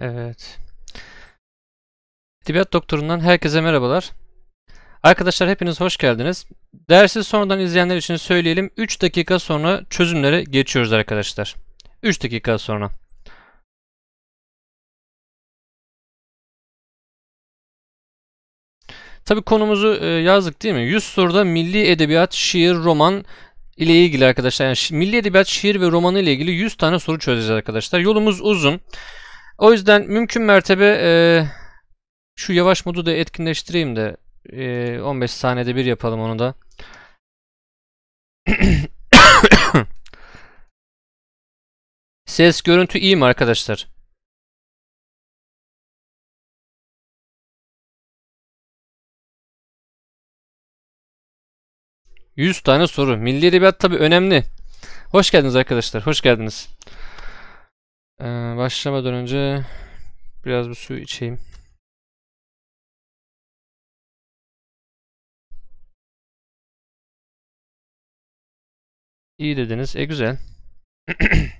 Evet. Edebiyat Doktoru'ndan herkese merhabalar. Arkadaşlar hepiniz hoş geldiniz. Dersi sonradan izleyenler için söyleyelim. 3 dakika sonra çözümlere geçiyoruz arkadaşlar. 3 dakika sonra. Tabi konumuzu e, yazdık değil mi? 100 soruda milli edebiyat, şiir, roman ile ilgili arkadaşlar. Yani milli edebiyat, şiir ve romanı ile ilgili 100 tane soru çözeceğiz arkadaşlar. Yolumuz uzun. O yüzden mümkün mertebe e, şu yavaş modu da etkinleştireyim de e, 15 saniyede bir yapalım onu da. Ses görüntü iyi mi arkadaşlar? Yüz tane soru. Milli edebiyat tabi önemli. Hoş geldiniz arkadaşlar. Hoş geldiniz. Ee, başlamadan önce biraz bir su içeyim. İyi dediniz. E güzel.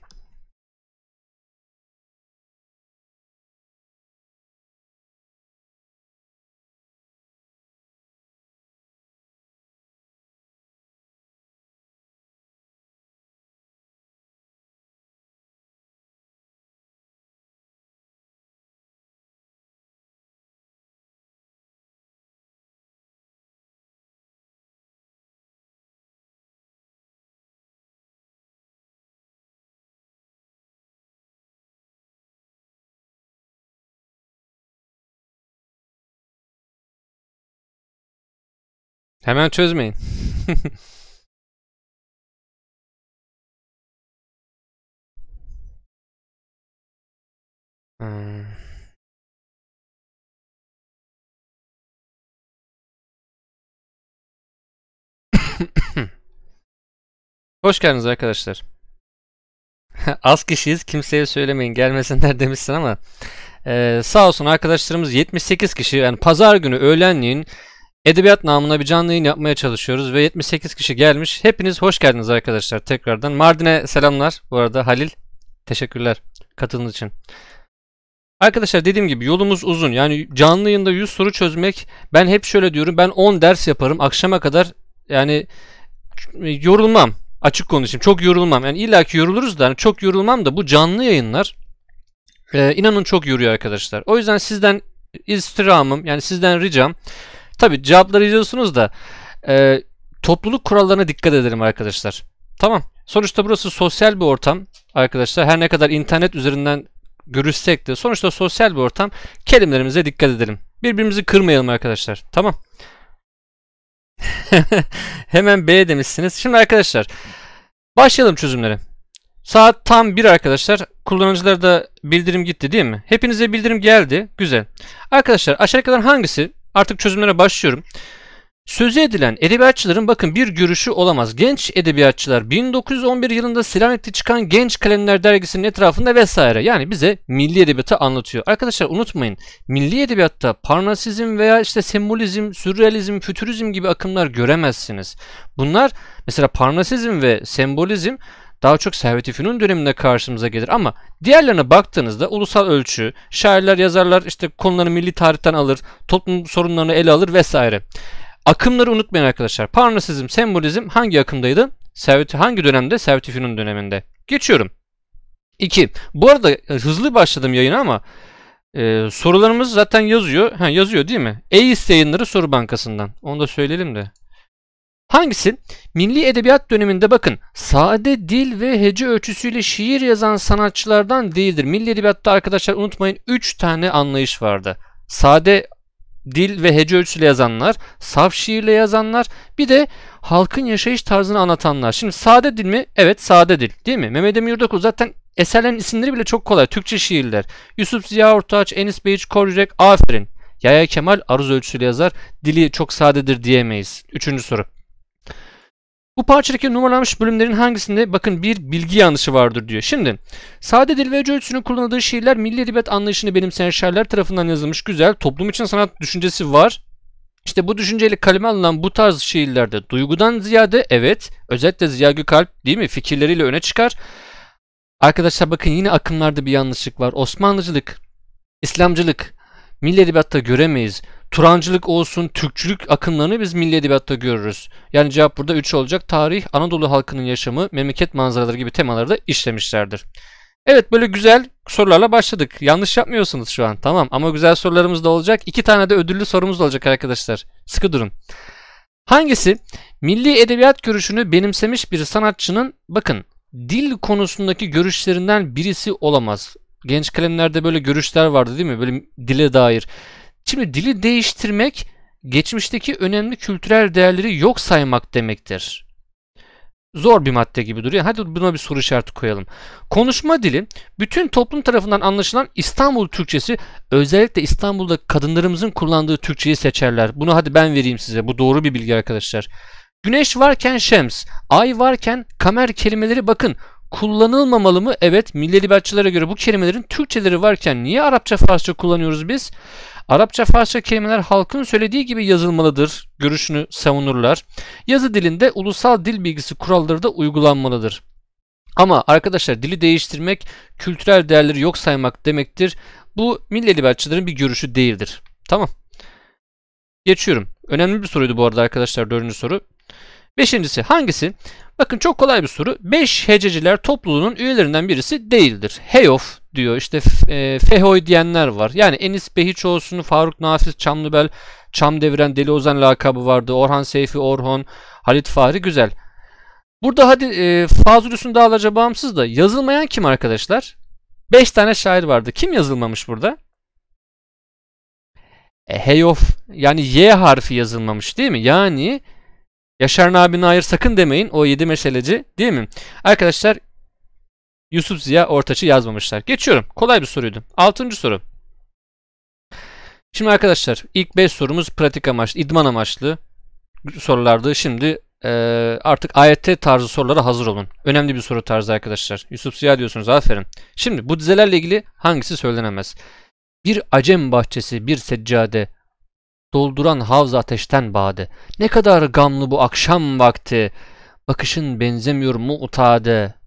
Hemen çözmeyin. Hmm. Hoş geldiniz arkadaşlar. Az kişiyiz kimseye söylemeyin gelmesinler demişsin ama ee, sağ olsun arkadaşlarımız 78 kişi yani pazar günü öğlenleyin Edebiyat namına bir canlı yayın yapmaya çalışıyoruz ve 78 kişi gelmiş. Hepiniz hoş geldiniz arkadaşlar tekrardan. Mardin'e selamlar bu arada Halil. Teşekkürler katıldığınız için. Arkadaşlar dediğim gibi yolumuz uzun. Yani canlı yayında 100 soru çözmek ben hep şöyle diyorum ben 10 ders yaparım akşama kadar yani yorulmam. Açık konuşayım çok yorulmam. Yani illaki yoruluruz da yani çok yorulmam da bu canlı yayınlar e, inanın çok yoruyor arkadaşlar. O yüzden sizden istirhamım yani sizden ricam Tabi cevapları yazıyorsunuz da e, topluluk kurallarına dikkat edelim arkadaşlar. Tamam. Sonuçta burası sosyal bir ortam arkadaşlar. Her ne kadar internet üzerinden görüşsek de sonuçta sosyal bir ortam. Kelimelerimize dikkat edelim. Birbirimizi kırmayalım arkadaşlar. Tamam. Hemen B demişsiniz. Şimdi arkadaşlar başlayalım çözümlere. Saat tam 1 arkadaşlar. Kullanıcılara da bildirim gitti değil mi? Hepinize bildirim geldi. Güzel. Arkadaşlar aşağıdakilerden hangisi Artık çözümlere başlıyorum. Sözü edilen edebiyatçıların bakın bir görüşü olamaz. Genç edebiyatçılar 1911 yılında Selanik'te çıkan Genç Kalemler dergisinin etrafında vesaire. Yani bize milli edebiyatı anlatıyor. Arkadaşlar unutmayın milli edebiyatta parnasizm veya işte sembolizm, sürrealizm, fütürizm gibi akımlar göremezsiniz. Bunlar mesela parnasizm ve sembolizm daha çok Servet-i Fünun döneminde karşımıza gelir ama diğerlerine baktığınızda ulusal ölçü, şairler, yazarlar işte konuları milli tarihten alır, toplum sorunlarını ele alır vesaire. Akımları unutmayın arkadaşlar. Parnasizm, sembolizm hangi akımdaydı? Servet hangi dönemde? servet Fünun döneminde. Geçiyorum. 2. Bu arada e, hızlı başladım yayına ama ee, sorularımız zaten yazıyor. Ha, yazıyor değil mi? E-İst yayınları soru bankasından. Onu da söyleyelim de. Hangisi? Milli edebiyat döneminde bakın sade dil ve hece ölçüsüyle şiir yazan sanatçılardan değildir. Milli edebiyatta arkadaşlar unutmayın 3 tane anlayış vardı. Sade dil ve hece ölçüsüyle yazanlar, saf şiirle yazanlar, bir de halkın yaşayış tarzını anlatanlar. Şimdi sade dil mi? Evet sade dil değil mi? Mehmet Emin Yurdakul zaten eserlerin isimleri bile çok kolay. Türkçe şiirler. Yusuf Ziya Ortaç, Enis Beyç Korjurek, Aferin. Yaya Kemal aruz ölçüsüyle yazar. Dili çok sadedir diyemeyiz. Üçüncü soru. Bu parçadaki numaralanmış bölümlerin hangisinde bakın bir bilgi yanlışı vardır diyor. Şimdi sade dil ve hece ölçüsünün kullanıldığı şiirler milli edebiyat anlayışını benimseyen şairler tarafından yazılmış güzel toplum için sanat düşüncesi var. İşte bu düşünceyle kaleme alınan bu tarz şiirlerde duygudan ziyade evet özellikle Ziya Gökalp değil mi fikirleriyle öne çıkar. Arkadaşlar bakın yine akımlarda bir yanlışlık var. Osmanlıcılık, İslamcılık milli edebiyatta göremeyiz. Turancılık olsun, Türkçülük akımlarını biz milli edebiyatta görürüz. Yani cevap burada 3 olacak. Tarih, Anadolu halkının yaşamı, memleket manzaraları gibi temaları da işlemişlerdir. Evet böyle güzel sorularla başladık. Yanlış yapmıyorsunuz şu an tamam ama güzel sorularımız da olacak. İki tane de ödüllü sorumuz da olacak arkadaşlar. Sıkı durun. Hangisi milli edebiyat görüşünü benimsemiş bir sanatçının bakın dil konusundaki görüşlerinden birisi olamaz. Genç kalemlerde böyle görüşler vardı değil mi? Böyle dile dair. Şimdi dili değiştirmek geçmişteki önemli kültürel değerleri yok saymak demektir. Zor bir madde gibi duruyor. Hadi buna bir soru işareti koyalım. Konuşma dili bütün toplum tarafından anlaşılan İstanbul Türkçesi özellikle İstanbul'da kadınlarımızın kullandığı Türkçeyi seçerler. Bunu hadi ben vereyim size. Bu doğru bir bilgi arkadaşlar. Güneş varken şems, ay varken kamer kelimeleri bakın kullanılmamalı mı? Evet, milliyetçilere göre bu kelimelerin Türkçeleri varken niye Arapça Farsça kullanıyoruz biz? Arapça Farsça kelimeler halkın söylediği gibi yazılmalıdır görüşünü savunurlar. Yazı dilinde ulusal dil bilgisi kuralları da uygulanmalıdır. Ama arkadaşlar dili değiştirmek kültürel değerleri yok saymak demektir. Bu milli liberatçıların bir görüşü değildir. Tamam. Geçiyorum. Önemli bir soruydu bu arada arkadaşlar dördüncü soru. Beşincisi hangisi? Bakın çok kolay bir soru. Beş hececiler topluluğunun üyelerinden birisi değildir. Heyof diyor. İşte e, Fehoy diyenler var. Yani Enis Behiçoğlu'nu, Faruk Nafiz, Çamlıbel, Çam deviren Deli Ozan lakabı vardı. Orhan Seyfi, Orhon, Halit Fahri güzel. Burada hadi e, Fazıl Üstün Dağlarca bağımsız da yazılmayan kim arkadaşlar? 5 tane şair vardı. Kim yazılmamış burada? E, Heyof yani Y harfi yazılmamış değil mi? Yani Yaşar Nabi Nair sakın demeyin o 7 meşaleci değil mi? Arkadaşlar Yusuf Ziya Ortaç'ı yazmamışlar. Geçiyorum. Kolay bir soruydu. Altıncı soru. Şimdi arkadaşlar ilk 5 sorumuz pratik amaçlı, idman amaçlı sorulardı. Şimdi e, artık AYT tarzı sorulara hazır olun. Önemli bir soru tarzı arkadaşlar. Yusuf Ziya diyorsunuz aferin. Şimdi bu dizelerle ilgili hangisi söylenemez? Bir acem bahçesi bir seccade dolduran havza ateşten bade. Ne kadar gamlı bu akşam vakti. Bakışın benzemiyor mu utade.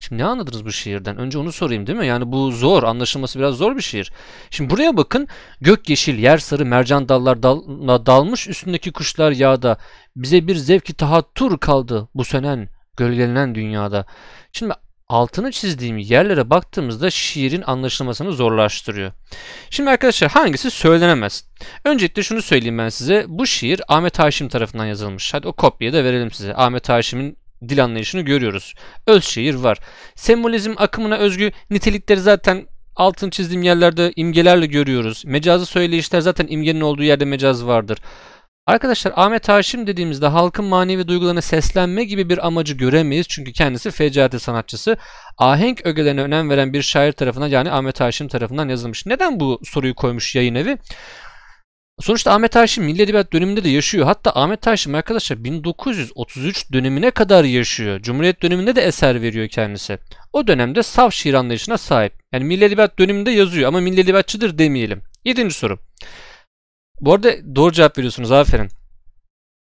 Şimdi ne anladınız bu şiirden? Önce onu sorayım değil mi? Yani bu zor, anlaşılması biraz zor bir şiir. Şimdi buraya bakın. Gök yeşil, yer sarı, mercan dallar dalına dalmış, üstündeki kuşlar yağda. Bize bir zevki tahattur kaldı bu sönen, gölgelenen dünyada. Şimdi altını çizdiğim yerlere baktığımızda şiirin anlaşılmasını zorlaştırıyor. Şimdi arkadaşlar hangisi söylenemez? Öncelikle şunu söyleyeyim ben size. Bu şiir Ahmet Haşim tarafından yazılmış. Hadi o kopyayı da verelim size. Ahmet Haşim'in dil anlayışını görüyoruz. Öz şiir var. Sembolizm akımına özgü nitelikleri zaten altın çizdiğim yerlerde imgelerle görüyoruz. Mecazi söyleyişler zaten imgenin olduğu yerde mecaz vardır. Arkadaşlar Ahmet Haşim dediğimizde halkın manevi duygularına seslenme gibi bir amacı göremeyiz. Çünkü kendisi FCAT sanatçısı. Ahenk ögelerine önem veren bir şair tarafından yani Ahmet Haşim tarafından yazılmış. Neden bu soruyu koymuş yayın evi? Sonuçta Ahmet Haşim Milli Edebiyat döneminde de yaşıyor. Hatta Ahmet Haşim arkadaşlar 1933 dönemine kadar yaşıyor. Cumhuriyet döneminde de eser veriyor kendisi. O dönemde saf şiir anlayışına sahip. Yani Milli Edebiyat döneminde yazıyor ama Milli Edebiyatçıdır demeyelim. Yedinci soru. Bu arada doğru cevap veriyorsunuz aferin.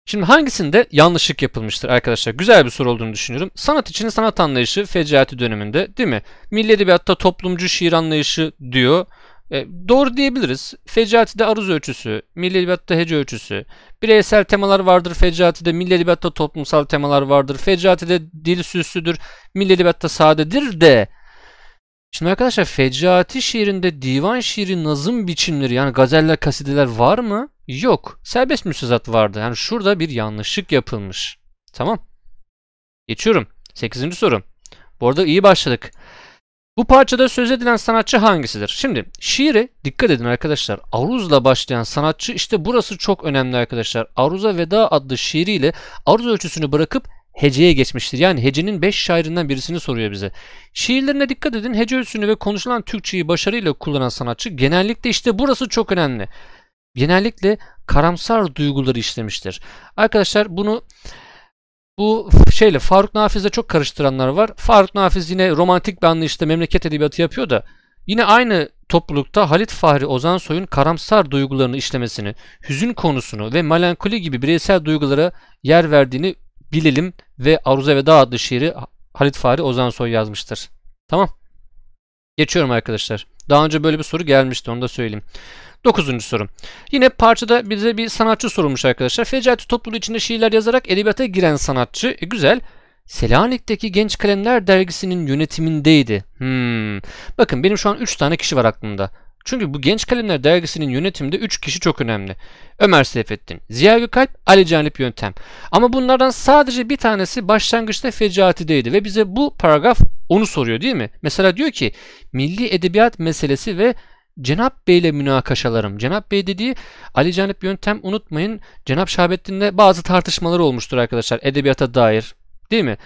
Şimdi hangisinde yanlışlık yapılmıştır arkadaşlar? Güzel bir soru olduğunu düşünüyorum. Sanat için sanat anlayışı fecaati döneminde değil mi? Milli Edebiyat'ta toplumcu şiir anlayışı diyor. E, doğru diyebiliriz. Fecati'de aruz ölçüsü, milli edebiyatta hece ölçüsü, bireysel temalar vardır Fecati'de, milli edebiyatta toplumsal temalar vardır. Fecati'de dil süslüdür, milli edebiyatta sadedir de Şimdi arkadaşlar Fecati şiirinde divan şiiri nazım biçimleri yani gazeller kasideler var mı? Yok. Serbest müstezat vardı. Yani şurada bir yanlışlık yapılmış. Tamam. Geçiyorum. 8. soru. Bu arada iyi başladık. Bu parçada söz edilen sanatçı hangisidir? Şimdi şiiri dikkat edin arkadaşlar. Aruzla başlayan sanatçı işte burası çok önemli arkadaşlar. Aruza Veda adlı şiiriyle aruz ölçüsünü bırakıp heceye geçmiştir. Yani hecenin 5 şairinden birisini soruyor bize. Şiirlerine dikkat edin. Hece ölçüsünü ve konuşulan Türkçeyi başarıyla kullanan sanatçı genellikle işte burası çok önemli. Genellikle karamsar duyguları işlemiştir. Arkadaşlar bunu bu şeyle Faruk Nafiz'le çok karıştıranlar var. Faruk Nafiz yine romantik bir anlayışta memleket edebiyatı yapıyor da yine aynı toplulukta Halit Fahri Ozan Soy'un karamsar duygularını işlemesini, hüzün konusunu ve melankoli gibi bireysel duygulara yer verdiğini bilelim ve Aruze ve Dağ adlı şiiri Halit Fahri Ozan Soy yazmıştır. Tamam. Geçiyorum arkadaşlar. Daha önce böyle bir soru gelmişti onu da söyleyeyim. Dokuzuncu soru. Yine parçada bize bir sanatçı sorulmuş arkadaşlar. Fecaati topluluğu içinde şiirler yazarak edebiyata giren sanatçı. E, güzel. Selanik'teki Genç Kalemler dergisinin yönetimindeydi. Hmm. Bakın benim şu an 3 tane kişi var aklımda. Çünkü bu Genç Kalemler Dergisi'nin yönetiminde 3 kişi çok önemli. Ömer Seyfettin, Ziya Gökalp, Ali Canip Yöntem. Ama bunlardan sadece bir tanesi başlangıçta fecaatideydi ve bize bu paragraf onu soruyor değil mi? Mesela diyor ki milli edebiyat meselesi ve Cenap Bey ile münakaşalarım. Cenap Bey dediği Ali Canip Yöntem unutmayın. Cenap Şahabettin'le bazı tartışmalar olmuştur arkadaşlar edebiyata dair. Değil mi?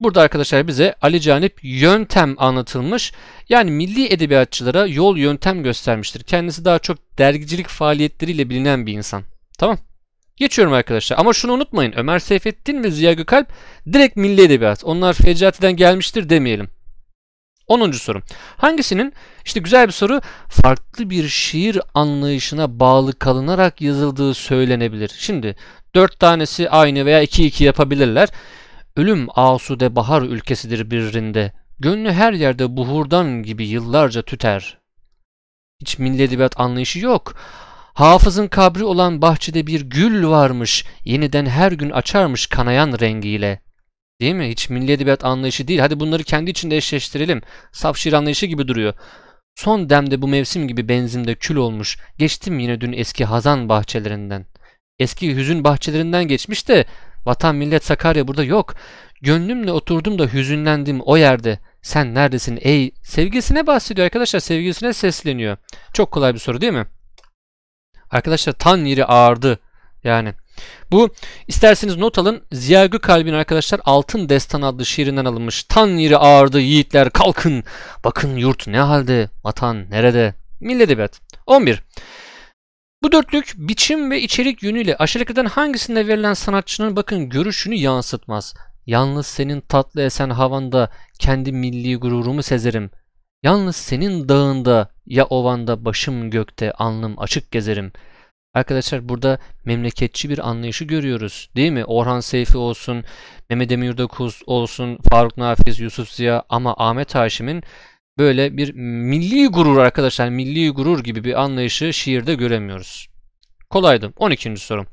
Burada arkadaşlar bize Ali Canip yöntem anlatılmış. Yani milli edebiyatçılara yol yöntem göstermiştir. Kendisi daha çok dergicilik faaliyetleriyle bilinen bir insan. Tamam. Geçiyorum arkadaşlar. Ama şunu unutmayın. Ömer Seyfettin ve Ziya Gökalp direkt milli edebiyat. Onlar Fecaati'den gelmiştir demeyelim. 10. sorum. Hangisinin? işte güzel bir soru. Farklı bir şiir anlayışına bağlı kalınarak yazıldığı söylenebilir. Şimdi 4 tanesi aynı veya 2-2 yapabilirler. Ölüm asude bahar ülkesidir birrinde. Gönlü her yerde buhurdan gibi yıllarca tüter. Hiç milli edebiyat anlayışı yok. Hafızın kabri olan bahçede bir gül varmış, yeniden her gün açarmış kanayan rengiyle. Değil mi? Hiç milli edebiyat anlayışı değil. Hadi bunları kendi içinde eşleştirelim. Saf şiir anlayışı gibi duruyor. Son demde bu mevsim gibi benzimde kül olmuş. Geçtim yine dün eski hazan bahçelerinden. Eski hüzün bahçelerinden geçmiş de Vatan millet Sakarya burada yok. Gönlümle oturdum da hüzünlendim o yerde. Sen neredesin ey? Sevgilisine bahsediyor arkadaşlar. Sevgilisine sesleniyor. Çok kolay bir soru değil mi? Arkadaşlar tan yeri ağırdı. Yani bu isterseniz not alın. Ziya Gökalp'in arkadaşlar Altın Destan adlı şiirinden alınmış. Tan yeri ağırdı yiğitler kalkın. Bakın yurt ne halde? Vatan nerede? Milli Edebiyat. 11. Bu dörtlük biçim ve içerik yönüyle aşağıdakilerden hangisinde verilen sanatçının bakın görüşünü yansıtmaz. Yalnız senin tatlı esen havanda kendi milli gururumu sezerim. Yalnız senin dağında ya ovanda başım gökte alnım açık gezerim. Arkadaşlar burada memleketçi bir anlayışı görüyoruz değil mi? Orhan Seyfi olsun, Mehmet Emir olsun, Faruk Nafiz, Yusuf Ziya ama Ahmet Haşim'in böyle bir milli gurur arkadaşlar milli gurur gibi bir anlayışı şiirde göremiyoruz. Kolaydı. 12. sorum.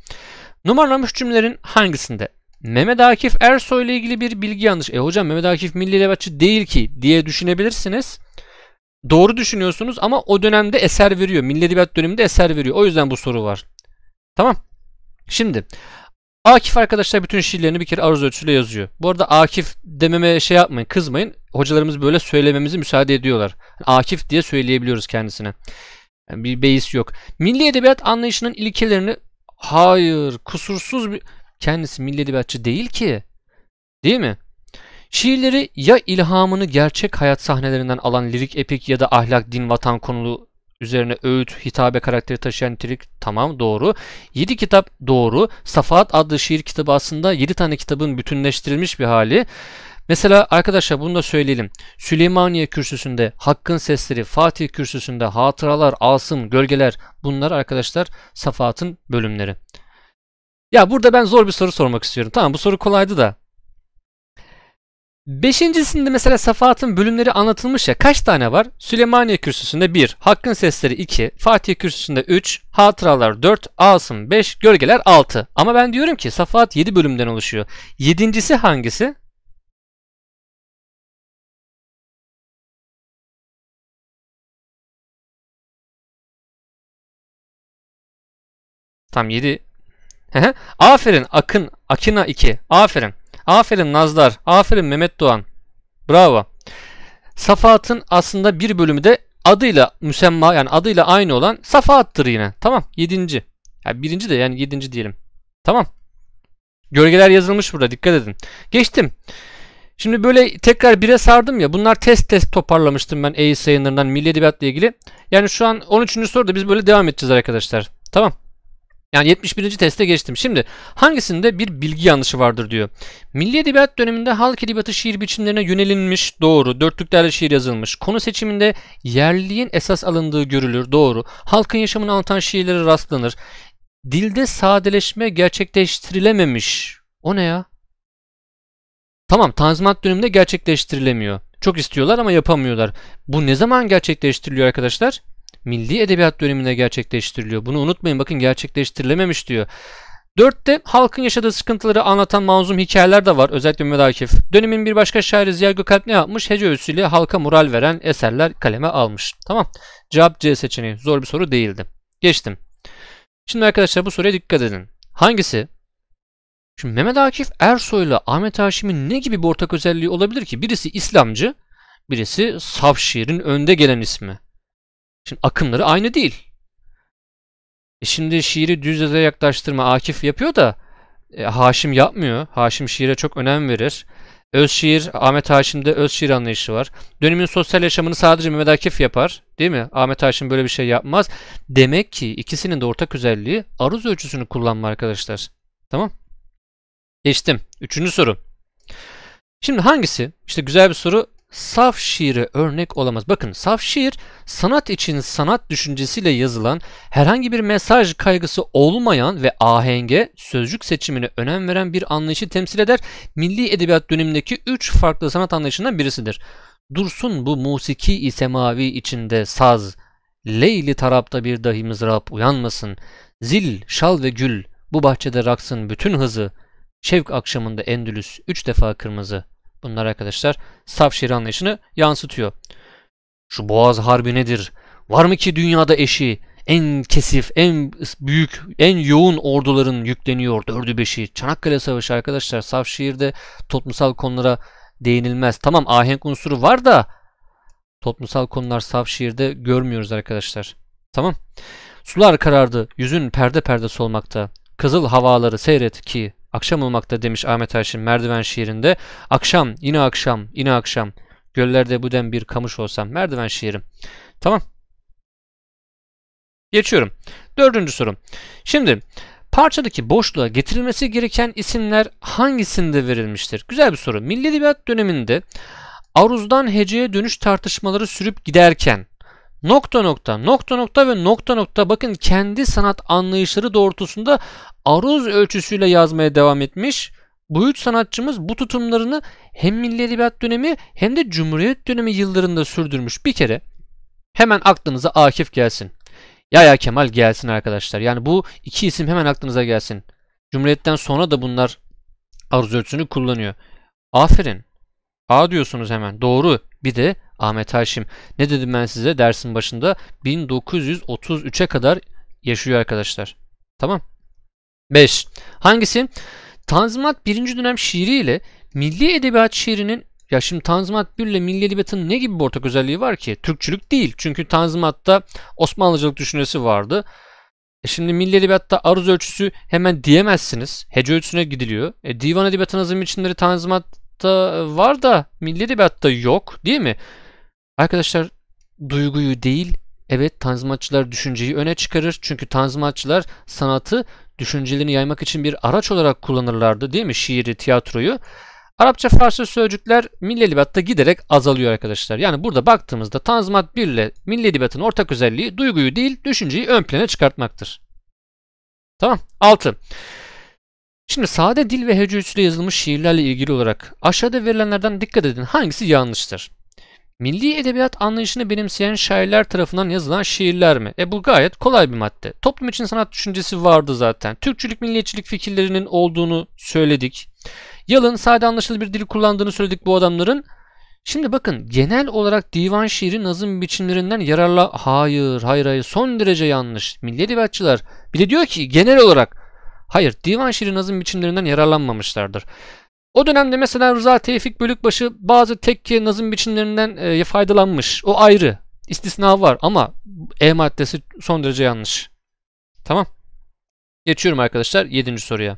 Numaralanmış cümlelerin hangisinde Mehmet Akif Ersoy ile ilgili bir bilgi yanlış. E hocam Mehmet Akif milli edebiyatçı değil ki diye düşünebilirsiniz. Doğru düşünüyorsunuz ama o dönemde eser veriyor. Milli edebiyat döneminde eser veriyor. O yüzden bu soru var. Tamam. Şimdi Akif arkadaşlar bütün şiirlerini bir kere aruz ölçüsüyle yazıyor. Bu arada Akif dememe şey yapmayın kızmayın. Hocalarımız böyle söylememizi müsaade ediyorlar. Akif diye söyleyebiliyoruz kendisine. Yani bir beis yok. Milli edebiyat anlayışının ilkelerini hayır kusursuz bir... Kendisi milli edebiyatçı değil ki. Değil mi? Şiirleri ya ilhamını gerçek hayat sahnelerinden alan lirik epik ya da ahlak, din, vatan konulu üzerine öğüt, hitabe karakteri taşıyan nitelik tamam doğru. 7 kitap doğru. Safahat adlı şiir kitabı aslında 7 tane kitabın bütünleştirilmiş bir hali. Mesela arkadaşlar bunu da söyleyelim. Süleymaniye kürsüsünde Hakkın Sesleri, Fatih kürsüsünde Hatıralar, Asım, Gölgeler bunlar arkadaşlar Safahat'ın bölümleri. Ya burada ben zor bir soru sormak istiyorum. Tamam bu soru kolaydı da Beşincisinde mesela Safahat'ın bölümleri anlatılmış ya kaç tane var? Süleymaniye Kürsüsü'nde 1, Hakkın Sesleri 2, Fatih Kürsüsü'nde 3, Hatıralar 4, Asım 5, Gölgeler 6. Ama ben diyorum ki Safahat 7 bölümden oluşuyor. Yedincisi hangisi? Tam 7. Aferin Akın, Akina 2. Aferin. Aferin Nazlar. Aferin Mehmet Doğan. Bravo. Safahat'ın aslında bir bölümü de adıyla müsemma yani adıyla aynı olan Safahat'tır yine. Tamam. Yedinci. Yani birinci de yani yedinci diyelim. Tamam. Gölgeler yazılmış burada dikkat edin. Geçtim. Şimdi böyle tekrar bire sardım ya bunlar test test toparlamıştım ben EYİ sayınlarından milli edebiyatla ilgili. Yani şu an 13. soruda biz böyle devam edeceğiz arkadaşlar. Tamam. Yani 71. teste geçtim. Şimdi hangisinde bir bilgi yanlışı vardır diyor. Milli Edebiyat döneminde halk edebiyatı şiir biçimlerine yönelinmiş doğru. Dörtlüklerle şiir yazılmış. Konu seçiminde yerliğin esas alındığı görülür doğru. Halkın yaşamını anlatan şiirlere rastlanır. Dilde sadeleşme gerçekleştirilememiş. O ne ya? Tamam Tanzimat döneminde gerçekleştirilemiyor. Çok istiyorlar ama yapamıyorlar. Bu ne zaman gerçekleştiriliyor arkadaşlar? Milli Edebiyat döneminde gerçekleştiriliyor. Bunu unutmayın bakın gerçekleştirilememiş diyor. Dörtte halkın yaşadığı sıkıntıları anlatan manzum hikayeler de var. Özellikle Mehmet Akif. Dönemin bir başka şairi Ziya Gökalp ne yapmış? Hece öğüsüyle halka moral veren eserler kaleme almış. Tamam. Cevap C seçeneği. Zor bir soru değildi. Geçtim. Şimdi arkadaşlar bu soruya dikkat edin. Hangisi? Şimdi Mehmet Akif Ersoy'la Ahmet Haşim'in ne gibi bir ortak özelliği olabilir ki? Birisi İslamcı, birisi saf şiirin önde gelen ismi. Şimdi akımları aynı değil. E şimdi şiiri düz yazıya yaklaştırma Akif yapıyor da e, Haşim yapmıyor. Haşim şiire çok önem verir. Öz şiir, Ahmet Haşim'de öz şiir anlayışı var. Dönemin sosyal yaşamını sadece Mehmet Akif yapar. Değil mi? Ahmet Haşim böyle bir şey yapmaz. Demek ki ikisinin de ortak özelliği aruz ölçüsünü kullanma arkadaşlar. Tamam. Geçtim. Üçüncü soru. Şimdi hangisi? İşte güzel bir soru saf şiire örnek olamaz. Bakın saf şiir sanat için sanat düşüncesiyle yazılan herhangi bir mesaj kaygısı olmayan ve ahenge sözcük seçimine önem veren bir anlayışı temsil eder. Milli edebiyat dönemindeki 3 farklı sanat anlayışından birisidir. Dursun bu musiki ise mavi içinde saz, Leyli tarapta bir dahi mızrap uyanmasın, zil, şal ve gül, bu bahçede raksın bütün hızı, şevk akşamında Endülüs üç defa kırmızı.'' Bunlar arkadaşlar saf anlayışını yansıtıyor. Şu Boğaz Harbi nedir? Var mı ki dünyada eşi? En kesif, en büyük, en yoğun orduların yükleniyor dördü beşi. Çanakkale Savaşı arkadaşlar saf toplumsal konulara değinilmez. Tamam ahenk unsuru var da toplumsal konular saf görmüyoruz arkadaşlar. Tamam. Sular karardı, yüzün perde perde solmakta. Kızıl havaları seyret ki akşam olmakta demiş Ahmet Haşim merdiven şiirinde. Akşam, yine akşam, yine akşam. Göllerde bu den bir kamış olsam. Merdiven şiirim. Tamam. Geçiyorum. Dördüncü sorum. Şimdi parçadaki boşluğa getirilmesi gereken isimler hangisinde verilmiştir? Güzel bir soru. Milli Edebiyat döneminde aruzdan heceye dönüş tartışmaları sürüp giderken nokta nokta nokta nokta ve nokta nokta bakın kendi sanat anlayışları doğrultusunda aruz ölçüsüyle yazmaya devam etmiş. Bu üç sanatçımız bu tutumlarını hem Milli Edebiyat dönemi hem de Cumhuriyet dönemi yıllarında sürdürmüş. Bir kere hemen aklınıza Akif gelsin. Yahya Kemal gelsin arkadaşlar. Yani bu iki isim hemen aklınıza gelsin. Cumhuriyet'ten sonra da bunlar aruz ölçüsünü kullanıyor. Aferin. A diyorsunuz hemen. Doğru. Bir de Ahmet Haşim. Ne dedim ben size dersin başında? 1933'e kadar yaşıyor arkadaşlar. Tamam. 5. Hangisi? Tanzimat birinci dönem şiiri ile milli edebiyat şiirinin ya şimdi Tanzimat 1 ile milli edebiyatın ne gibi bir ortak özelliği var ki? Türkçülük değil. Çünkü Tanzimat'ta Osmanlıcılık düşüncesi vardı. E şimdi milli edebiyatta aruz ölçüsü hemen diyemezsiniz. Hece ölçüsüne gidiliyor. E, divan edebiyatı nazım biçimleri Tanzimat'ta var da milli edebiyatta yok değil mi? Arkadaşlar duyguyu değil evet tanzimatçılar düşünceyi öne çıkarır. Çünkü tanzimatçılar sanatı düşüncelerini yaymak için bir araç olarak kullanırlardı değil mi? Şiiri, tiyatroyu. Arapça Farsça sözcükler milli edebiyatta giderek azalıyor arkadaşlar. Yani burada baktığımızda Tanzimat 1 ile milli edebiyatın ortak özelliği duyguyu değil düşünceyi ön plana çıkartmaktır. Tamam. 6. Şimdi sade dil ve hece yazılmış şiirlerle ilgili olarak aşağıda verilenlerden dikkat edin hangisi yanlıştır? Milli edebiyat anlayışını benimseyen şairler tarafından yazılan şiirler mi? E bu gayet kolay bir madde. Toplum için sanat düşüncesi vardı zaten. Türkçülük, milliyetçilik fikirlerinin olduğunu söyledik. Yalın, sade anlaşılır bir dil kullandığını söyledik bu adamların. Şimdi bakın genel olarak divan şiiri nazım biçimlerinden yararla... Hayır, hayır, hayır son derece yanlış. Milli edebiyatçılar bile diyor ki genel olarak... Hayır, divan şiiri nazım biçimlerinden yararlanmamışlardır. O dönemde mesela Rıza Tevfik Bölükbaşı bazı tekke nazım biçimlerinden e, faydalanmış. O ayrı. İstisna var ama E maddesi son derece yanlış. Tamam. Geçiyorum arkadaşlar 7. soruya.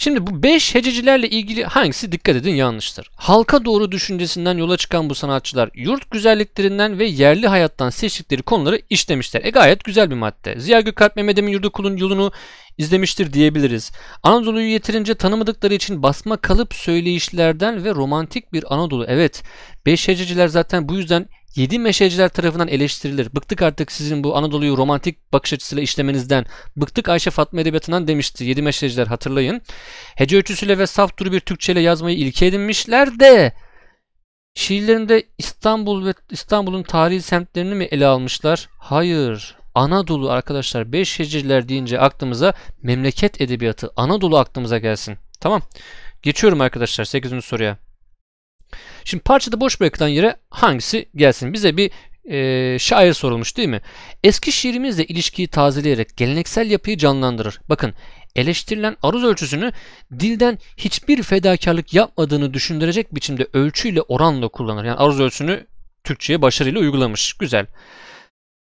Şimdi bu 5 hececilerle ilgili hangisi dikkat edin yanlıştır. Halka doğru düşüncesinden yola çıkan bu sanatçılar yurt güzelliklerinden ve yerli hayattan seçtikleri konuları işlemişler. E gayet güzel bir madde. Ziya Gökalp Mehmet Emin Yurdukul'un yolunu izlemiştir diyebiliriz. Anadolu'yu yeterince tanımadıkları için basma kalıp söyleyişlerden ve romantik bir Anadolu. Evet, beş hececiler zaten bu yüzden 7 meşeciler tarafından eleştirilir. Bıktık artık sizin bu Anadolu'yu romantik bakış açısıyla işlemenizden. Bıktık Ayşe Fatma Edebiyatı'ndan demişti. 7 meşeciler hatırlayın. Hece ölçüsüyle ve saf duru bir Türkçeyle yazmayı ilke edinmişler de şiirlerinde İstanbul ve İstanbul'un tarihi semtlerini mi ele almışlar? Hayır. Anadolu arkadaşlar 5 hecirler deyince aklımıza memleket edebiyatı Anadolu aklımıza gelsin. Tamam. Geçiyorum arkadaşlar 8. soruya. Şimdi parçada boş bırakılan yere hangisi gelsin? Bize bir e, şair sorulmuş değil mi? Eski şiirimizle ilişkiyi tazeleyerek geleneksel yapıyı canlandırır. Bakın eleştirilen aruz ölçüsünü dilden hiçbir fedakarlık yapmadığını düşündürecek biçimde ölçüyle oranla kullanır. Yani aruz ölçüsünü Türkçe'ye başarıyla uygulamış. Güzel. Güzel.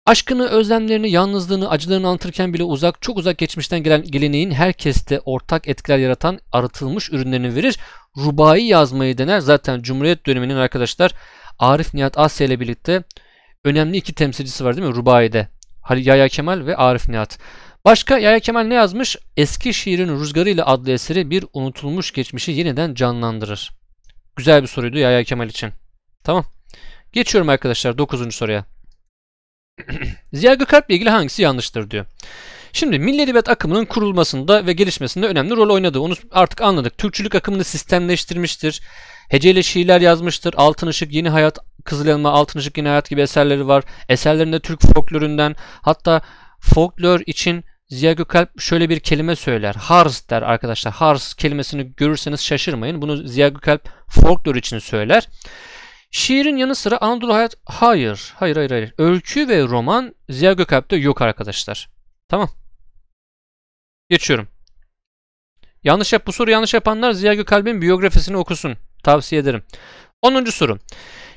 Aşkını, özlemlerini, yalnızlığını, acılarını anlatırken bile uzak, çok uzak geçmişten gelen geleneğin herkeste ortak etkiler yaratan arıtılmış ürünlerini verir. Rubai yazmayı dener. Zaten Cumhuriyet döneminin arkadaşlar Arif Nihat Asya ile birlikte önemli iki temsilcisi var değil mi Rubai'de? Yahya Kemal ve Arif Nihat. Başka Yahya Kemal ne yazmış? Eski şiirin rüzgarı ile adlı eseri bir unutulmuş geçmişi yeniden canlandırır. Güzel bir soruydu Yahya Kemal için. Tamam. Geçiyorum arkadaşlar 9. soruya. Ziya Gökalp ile ilgili hangisi yanlıştır diyor. Şimdi milli edebiyat akımının kurulmasında ve gelişmesinde önemli rol oynadı. Onu artık anladık. Türkçülük akımını sistemleştirmiştir. Heceyle şiirler yazmıştır. Altın Işık, Yeni Hayat, Kızıl Elma, Altın Işık, Yeni Hayat gibi eserleri var. Eserlerinde Türk folkloründen hatta folklor için Ziya Gökalp şöyle bir kelime söyler. Harz der arkadaşlar. Harz kelimesini görürseniz şaşırmayın. Bunu Ziya Gökalp folklor için söyler. Şiirin yanı sıra Anadolu Hayat hayır, hayır, hayır, hayır. Öykü ve roman Ziya Gökalp'te yok arkadaşlar. Tamam. Geçiyorum. Yanlış yap bu soru yanlış yapanlar Ziya Gökalp'in biyografisini okusun. Tavsiye ederim. 10. soru.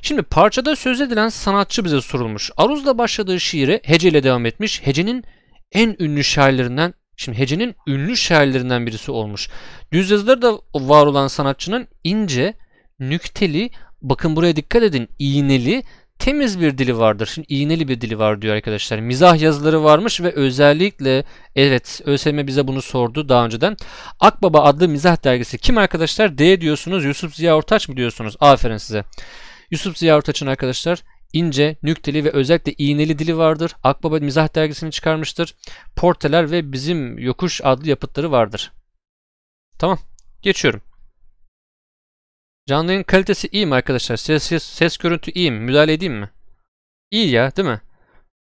Şimdi parçada söz edilen sanatçı bize sorulmuş. Aruz'la başladığı şiire Hece ile devam etmiş. Hece'nin en ünlü şairlerinden Şimdi Hece'nin ünlü şairlerinden birisi olmuş. Düz yazıları da var olan sanatçının ince, nükteli, bakın buraya dikkat edin iğneli temiz bir dili vardır. Şimdi iğneli bir dili var diyor arkadaşlar. Mizah yazıları varmış ve özellikle evet ÖSYM bize bunu sordu daha önceden. Akbaba adlı mizah dergisi kim arkadaşlar? D diyorsunuz. Yusuf Ziya Ortaç mı diyorsunuz? Aferin size. Yusuf Ziya Ortaç'ın arkadaşlar ince, nükteli ve özellikle iğneli dili vardır. Akbaba mizah dergisini çıkarmıştır. Porteler ve Bizim Yokuş adlı yapıtları vardır. Tamam. Geçiyorum. Canlı kalitesi iyi mi arkadaşlar? Ses, ses, ses görüntü iyi mi? Müdahale edeyim mi? İyi ya değil mi?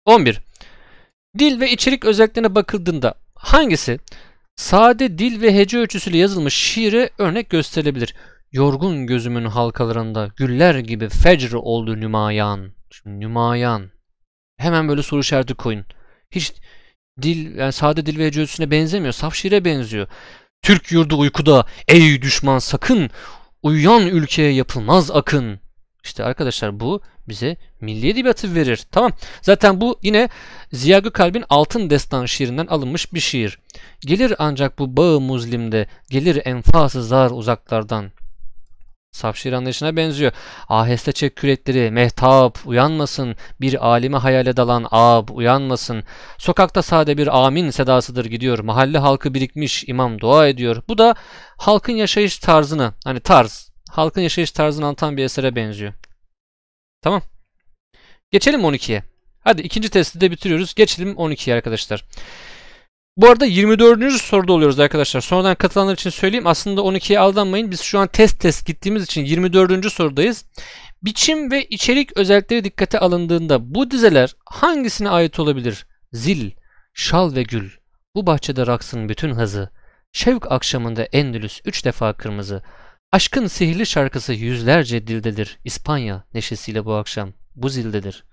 11. Dil ve içerik özelliklerine bakıldığında hangisi sade dil ve hece ölçüsüyle yazılmış şiire örnek gösterilebilir? Yorgun gözümün halkalarında güller gibi fecr oldu nümayan. Şimdi nümayan. Hemen böyle soru işareti koyun. Hiç dil, yani sade dil ve hece ölçüsüne benzemiyor. Saf şiire benziyor. Türk yurdu uykuda ey düşman sakın Uyuyan ülkeye yapılmaz akın. İşte arkadaşlar bu bize milli edebiyatı verir. Tamam. Zaten bu yine Ziya Gökalp'in Altın Destan şiirinden alınmış bir şiir. Gelir ancak bu bağı muzlimde, gelir enfası zar uzaklardan. Safşir anlayışına benziyor. Aheste çek kürekleri, mehtap, uyanmasın, bir alime hayale dalan ab, uyanmasın. Sokakta sade bir amin sedasıdır gidiyor. Mahalle halkı birikmiş, imam dua ediyor. Bu da halkın yaşayış tarzını, hani tarz, halkın yaşayış tarzını anlatan bir esere benziyor. Tamam. Geçelim 12'ye. Hadi ikinci testi de bitiriyoruz. Geçelim 12'ye arkadaşlar. Bu arada 24. soruda oluyoruz arkadaşlar. Sonradan katılanlar için söyleyeyim. Aslında 12'ye aldanmayın. Biz şu an test test gittiğimiz için 24. sorudayız. Biçim ve içerik özellikleri dikkate alındığında bu dizeler hangisine ait olabilir? Zil, şal ve gül. Bu bahçede raksın bütün hızı. Şevk akşamında Endülüs üç defa kırmızı. Aşkın sihirli şarkısı yüzlerce dildedir. İspanya neşesiyle bu akşam bu zildedir.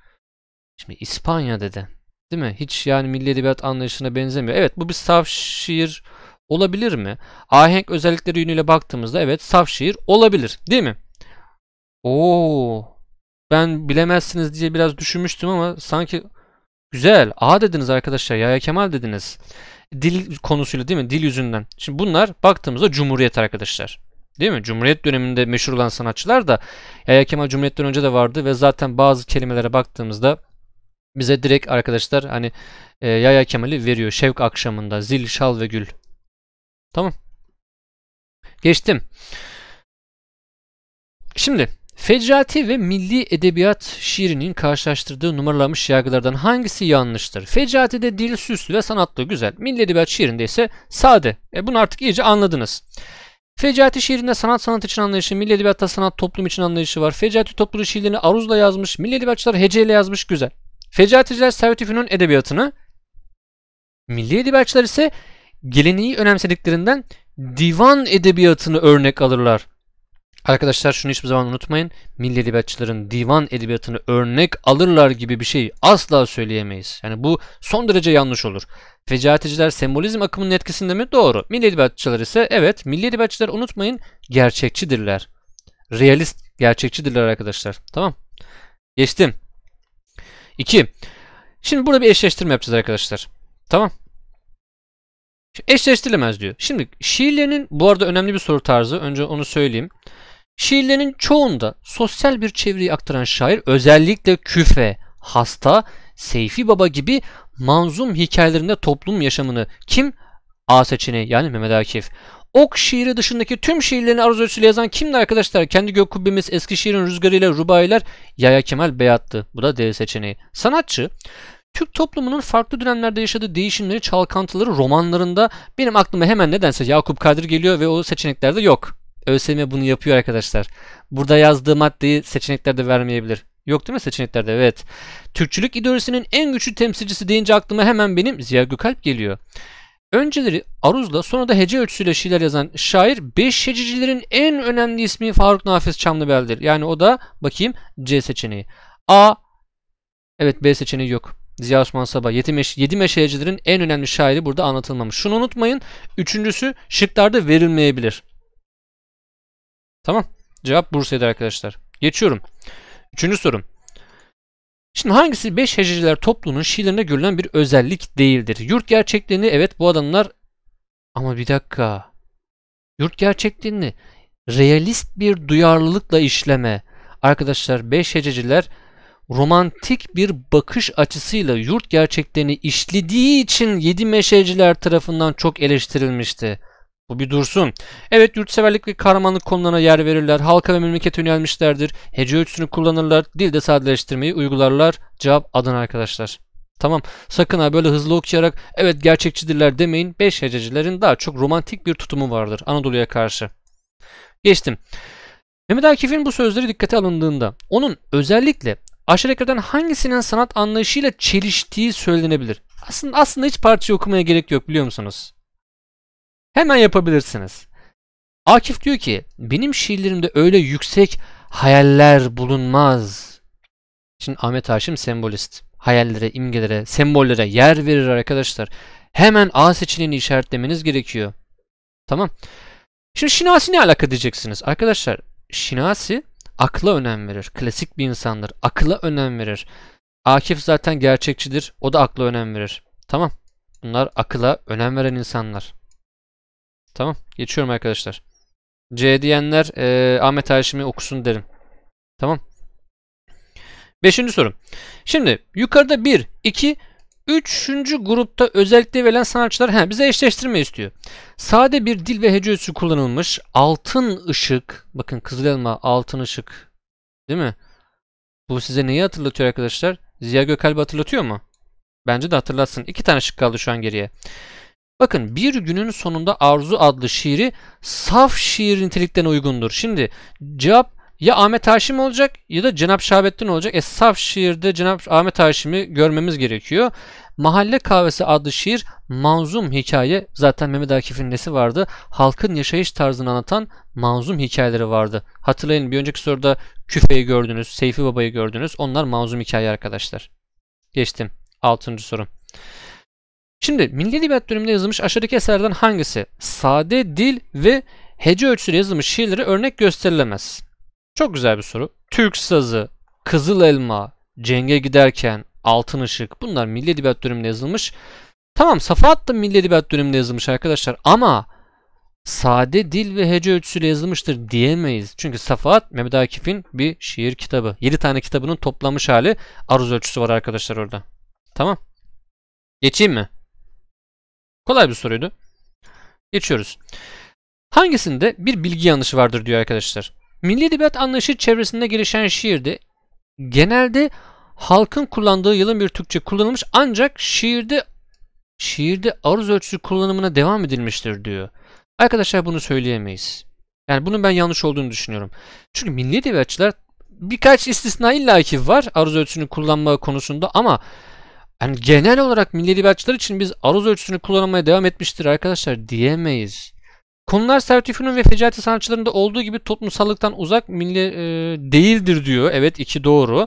Şimdi İspanya dedi. Değil mi? Hiç yani milli edebiyat anlayışına benzemiyor. Evet bu bir saf şiir olabilir mi? Ahenk özellikleri yönüyle baktığımızda evet saf şiir olabilir. Değil mi? Oo. Ben bilemezsiniz diye biraz düşünmüştüm ama sanki güzel. A dediniz arkadaşlar. Yahya Kemal dediniz. Dil konusuyla değil mi? Dil yüzünden. Şimdi bunlar baktığımızda Cumhuriyet arkadaşlar. Değil mi? Cumhuriyet döneminde meşhur olan sanatçılar da Yahya Kemal Cumhuriyet'ten önce de vardı ve zaten bazı kelimelere baktığımızda bize direkt arkadaşlar hani e, Yaya Kemal'i veriyor. Şevk akşamında zil, şal ve gül. Tamam. Geçtim. Şimdi Fecrati ve milli edebiyat şiirinin karşılaştırdığı numaralanmış yargılardan hangisi yanlıştır? Fecrati'de dil süslü ve sanatlı güzel. Milli edebiyat şiirinde ise sade. E bunu artık iyice anladınız. Fecati şiirinde sanat sanat için anlayışı, milli edebiyatta sanat toplum için anlayışı var. Fecati topluluğu şiirlerini aruzla yazmış, milli edebiyatçılar heceyle yazmış güzel. Fecaatçılar Servet Üfün'ün edebiyatını, milli edebiyatçılar ise geleneği önemsediklerinden divan edebiyatını örnek alırlar. Arkadaşlar şunu hiçbir zaman unutmayın. Milli edebiyatçıların divan edebiyatını örnek alırlar gibi bir şey asla söyleyemeyiz. Yani bu son derece yanlış olur. Fecaaticiler sembolizm akımının etkisinde mi? Doğru. Milli edebiyatçılar ise evet milli edebiyatçılar unutmayın gerçekçidirler. Realist gerçekçidirler arkadaşlar. Tamam. Geçtim. 2. Şimdi burada bir eşleştirme yapacağız arkadaşlar. Tamam. eşleştirilemez diyor. Şimdi şiirlerinin bu arada önemli bir soru tarzı. Önce onu söyleyeyim. Şiirlerinin çoğunda sosyal bir çevreyi aktaran şair özellikle küfe, hasta, Seyfi Baba gibi manzum hikayelerinde toplum yaşamını kim? A seçeneği yani Mehmet Akif. Ok şiiri dışındaki tüm şiirlerini aruz ölçüsüyle yazan kimdi arkadaşlar? Kendi gök kubbemiz Eskişehir'in rüzgarıyla rubayiler Yaya Kemal Beyatlı. Bu da D seçeneği. Sanatçı Türk toplumunun farklı dönemlerde yaşadığı değişimleri, çalkantıları romanlarında benim aklıma hemen nedense Yakup Kadir geliyor ve o seçeneklerde yok. ÖSYM bunu yapıyor arkadaşlar. Burada yazdığı maddeyi seçeneklerde vermeyebilir. Yok değil mi seçeneklerde? Evet. Türkçülük ideolojisinin en güçlü temsilcisi deyince aklıma hemen benim Ziya Gökalp geliyor. Önceleri aruzla sonra da hece ölçüsüyle şiirler yazan şair beş hececilerin en önemli ismi Faruk Nafiz Çamlıbel'dir. Yani o da bakayım C seçeneği. A evet B seçeneği yok. Ziya Osman Sabah. Yedi, meş yedi en önemli şairi burada anlatılmamış. Şunu unutmayın. Üçüncüsü şıklarda verilmeyebilir. Tamam. Cevap Bursa'dır arkadaşlar. Geçiyorum. Üçüncü sorum. Şimdi hangisi 5 hececiler topluluğunun şiirlerinde görülen bir özellik değildir? Yurt gerçekliğini evet bu adamlar ama bir dakika. Yurt gerçekliğini realist bir duyarlılıkla işleme. Arkadaşlar 5 hececiler romantik bir bakış açısıyla yurt gerçeklerini işlediği için 7 meşeciler tarafından çok eleştirilmişti. Bu bir dursun. Evet yurtseverlik ve kahramanlık konularına yer verirler. Halka ve memlekete yönelmişlerdir. Hece ölçüsünü kullanırlar. Dilde sadeleştirmeyi uygularlar. Cevap Adana arkadaşlar. Tamam sakın ha böyle hızlı okuyarak evet gerçekçidirler demeyin. Beş hececilerin daha çok romantik bir tutumu vardır Anadolu'ya karşı. Geçtim. Mehmet Akif'in bu sözleri dikkate alındığında onun özellikle aşağı hangisinin sanat anlayışıyla çeliştiği söylenebilir. Aslında, aslında hiç parçayı okumaya gerek yok biliyor musunuz? Hemen yapabilirsiniz. Akif diyor ki benim şiirlerimde öyle yüksek hayaller bulunmaz. Şimdi Ahmet Haşim sembolist. Hayallere, imgelere, sembollere yer verir arkadaşlar. Hemen A seçeneğini işaretlemeniz gerekiyor. Tamam. Şimdi Şinasi ne alaka diyeceksiniz. Arkadaşlar Şinasi akla önem verir. Klasik bir insandır. Akla önem verir. Akif zaten gerçekçidir. O da akla önem verir. Tamam. Bunlar akıla önem veren insanlar. Tamam. Geçiyorum arkadaşlar. C diyenler e, Ahmet Ayşimi okusun derim. Tamam. Beşinci soru. Şimdi yukarıda 1, 2, Üçüncü grupta özellikle verilen sanatçılar he, bize eşleştirme istiyor. Sade bir dil ve hece üssü kullanılmış. Altın ışık. Bakın kızıl elma altın ışık. Değil mi? Bu size neyi hatırlatıyor arkadaşlar? Ziya Gökalp hatırlatıyor mu? Bence de hatırlatsın. İki tane ışık kaldı şu an geriye. Bakın bir günün sonunda arzu adlı şiiri saf şiir nitelikten uygundur. Şimdi cevap ya Ahmet Haşim olacak ya da Cenap Şahabettin olacak. E saf şiirde Cenap Ahmet Haşim'i görmemiz gerekiyor. Mahalle Kahvesi adlı şiir manzum hikaye. Zaten Mehmet Akif'in nesi vardı? Halkın yaşayış tarzını anlatan manzum hikayeleri vardı. Hatırlayın bir önceki soruda Küfe'yi gördünüz, Seyfi Baba'yı gördünüz. Onlar manzum hikaye arkadaşlar. Geçtim. 6. soru. Şimdi Milli Edebiyat döneminde yazılmış aşağıdaki eserlerden hangisi? Sade dil ve hece ölçüsüyle yazılmış şiirleri örnek gösterilemez. Çok güzel bir soru. Türk Sazı, Kızıl Elma, Cenge Giderken, Altın Işık bunlar Milli Edebiyat döneminde yazılmış. Tamam Safahat da Milli Edebiyat döneminde yazılmış arkadaşlar ama sade dil ve hece ölçüsüyle yazılmıştır diyemeyiz. Çünkü Safahat Mehmet Akif'in bir şiir kitabı. 7 tane kitabının toplamış hali aruz ölçüsü var arkadaşlar orada. Tamam. Geçeyim mi? Kolay bir soruydu. Geçiyoruz. Hangisinde bir bilgi yanlışı vardır diyor arkadaşlar. Milli edebiyat anlayışı çevresinde gelişen şiirde genelde halkın kullandığı yılın bir Türkçe kullanılmış ancak şiirde şiirde aruz ölçüsü kullanımına devam edilmiştir diyor. Arkadaşlar bunu söyleyemeyiz. Yani bunun ben yanlış olduğunu düşünüyorum. Çünkü milli edebiyatçılar birkaç istisna illaki var aruz ölçüsünü kullanma konusunda ama yani genel olarak milli edebiyatçılar için biz aruz ölçüsünü kullanmaya devam etmiştir arkadaşlar diyemeyiz. Konular sertifinun ve Fecaati sanatçılarında olduğu gibi toplumsallıktan uzak milli e, değildir diyor. Evet iki doğru.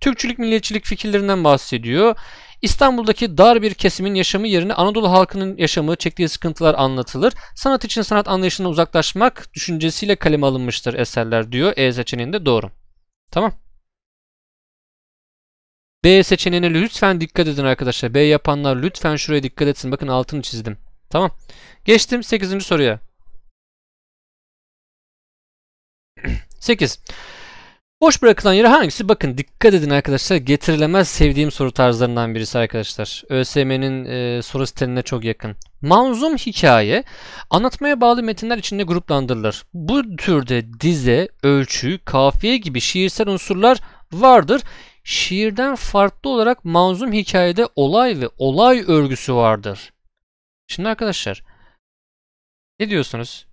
Türkçülük milliyetçilik fikirlerinden bahsediyor. İstanbul'daki dar bir kesimin yaşamı yerine Anadolu halkının yaşamı, çektiği sıkıntılar anlatılır. Sanat için sanat anlayışına uzaklaşmak düşüncesiyle kaleme alınmıştır eserler diyor. E seçeneğinde doğru. Tamam. B seçeneğine lütfen dikkat edin arkadaşlar. B yapanlar lütfen şuraya dikkat etsin. Bakın altını çizdim. Tamam. Geçtim 8. soruya. 8. Boş bırakılan yere hangisi? Bakın dikkat edin arkadaşlar. Getirilemez sevdiğim soru tarzlarından birisi arkadaşlar. ÖSYM'nin e, soru stiline çok yakın. Manzum hikaye anlatmaya bağlı metinler içinde gruplandırılır. Bu türde dize, ölçü, kafiye gibi şiirsel unsurlar vardır şiirden farklı olarak manzum hikayede olay ve olay örgüsü vardır. Şimdi arkadaşlar ne diyorsunuz?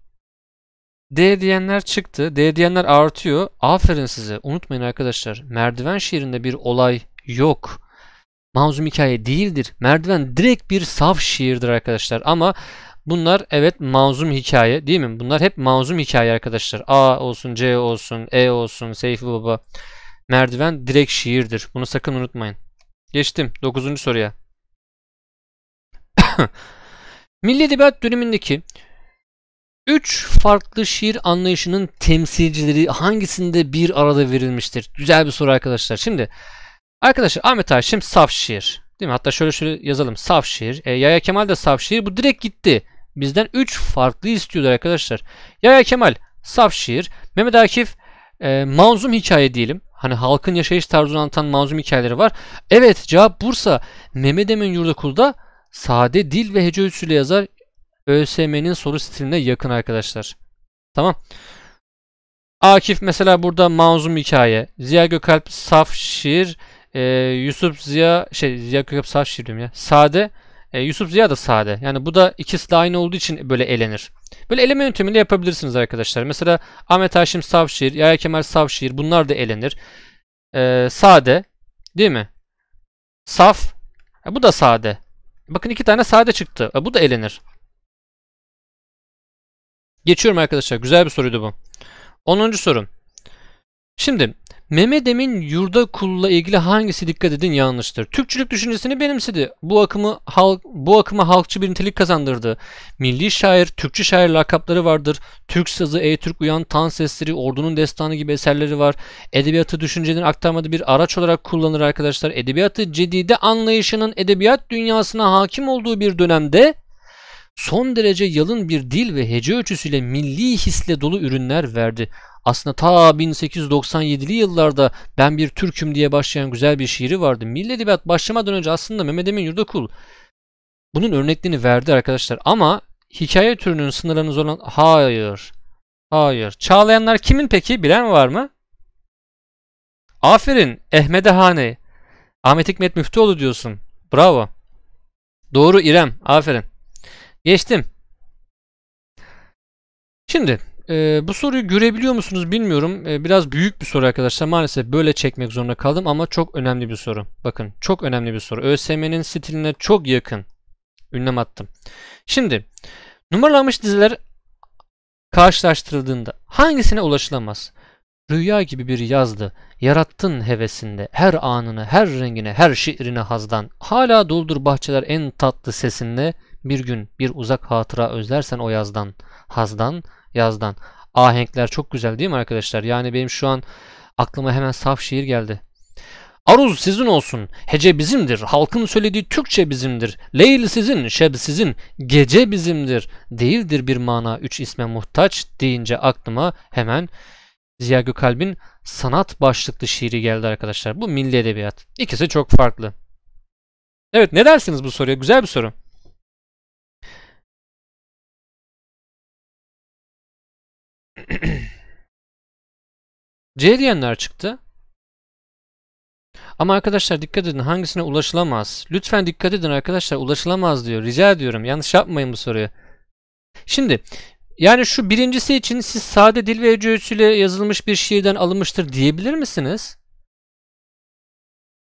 D diyenler çıktı. D diyenler artıyor. Aferin size. Unutmayın arkadaşlar. Merdiven şiirinde bir olay yok. Manzum hikaye değildir. Merdiven direkt bir saf şiirdir arkadaşlar. Ama bunlar evet manzum hikaye değil mi? Bunlar hep manzum hikaye arkadaşlar. A olsun, C olsun, E olsun, Seyfi Baba. Merdiven direkt şiirdir. Bunu sakın unutmayın. Geçtim. Dokuzuncu soruya. Milli Edebiyat dönemindeki üç farklı şiir anlayışının temsilcileri hangisinde bir arada verilmiştir? Güzel bir soru arkadaşlar. Şimdi arkadaşlar Ahmet Haşim saf şiir. Değil mi? Hatta şöyle şöyle yazalım. Saf şiir. E, Yaya Kemal de saf şiir. Bu direkt gitti. Bizden üç farklı istiyorlar arkadaşlar. Yaya Kemal saf şiir. Mehmet Akif e, manzum hikaye diyelim. Hani halkın yaşayış tarzını anlatan manzum hikayeleri var. Evet cevap Bursa. Mehmet Emin Yurdakul'da sade dil ve hece ölçüsüyle yazar. ÖSM'nin soru stiline yakın arkadaşlar. Tamam. Akif mesela burada manzum hikaye. Ziya Gökalp saf şiir. Ee, Yusuf Ziya şey Ziya Gökalp saf şiir diyorum ya. Sade e, Yusuf Ziya da sade. Yani bu da ikisi de aynı olduğu için böyle elenir. Böyle eleme yöntemiyle yapabilirsiniz arkadaşlar. Mesela Ahmet Haşim Savşehir, Yaya Kemal Savşehir bunlar da elenir. E, sade değil mi? Saf. E, bu da sade. Bakın iki tane sade çıktı. E, bu da elenir. Geçiyorum arkadaşlar. Güzel bir soruydu bu. 10. soru. Şimdi Mehmet Emin yurda kulla ilgili hangisi dikkat edin yanlıştır? Türkçülük düşüncesini benimsedi. Bu akımı halk, bu akıma halkçı bir nitelik kazandırdı. Milli şair, Türkçü şair lakapları vardır. Türk sazı, E-Türk uyan, tan sesleri, ordunun destanı gibi eserleri var. Edebiyatı düşüncelerini aktarmada bir araç olarak kullanır arkadaşlar. Edebiyatı cedide anlayışının edebiyat dünyasına hakim olduğu bir dönemde son derece yalın bir dil ve hece ölçüsüyle milli hisle dolu ürünler verdi. Aslında ta 1897'li yıllarda ben bir Türk'üm diye başlayan güzel bir şiiri vardı. Milli Edebiyat başlamadan önce aslında Mehmet Emin Yurdakul bunun örneklerini verdi arkadaşlar. Ama hikaye türünün sınırlarını zorlan... Hayır. Hayır. Çağlayanlar kimin peki? Bilen var mı? Aferin. Ehmedehane. Ahmet Hikmet Müftüoğlu diyorsun. Bravo. Doğru İrem. Aferin. Geçtim. Şimdi e, bu soruyu görebiliyor musunuz bilmiyorum. E, biraz büyük bir soru arkadaşlar. Maalesef böyle çekmek zorunda kaldım ama çok önemli bir soru. Bakın çok önemli bir soru. ÖSM'nin stiline çok yakın. Ünlem attım. Şimdi numaralanmış diziler karşılaştırıldığında hangisine ulaşılamaz? Rüya gibi bir yazdı. Yarattın hevesinde her anını, her rengine, her şiirine hazdan. Hala doldur bahçeler en tatlı sesinle. Bir gün bir uzak hatıra özlersen o yazdan, hazdan, yazdan. Ahenkler çok güzel değil mi arkadaşlar? Yani benim şu an aklıma hemen saf şiir geldi. Aruz sizin olsun, hece bizimdir, halkın söylediği Türkçe bizimdir, leyl sizin, şeb sizin, gece bizimdir, değildir bir mana üç isme muhtaç deyince aklıma hemen Ziya Gökalp'in sanat başlıklı şiiri geldi arkadaşlar. Bu milli edebiyat. İkisi çok farklı. Evet ne dersiniz bu soruya? Güzel bir soru. C diyenler çıktı. Ama arkadaşlar dikkat edin hangisine ulaşılamaz. Lütfen dikkat edin arkadaşlar ulaşılamaz diyor. Rica ediyorum yanlış yapmayın bu soruyu. Şimdi yani şu birincisi için siz sade dil ve hece yazılmış bir şiirden alınmıştır diyebilir misiniz?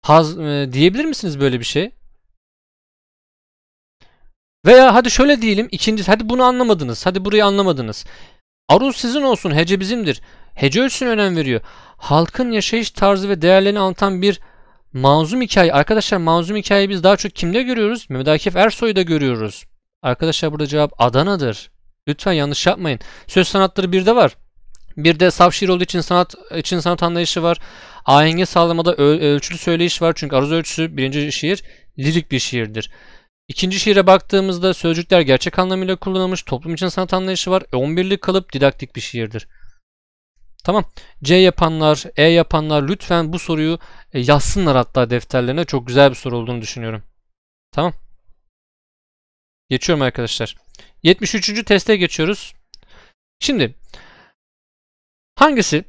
Haz, e, diyebilir misiniz böyle bir şey? Veya hadi şöyle diyelim ikincisi hadi bunu anlamadınız. Hadi burayı anlamadınız. Aruz sizin olsun hece bizimdir hece ölçüsüne önem veriyor. Halkın yaşayış tarzı ve değerlerini anlatan bir manzum hikaye. Arkadaşlar manzum hikayeyi biz daha çok kimde görüyoruz? Mehmet Akif Ersoy'da görüyoruz. Arkadaşlar burada cevap Adana'dır. Lütfen yanlış yapmayın. Söz sanatları bir de var. Bir de saf şiir olduğu için sanat için sanat anlayışı var. Ahenge sağlamada ölçülü söyleyiş var. Çünkü aruz ölçüsü birinci şiir lirik bir şiirdir. İkinci şiire baktığımızda sözcükler gerçek anlamıyla kullanılmış. Toplum için sanat anlayışı var. 11'lik kalıp didaktik bir şiirdir. Tamam. C yapanlar, E yapanlar lütfen bu soruyu e, yazsınlar hatta defterlerine. Çok güzel bir soru olduğunu düşünüyorum. Tamam. Geçiyorum arkadaşlar. 73. teste geçiyoruz. Şimdi hangisi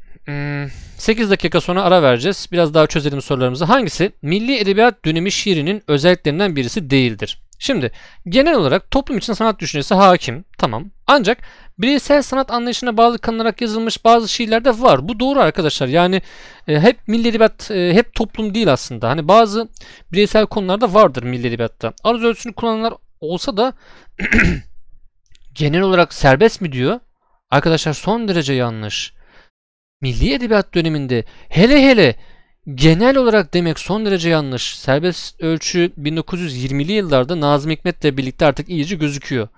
8 hmm, dakika sonra ara vereceğiz. Biraz daha çözelim sorularımızı. Hangisi milli edebiyat dönemi şiirinin özelliklerinden birisi değildir? Şimdi genel olarak toplum için sanat düşüncesi hakim. Tamam. Ancak bireysel sanat anlayışına bağlı kalınarak yazılmış bazı şiirlerde var. Bu doğru arkadaşlar. Yani e, hep milli edebiyat, e, hep toplum değil aslında. Hani bazı bireysel konularda vardır milli edebiyatta. Aruz ölçüsünü kullananlar olsa da genel olarak serbest mi diyor? Arkadaşlar son derece yanlış. Milli edebiyat döneminde hele hele genel olarak demek son derece yanlış. Serbest ölçü 1920'li yıllarda Nazım Hikmet'le birlikte artık iyice gözüküyor.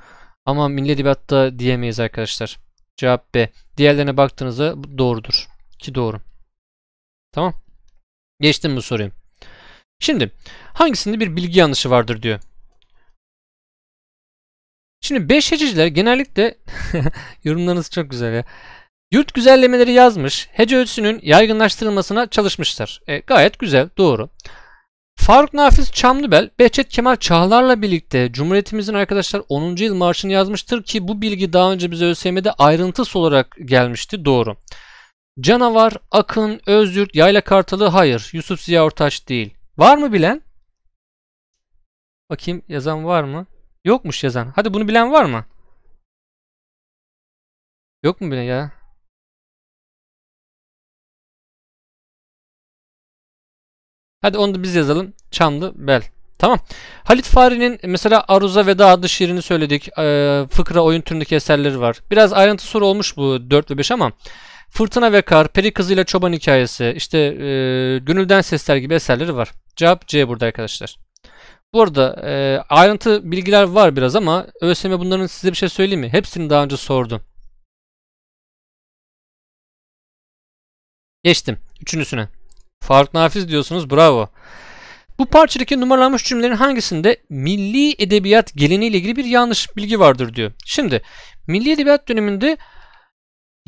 Ama milli edebiyatta diyemeyiz arkadaşlar. Cevap B. Diğerlerine baktığınızda doğrudur. Ki doğru. Tamam. Geçtim bu soruyu. Şimdi hangisinde bir bilgi yanlışı vardır diyor. Şimdi beş hececiler genellikle yorumlarınız çok güzel ya. Yurt güzellemeleri yazmış, hece ölçüsünün yaygınlaştırılmasına çalışmışlar. E, gayet güzel, doğru. Faruk Nafiz Çamlıbel, Behçet Kemal Çağlar'la birlikte Cumhuriyetimizin arkadaşlar 10. yıl marşını yazmıştır ki bu bilgi daha önce bize ÖSYM'de ayrıntısı olarak gelmişti. Doğru. Canavar, Akın, Özyurt, Yayla Kartalı hayır. Yusuf Ziya Ortaç değil. Var mı bilen? Bakayım yazan var mı? Yokmuş yazan. Hadi bunu bilen var mı? Yok mu bilen ya? Hadi onu da biz yazalım. Çamlı Bel. Tamam. Halit Fari'nin mesela Aruza Veda adlı şiirini söyledik. Ee, fıkra oyun türündeki eserleri var. Biraz ayrıntı soru olmuş bu 4 ve 5 ama Fırtına ve Kar, Peri Kızı ile Çoban Hikayesi, işte e, Gönülden Sesler gibi eserleri var. Cevap C burada arkadaşlar. Bu arada e, ayrıntı bilgiler var biraz ama ÖSYM bunların size bir şey söyleyeyim mi? Hepsini daha önce sordum. Geçtim. Üçüncüsüne. Faruk Nafiz diyorsunuz bravo. Bu parçadaki numaralanmış cümlelerin hangisinde milli edebiyat geleneğiyle ilgili bir yanlış bilgi vardır diyor. Şimdi milli edebiyat döneminde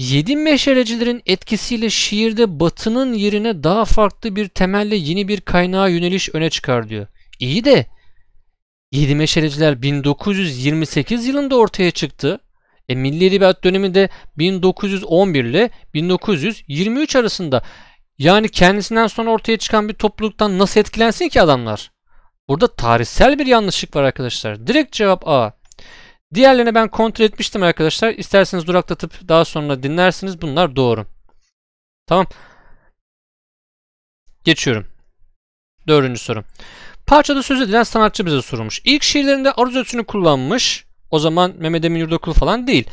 Yedi meşalecilerin etkisiyle şiirde batının yerine daha farklı bir temelle yeni bir kaynağa yöneliş öne çıkar diyor. İyi de yedi meşaleciler 1928 yılında ortaya çıktı. E, Milli Edebiyat dönemi de 1911 ile 1923 arasında yani kendisinden sonra ortaya çıkan bir topluluktan nasıl etkilensin ki adamlar? Burada tarihsel bir yanlışlık var arkadaşlar. Direkt cevap A. Diğerlerine ben kontrol etmiştim arkadaşlar. İsterseniz duraklatıp daha sonra dinlersiniz. Bunlar doğru. Tamam. Geçiyorum. Dördüncü soru. Parçada söz edilen sanatçı bize sorulmuş. İlk şiirlerinde aruz ölçüsünü kullanmış. O zaman Mehmet Emin Yurdakul falan değil.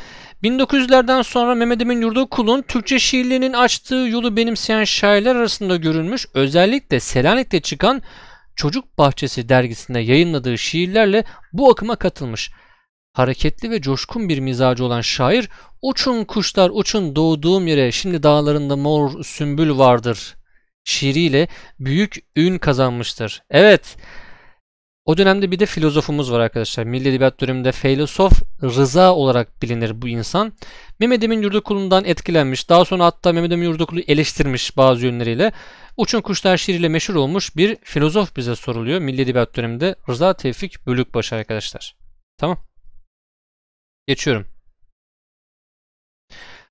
1900'lerden sonra Mehmet Emin Yurdakul'un Türkçe şiirlerinin açtığı yolu benimseyen şairler arasında görünmüş, özellikle Selanik'te çıkan Çocuk Bahçesi dergisinde yayınladığı şiirlerle bu akıma katılmış. Hareketli ve coşkun bir mizacı olan şair uçun kuşlar uçun doğduğum yere şimdi dağlarında mor sümbül vardır şiiriyle büyük ün kazanmıştır. Evet o dönemde bir de filozofumuz var arkadaşlar. Milli Edebiyat döneminde filozof Rıza olarak bilinir bu insan. Mehmet Emin Yurdukulu'ndan etkilenmiş. Daha sonra hatta Mehmet Emin Yurdukulu eleştirmiş bazı yönleriyle. Uçun Kuşlar şiiriyle meşhur olmuş bir filozof bize soruluyor. Milli Edebiyat döneminde Rıza Tevfik Bölükbaşı arkadaşlar. Tamam. Geçiyorum.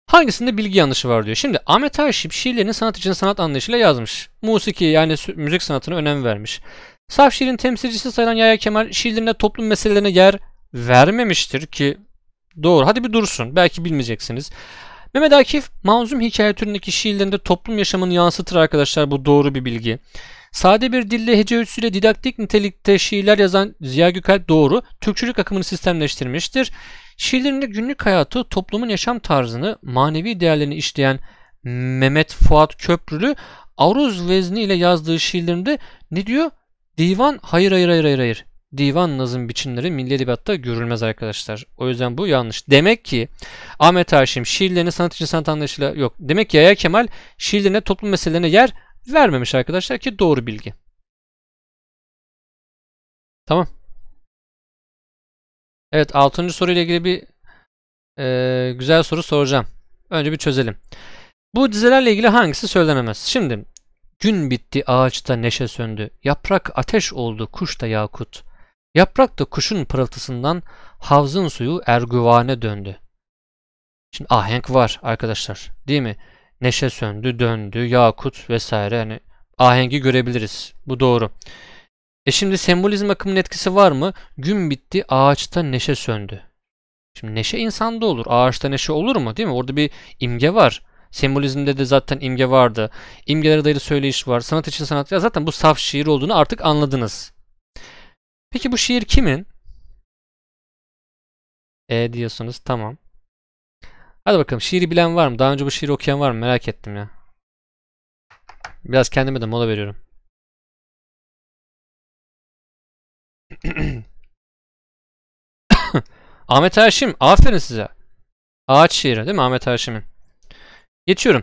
Hangisinde bilgi yanlışı var diyor. Şimdi Ahmet Haşim şiirlerini sanat için sanat anlayışıyla yazmış. Musiki yani müzik sanatına önem vermiş. Saf şiirin temsilcisi sayılan Yaya Kemal şiirlerine toplum meselelerine yer vermemiştir ki doğru. Hadi bir dursun. Belki bilmeyeceksiniz. Mehmet Akif manzum hikaye türündeki şiirlerinde toplum yaşamını yansıtır arkadaşlar. Bu doğru bir bilgi. Sade bir dille hece üssüyle didaktik nitelikte şiirler yazan Ziya Gökalp doğru. Türkçülük akımını sistemleştirmiştir. Şiirlerinde günlük hayatı, toplumun yaşam tarzını, manevi değerlerini işleyen Mehmet Fuat Köprülü Aruz vezni ile yazdığı şiirlerinde ne diyor? Divan hayır hayır hayır hayır hayır. Divan nazım biçimleri milli edebiyatta görülmez arkadaşlar. O yüzden bu yanlış. Demek ki Ahmet Haşim şiirlerini sanat için sanat anlayışıyla yok. Demek ki Yaya Kemal şiirlerine toplum meselelerine yer vermemiş arkadaşlar ki doğru bilgi. Tamam. Evet 6. soruyla ilgili bir e, güzel soru soracağım. Önce bir çözelim. Bu dizelerle ilgili hangisi söylenemez? Şimdi Gün bitti ağaçta neşe söndü. Yaprak ateş oldu kuş da yakut. Yaprak da kuşun pırıltısından havzın suyu ergüvane döndü. Şimdi ahenk var arkadaşlar değil mi? Neşe söndü, döndü, yakut vesaire yani ahengi görebiliriz. Bu doğru. E şimdi sembolizm akımının etkisi var mı? Gün bitti ağaçta neşe söndü. Şimdi neşe insanda olur. Ağaçta neşe olur mu değil mi? Orada bir imge var. Sembolizmde de zaten imge vardı. İmgelere dayalı söyleyiş var. Sanat için sanat. Ya zaten bu saf şiir olduğunu artık anladınız. Peki bu şiir kimin? E diyorsunuz. Tamam. Hadi bakalım şiiri bilen var mı? Daha önce bu şiiri okuyan var mı? Merak ettim ya. Biraz kendime de mola veriyorum. Ahmet Haşim aferin size. Ağaç şiiri değil mi Ahmet Erşimin? Geçiyorum.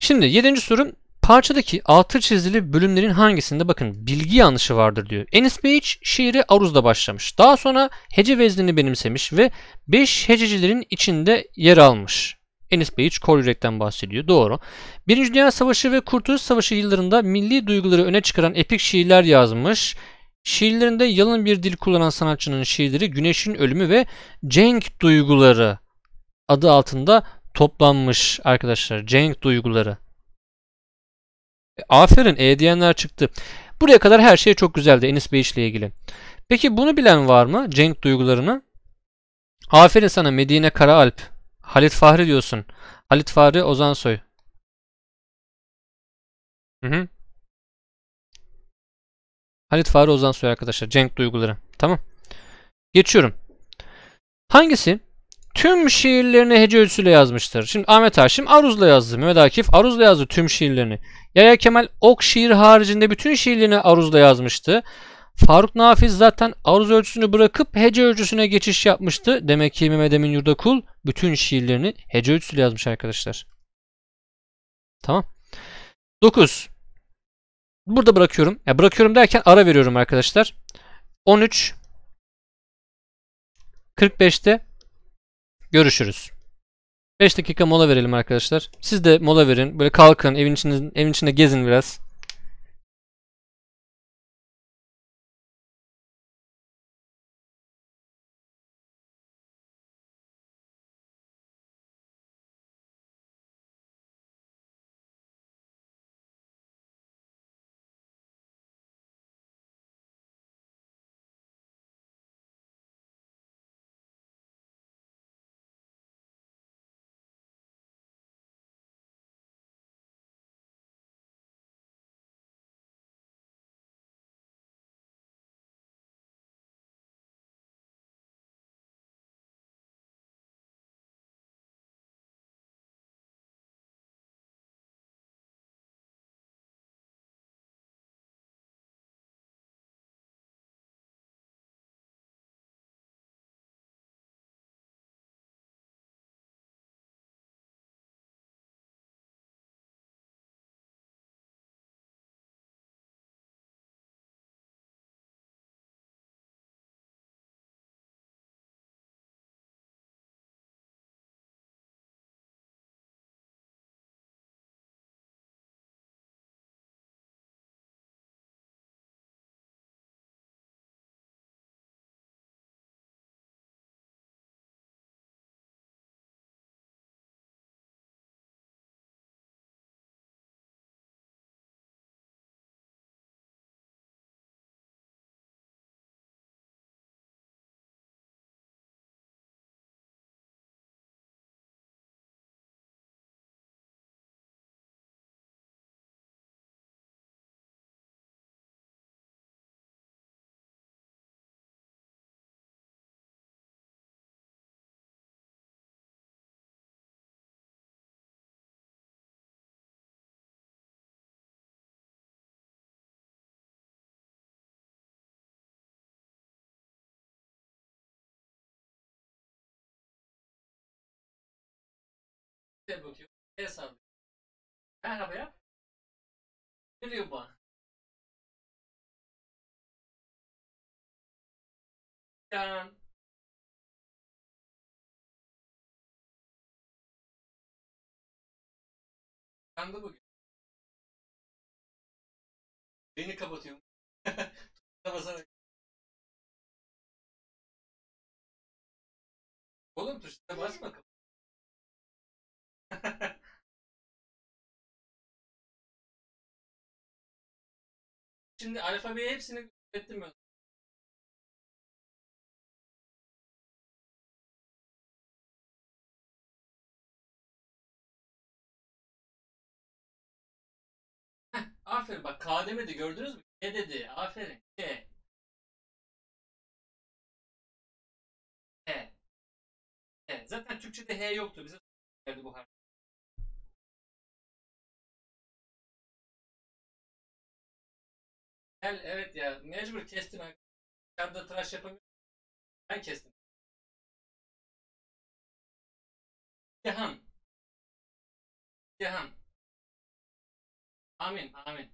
Şimdi 7. sorum. parçadaki altı çizili bölümlerin hangisinde bakın bilgi yanlışı vardır diyor. Enis Beyiç şiiri Aruz'da başlamış. Daha sonra hece veznini benimsemiş ve 5 hececilerin içinde yer almış. Enis Beyiç kol yürekten bahsediyor. Doğru. Birinci Dünya Savaşı ve Kurtuluş Savaşı yıllarında milli duyguları öne çıkaran epik şiirler yazmış. Şiirlerinde yalın bir dil kullanan sanatçının şiirleri Güneşin Ölümü ve Cenk Duyguları adı altında toplanmış arkadaşlar cenk duyguları. E, aferin E çıktı. Buraya kadar her şey çok güzeldi Enis Beyiş ile ilgili. Peki bunu bilen var mı cenk duygularını? Aferin sana Medine Karaalp. Halit Fahri diyorsun. Halit Fahri Ozan Soy. Hı hı. Halit Fahri Ozan Soy arkadaşlar. Cenk duyguları. Tamam. Geçiyorum. Hangisi tüm şiirlerini hece ölçüsüyle yazmıştır. Şimdi Ahmet Haşim aruzla yazdı. Mehmet Akif aruzla yazdı tüm şiirlerini. Yahya Kemal ok şiir haricinde bütün şiirlerini aruzla yazmıştı. Faruk Nafiz zaten aruz ölçüsünü bırakıp hece ölçüsüne geçiş yapmıştı. Demek ki Mehmet Emin Yurdakul bütün şiirlerini hece ölçüsüyle yazmış arkadaşlar. Tamam. 9. Burada bırakıyorum. Ya bırakıyorum derken ara veriyorum arkadaşlar. 13 45'te Görüşürüz. 5 dakika mola verelim arkadaşlar. Siz de mola verin. Böyle kalkın, evin içinde, evin içinde gezin biraz. bakıyor. Ne sallıyor. Merhaba yap. Ne diyor bana? Can. Kandı bugün. Beni kapatıyorum. basarak. Oğlum tuşuna basma. Şimdi alfabeyi hepsini öğrettim ben. Heh, aferin bak K demedi gördünüz mü? K dedi aferin K. E, E Zaten Türkçe'de H yoktu bize verdi bu harf. Gel evet ya mecbur kestim Dışarıda tıraş yapamıyorum. Ben kestim. İlham. İlham. Amin. Amin.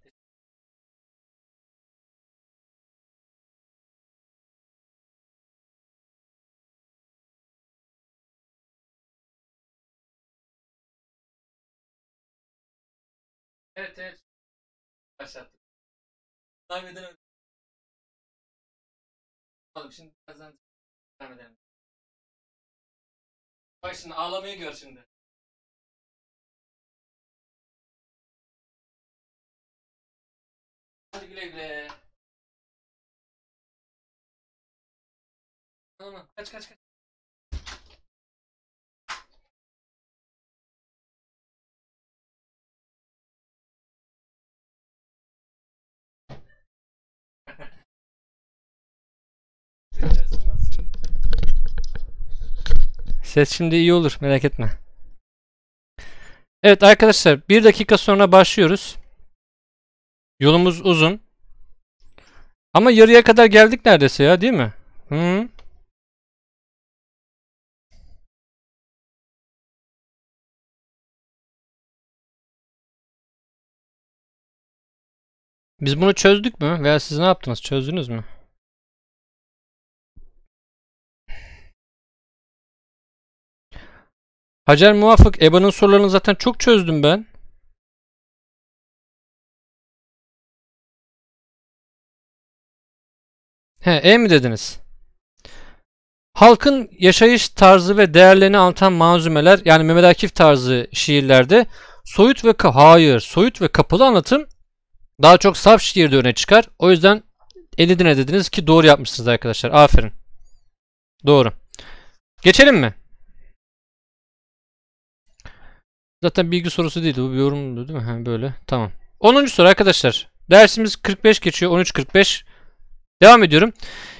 Evet evet. Başlattım kaybeden ödül. şimdi birazdan devam edelim. Bak şimdi ağlamayı gör şimdi. Hadi güle güle. Tamam kaç kaç kaç. Ses şimdi iyi olur merak etme. Evet arkadaşlar bir dakika sonra başlıyoruz. Yolumuz uzun. Ama yarıya kadar geldik neredeyse ya değil mi? Hı. -hı. Biz bunu çözdük mü? Veya siz ne yaptınız? Çözdünüz mü? Hacer muvafık. EBA'nın sorularını zaten çok çözdüm ben. He, E mi dediniz? Halkın yaşayış tarzı ve değerlerini anlatan manzumeler yani Mehmet Akif tarzı şiirlerde soyut ve hayır soyut ve kapalı anlatım daha çok saf şiirde öne çıkar. O yüzden elidine dediniz ki doğru yapmışsınız arkadaşlar. Aferin. Doğru. Geçelim mi? Zaten bilgi sorusu değildi. Bu bir yorumdu değil mi? Ha, böyle. Tamam. 10. soru arkadaşlar. Dersimiz 45 geçiyor. 13.45. Devam ediyorum.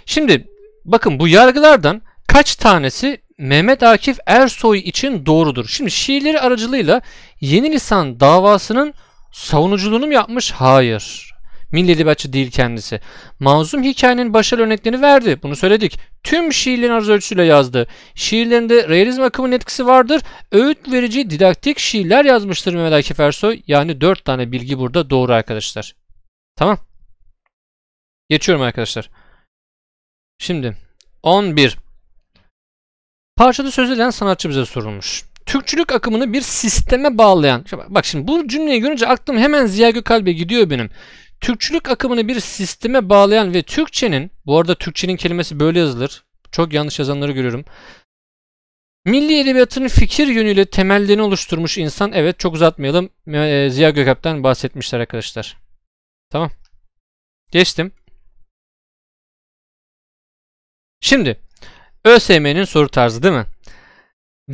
Şimdi bakın bu yargılardan kaç tanesi Mehmet Akif Ersoy için doğrudur? Şimdi şiirleri aracılığıyla yeni lisan davasının savunuculuğunu mu yapmış? Hayır. Milliyetçi değil kendisi. Mazlum hikayenin başarılı örneklerini verdi. Bunu söyledik. Tüm şiirlerin arz ölçüsüyle yazdı. Şiirlerinde realizm akımının etkisi vardır. Öğüt verici didaktik şiirler yazmıştır Mehmet Akif Ersoy. Yani 4 tane bilgi burada doğru arkadaşlar. Tamam. Geçiyorum arkadaşlar. Şimdi 11. Parçada söz edilen sanatçı bize sorulmuş. Türkçülük akımını bir sisteme bağlayan. Bak şimdi bu cümleyi görünce aklım hemen Ziya Gökalp'e gidiyor benim. Türkçülük akımını bir sisteme bağlayan ve Türkçenin, bu arada Türkçenin kelimesi böyle yazılır. Çok yanlış yazanları görüyorum. Milli edebiyatın fikir yönüyle temellerini oluşturmuş insan, evet çok uzatmayalım. E, Ziya Gökalp'ten bahsetmişler arkadaşlar. Tamam. Geçtim. Şimdi ÖSYM'nin soru tarzı değil mi?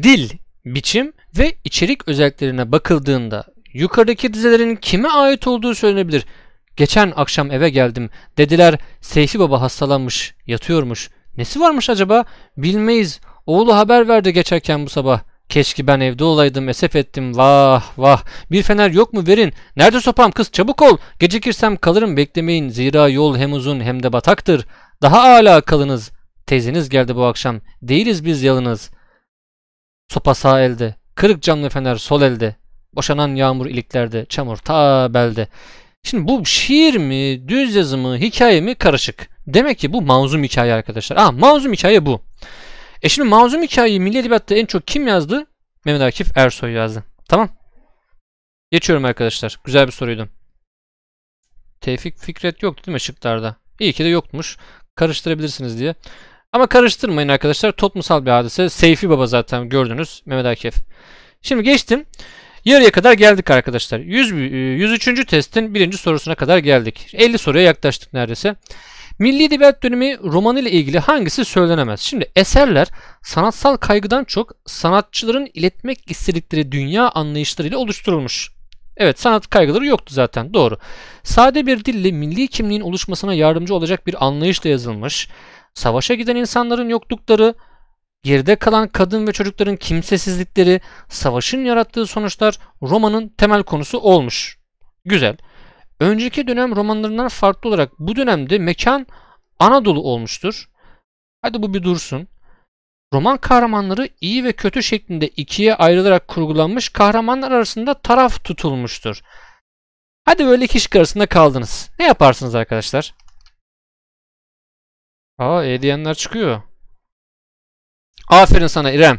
Dil, biçim ve içerik özelliklerine bakıldığında yukarıdaki dizelerin kime ait olduğu söylenebilir. Geçen akşam eve geldim. Dediler Seyfi Baba hastalanmış, yatıyormuş. Nesi varmış acaba? Bilmeyiz. Oğlu haber verdi geçerken bu sabah. Keşke ben evde olaydım esef ettim vah vah. Bir fener yok mu verin. Nerede sopam kız çabuk ol. Gecikirsem kalırım beklemeyin. Zira yol hem uzun hem de bataktır. Daha âlâ kalınız. Teyzeniz geldi bu akşam. Değiliz biz yalınız. Sopa sağ elde. Kırık camlı fener sol elde. Boşanan yağmur iliklerde. Çamur ta belde. Şimdi bu şiir mi, düz yazımı, hikaye mi karışık. Demek ki bu manzum hikaye arkadaşlar. Ah manzum hikaye bu. E şimdi manzum hikayeyi Milli Edebiyat'ta en çok kim yazdı? Mehmet Akif Ersoy yazdı. Tamam. Geçiyorum arkadaşlar. Güzel bir soruydu. Tevfik Fikret yoktu değil mi şıklarda? İyi ki de yokmuş. Karıştırabilirsiniz diye. Ama karıştırmayın arkadaşlar. Toplumsal bir hadise. Seyfi Baba zaten gördünüz. Mehmet Akif. Şimdi geçtim. Yarıya kadar geldik arkadaşlar. 100, 103. E, testin birinci sorusuna kadar geldik. 50 soruya yaklaştık neredeyse. Milli Edebiyat Dönemi romanı ile ilgili hangisi söylenemez? Şimdi eserler sanatsal kaygıdan çok sanatçıların iletmek istedikleri dünya anlayışlarıyla oluşturulmuş. Evet sanat kaygıları yoktu zaten doğru. Sade bir dille milli kimliğin oluşmasına yardımcı olacak bir anlayışla yazılmış. Savaşa giden insanların yoklukları, Geride kalan kadın ve çocukların kimsesizlikleri, savaşın yarattığı sonuçlar romanın temel konusu olmuş. Güzel. Önceki dönem romanlarından farklı olarak bu dönemde mekan Anadolu olmuştur. Hadi bu bir dursun. Roman kahramanları iyi ve kötü şeklinde ikiye ayrılarak kurgulanmış kahramanlar arasında taraf tutulmuştur. Hadi böyle iki şık arasında kaldınız. Ne yaparsınız arkadaşlar? Aa, e diyenler çıkıyor. Aferin sana İrem.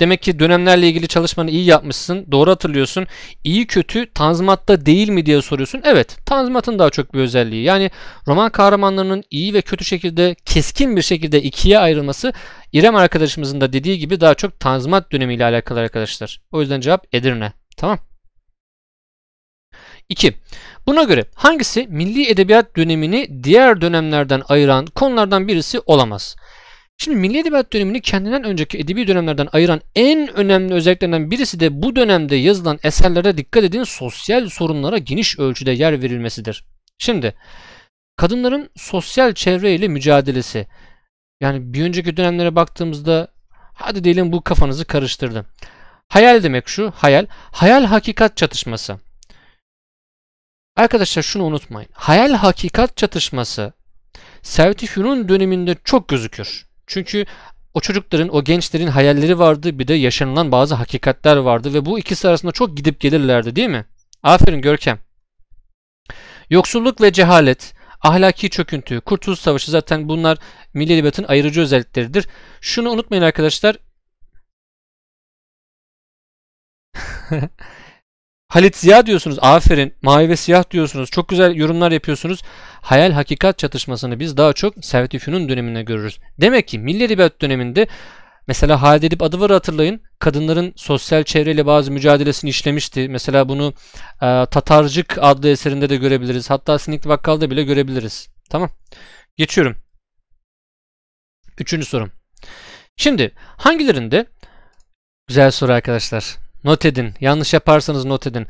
Demek ki dönemlerle ilgili çalışmanı iyi yapmışsın. Doğru hatırlıyorsun. İyi kötü Tanzimat'ta değil mi diye soruyorsun. Evet. Tanzimat'ın daha çok bir özelliği. Yani roman kahramanlarının iyi ve kötü şekilde keskin bir şekilde ikiye ayrılması İrem arkadaşımızın da dediği gibi daha çok Tanzimat dönemiyle alakalı arkadaşlar. O yüzden cevap Edirne. Tamam. 2. Buna göre hangisi milli edebiyat dönemini diğer dönemlerden ayıran konulardan birisi olamaz? Şimdi Milli Edebiyat dönemini kendinden önceki edebi dönemlerden ayıran en önemli özelliklerinden birisi de bu dönemde yazılan eserlere dikkat edin sosyal sorunlara geniş ölçüde yer verilmesidir. Şimdi kadınların sosyal çevre ile mücadelesi. Yani bir önceki dönemlere baktığımızda hadi diyelim bu kafanızı karıştırdım. Hayal demek şu hayal. Hayal hakikat çatışması. Arkadaşlar şunu unutmayın. Hayal hakikat çatışması Servet-i Fünun döneminde çok gözükür. Çünkü o çocukların, o gençlerin hayalleri vardı bir de yaşanılan bazı hakikatler vardı ve bu ikisi arasında çok gidip gelirlerdi değil mi? Aferin Görkem. Yoksulluk ve cehalet, ahlaki çöküntü, Kurtuluş Savaşı zaten bunlar milli edebiyatın ayırıcı özellikleridir. Şunu unutmayın arkadaşlar. Halit Ziya diyorsunuz. Aferin. Mavi ve siyah diyorsunuz. Çok güzel yorumlar yapıyorsunuz. Hayal hakikat çatışmasını biz daha çok Servet Üfün'ün döneminde görürüz. Demek ki Milli Edebiyat döneminde Mesela Halide Edip Adıvar'ı hatırlayın. Kadınların sosyal çevreyle bazı mücadelesini işlemişti. Mesela bunu e, Tatarcık adlı eserinde de görebiliriz. Hatta Sinikli Bakkal'da bile görebiliriz. Tamam. Geçiyorum. Üçüncü sorum. Şimdi hangilerinde güzel soru arkadaşlar. Not edin. Yanlış yaparsanız not edin.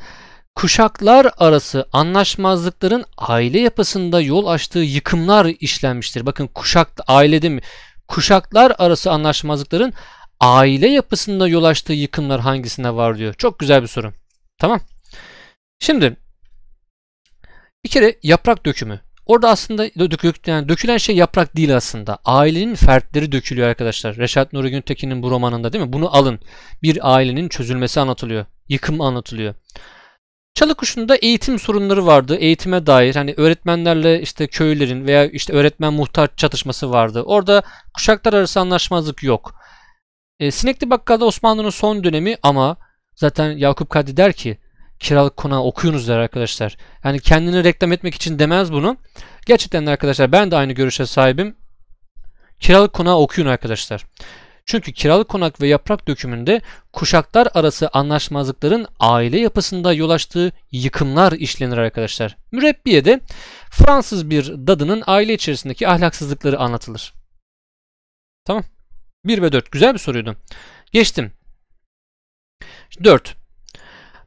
Kuşaklar arası anlaşmazlıkların aile yapısında yol açtığı yıkımlar işlenmiştir. Bakın kuşak aile değil mi? Kuşaklar arası anlaşmazlıkların aile yapısında yol açtığı yıkımlar hangisine var diyor. Çok güzel bir soru. Tamam. Şimdi bir kere yaprak dökümü. Orada aslında dök, yani dökülen şey yaprak değil aslında. Ailenin fertleri dökülüyor arkadaşlar. Reşat Nuri Güntekin'in bu romanında değil mi? Bunu alın. Bir ailenin çözülmesi anlatılıyor. Yıkım anlatılıyor. Çalıkuşu'nda eğitim sorunları vardı. Eğitime dair hani öğretmenlerle işte köylerin veya işte öğretmen muhtar çatışması vardı. Orada kuşaklar arası anlaşmazlık yok. E, Sinekli Bakkal'da Osmanlı'nın son dönemi ama zaten Yakup Kadri der ki kiralık konağı okuyunuz der arkadaşlar. Yani kendini reklam etmek için demez bunu. Gerçekten de arkadaşlar ben de aynı görüşe sahibim. Kiralık konağı okuyun arkadaşlar. Çünkü kiralık konak ve yaprak dökümünde kuşaklar arası anlaşmazlıkların aile yapısında yol açtığı yıkımlar işlenir arkadaşlar. Mürebbiye'de Fransız bir dadının aile içerisindeki ahlaksızlıkları anlatılır. Tamam. 1 ve 4 güzel bir soruydu. Geçtim. 4.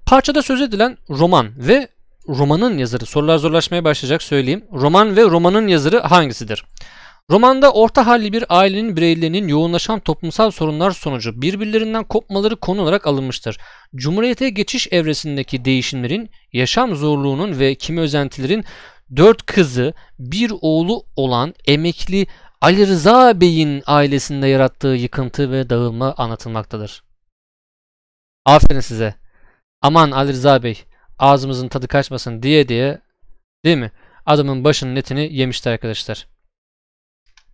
Parçada söz edilen roman ve romanın yazarı sorular zorlaşmaya başlayacak söyleyeyim. Roman ve romanın yazarı hangisidir? Romanda orta halli bir ailenin bireylerinin yoğunlaşan toplumsal sorunlar sonucu birbirlerinden kopmaları konu olarak alınmıştır. Cumhuriyete geçiş evresindeki değişimlerin, yaşam zorluğunun ve kimi özentilerin dört kızı, bir oğlu olan emekli Ali Rıza Bey'in ailesinde yarattığı yıkıntı ve dağılma anlatılmaktadır. Aferin size aman Ali Rıza Bey ağzımızın tadı kaçmasın diye diye değil mi? Adamın başının etini yemişti arkadaşlar.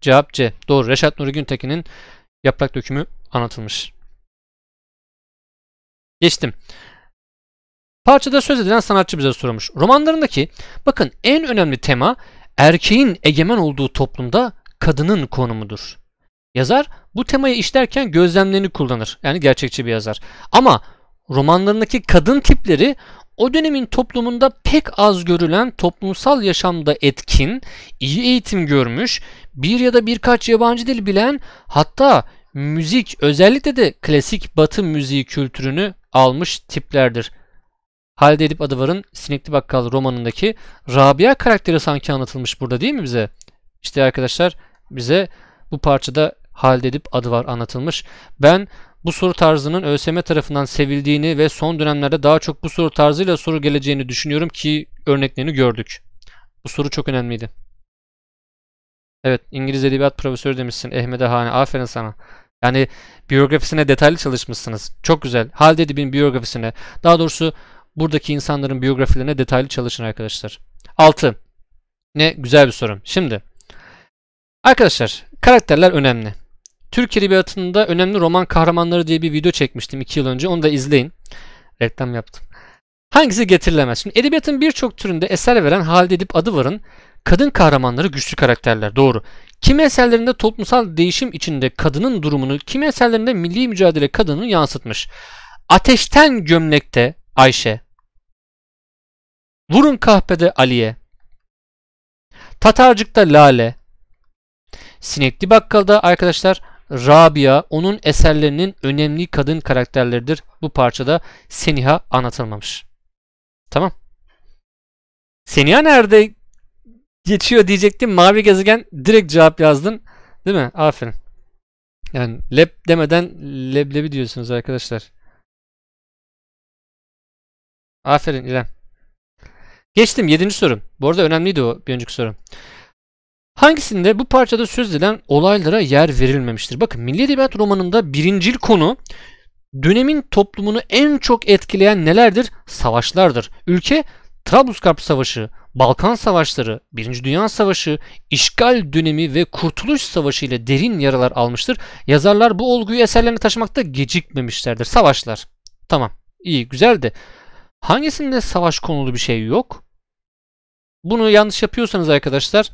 Cevap C. Doğru. Reşat Nuri Güntekin'in yaprak dökümü anlatılmış. Geçtim. Parçada söz edilen sanatçı bize sormuş. Romanlarındaki bakın en önemli tema erkeğin egemen olduğu toplumda kadının konumudur. Yazar bu temayı işlerken gözlemlerini kullanır. Yani gerçekçi bir yazar. Ama romanlarındaki kadın tipleri o dönemin toplumunda pek az görülen toplumsal yaşamda etkin, iyi eğitim görmüş, bir ya da birkaç yabancı dil bilen hatta müzik özellikle de klasik batı müziği kültürünü almış tiplerdir. Halide Edip Adıvar'ın Sinekli Bakkal romanındaki Rabia karakteri sanki anlatılmış burada değil mi bize? İşte arkadaşlar bize bu parçada Halide Edip Adıvar anlatılmış. Ben bu soru tarzının ÖSM tarafından sevildiğini ve son dönemlerde daha çok bu soru tarzıyla soru geleceğini düşünüyorum ki örneklerini gördük. Bu soru çok önemliydi. Evet İngiliz Edebiyat Profesörü demişsin Ehmede Hane aferin sana. Yani biyografisine detaylı çalışmışsınız. Çok güzel. Halide Edip'in biyografisine daha doğrusu buradaki insanların biyografilerine detaylı çalışın arkadaşlar. 6. Ne güzel bir sorum. Şimdi arkadaşlar karakterler önemli. Türk Edebiyatı'nda önemli roman kahramanları diye bir video çekmiştim 2 yıl önce. Onu da izleyin. Reklam yaptım. Hangisi getirilemez? Şimdi edebiyatın birçok türünde eser veren Halide Edip Adıvar'ın kadın kahramanları güçlü karakterler. Doğru. Kimi eserlerinde toplumsal değişim içinde kadının durumunu, kimi eserlerinde milli mücadele kadının yansıtmış. Ateşten gömlekte Ayşe. Vurun kahpede Ali'ye. Tatarcık'ta Lale. Sinekli Bakkal'da arkadaşlar Rabia onun eserlerinin önemli kadın karakterleridir. Bu parçada Seniha anlatılmamış. Tamam. Seniha nerede geçiyor diyecektim. Mavi gezegen direkt cevap yazdın. Değil mi? Aferin. Yani lep demeden leblebi diyorsunuz arkadaşlar. Aferin İrem. Geçtim 7. sorum. Bu arada önemliydi o bir önceki soru. Hangisinde bu parçada söz edilen olaylara yer verilmemiştir? Bakın Milli Edebiyat romanında birincil konu dönemin toplumunu en çok etkileyen nelerdir? Savaşlardır. Ülke Trablusgarp Savaşı, Balkan Savaşları, Birinci Dünya Savaşı, işgal dönemi ve Kurtuluş Savaşı ile derin yaralar almıştır. Yazarlar bu olguyu eserlerine taşımakta gecikmemişlerdir. Savaşlar. Tamam. İyi, güzel de hangisinde savaş konulu bir şey yok? Bunu yanlış yapıyorsanız arkadaşlar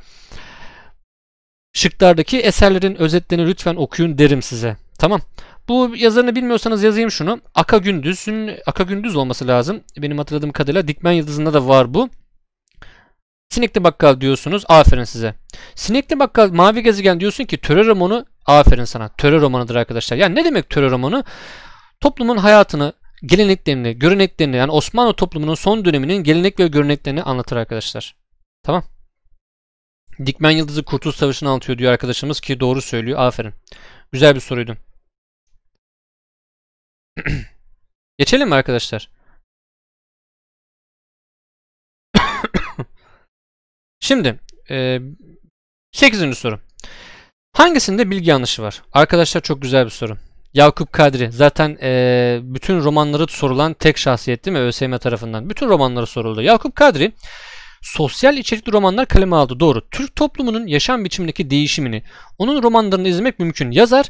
şıklardaki eserlerin özetlerini lütfen okuyun derim size. Tamam. Bu yazarını bilmiyorsanız yazayım şunu. Aka Gündüz'ün Aka Gündüz olması lazım. Benim hatırladığım kadarıyla Dikmen Yıldızı'nda da var bu. Sinekli Bakkal diyorsunuz. Aferin size. Sinekli Bakkal Mavi Gezegen diyorsun ki töre romanı aferin sana. Töre romanıdır arkadaşlar. Yani ne demek töre romanı? Toplumun hayatını, geleneklerini, göreneklerini yani Osmanlı toplumunun son döneminin gelenek ve göreneklerini anlatır arkadaşlar. Tamam. Dikmen Yıldızı Kurtuluş Savaşı'nı anlatıyor diyor arkadaşımız ki doğru söylüyor. Aferin. Güzel bir soruydu. Geçelim mi arkadaşlar? Şimdi e, 8. soru. Hangisinde bilgi yanlışı var? Arkadaşlar çok güzel bir soru. Yakup Kadri zaten e, bütün romanları sorulan tek şahsiyet değil mi ÖSYM tarafından? Bütün romanları soruldu. Yakup Kadri sosyal içerikli romanlar kaleme aldı. Doğru. Türk toplumunun yaşam biçimindeki değişimini onun romanlarını izlemek mümkün. Yazar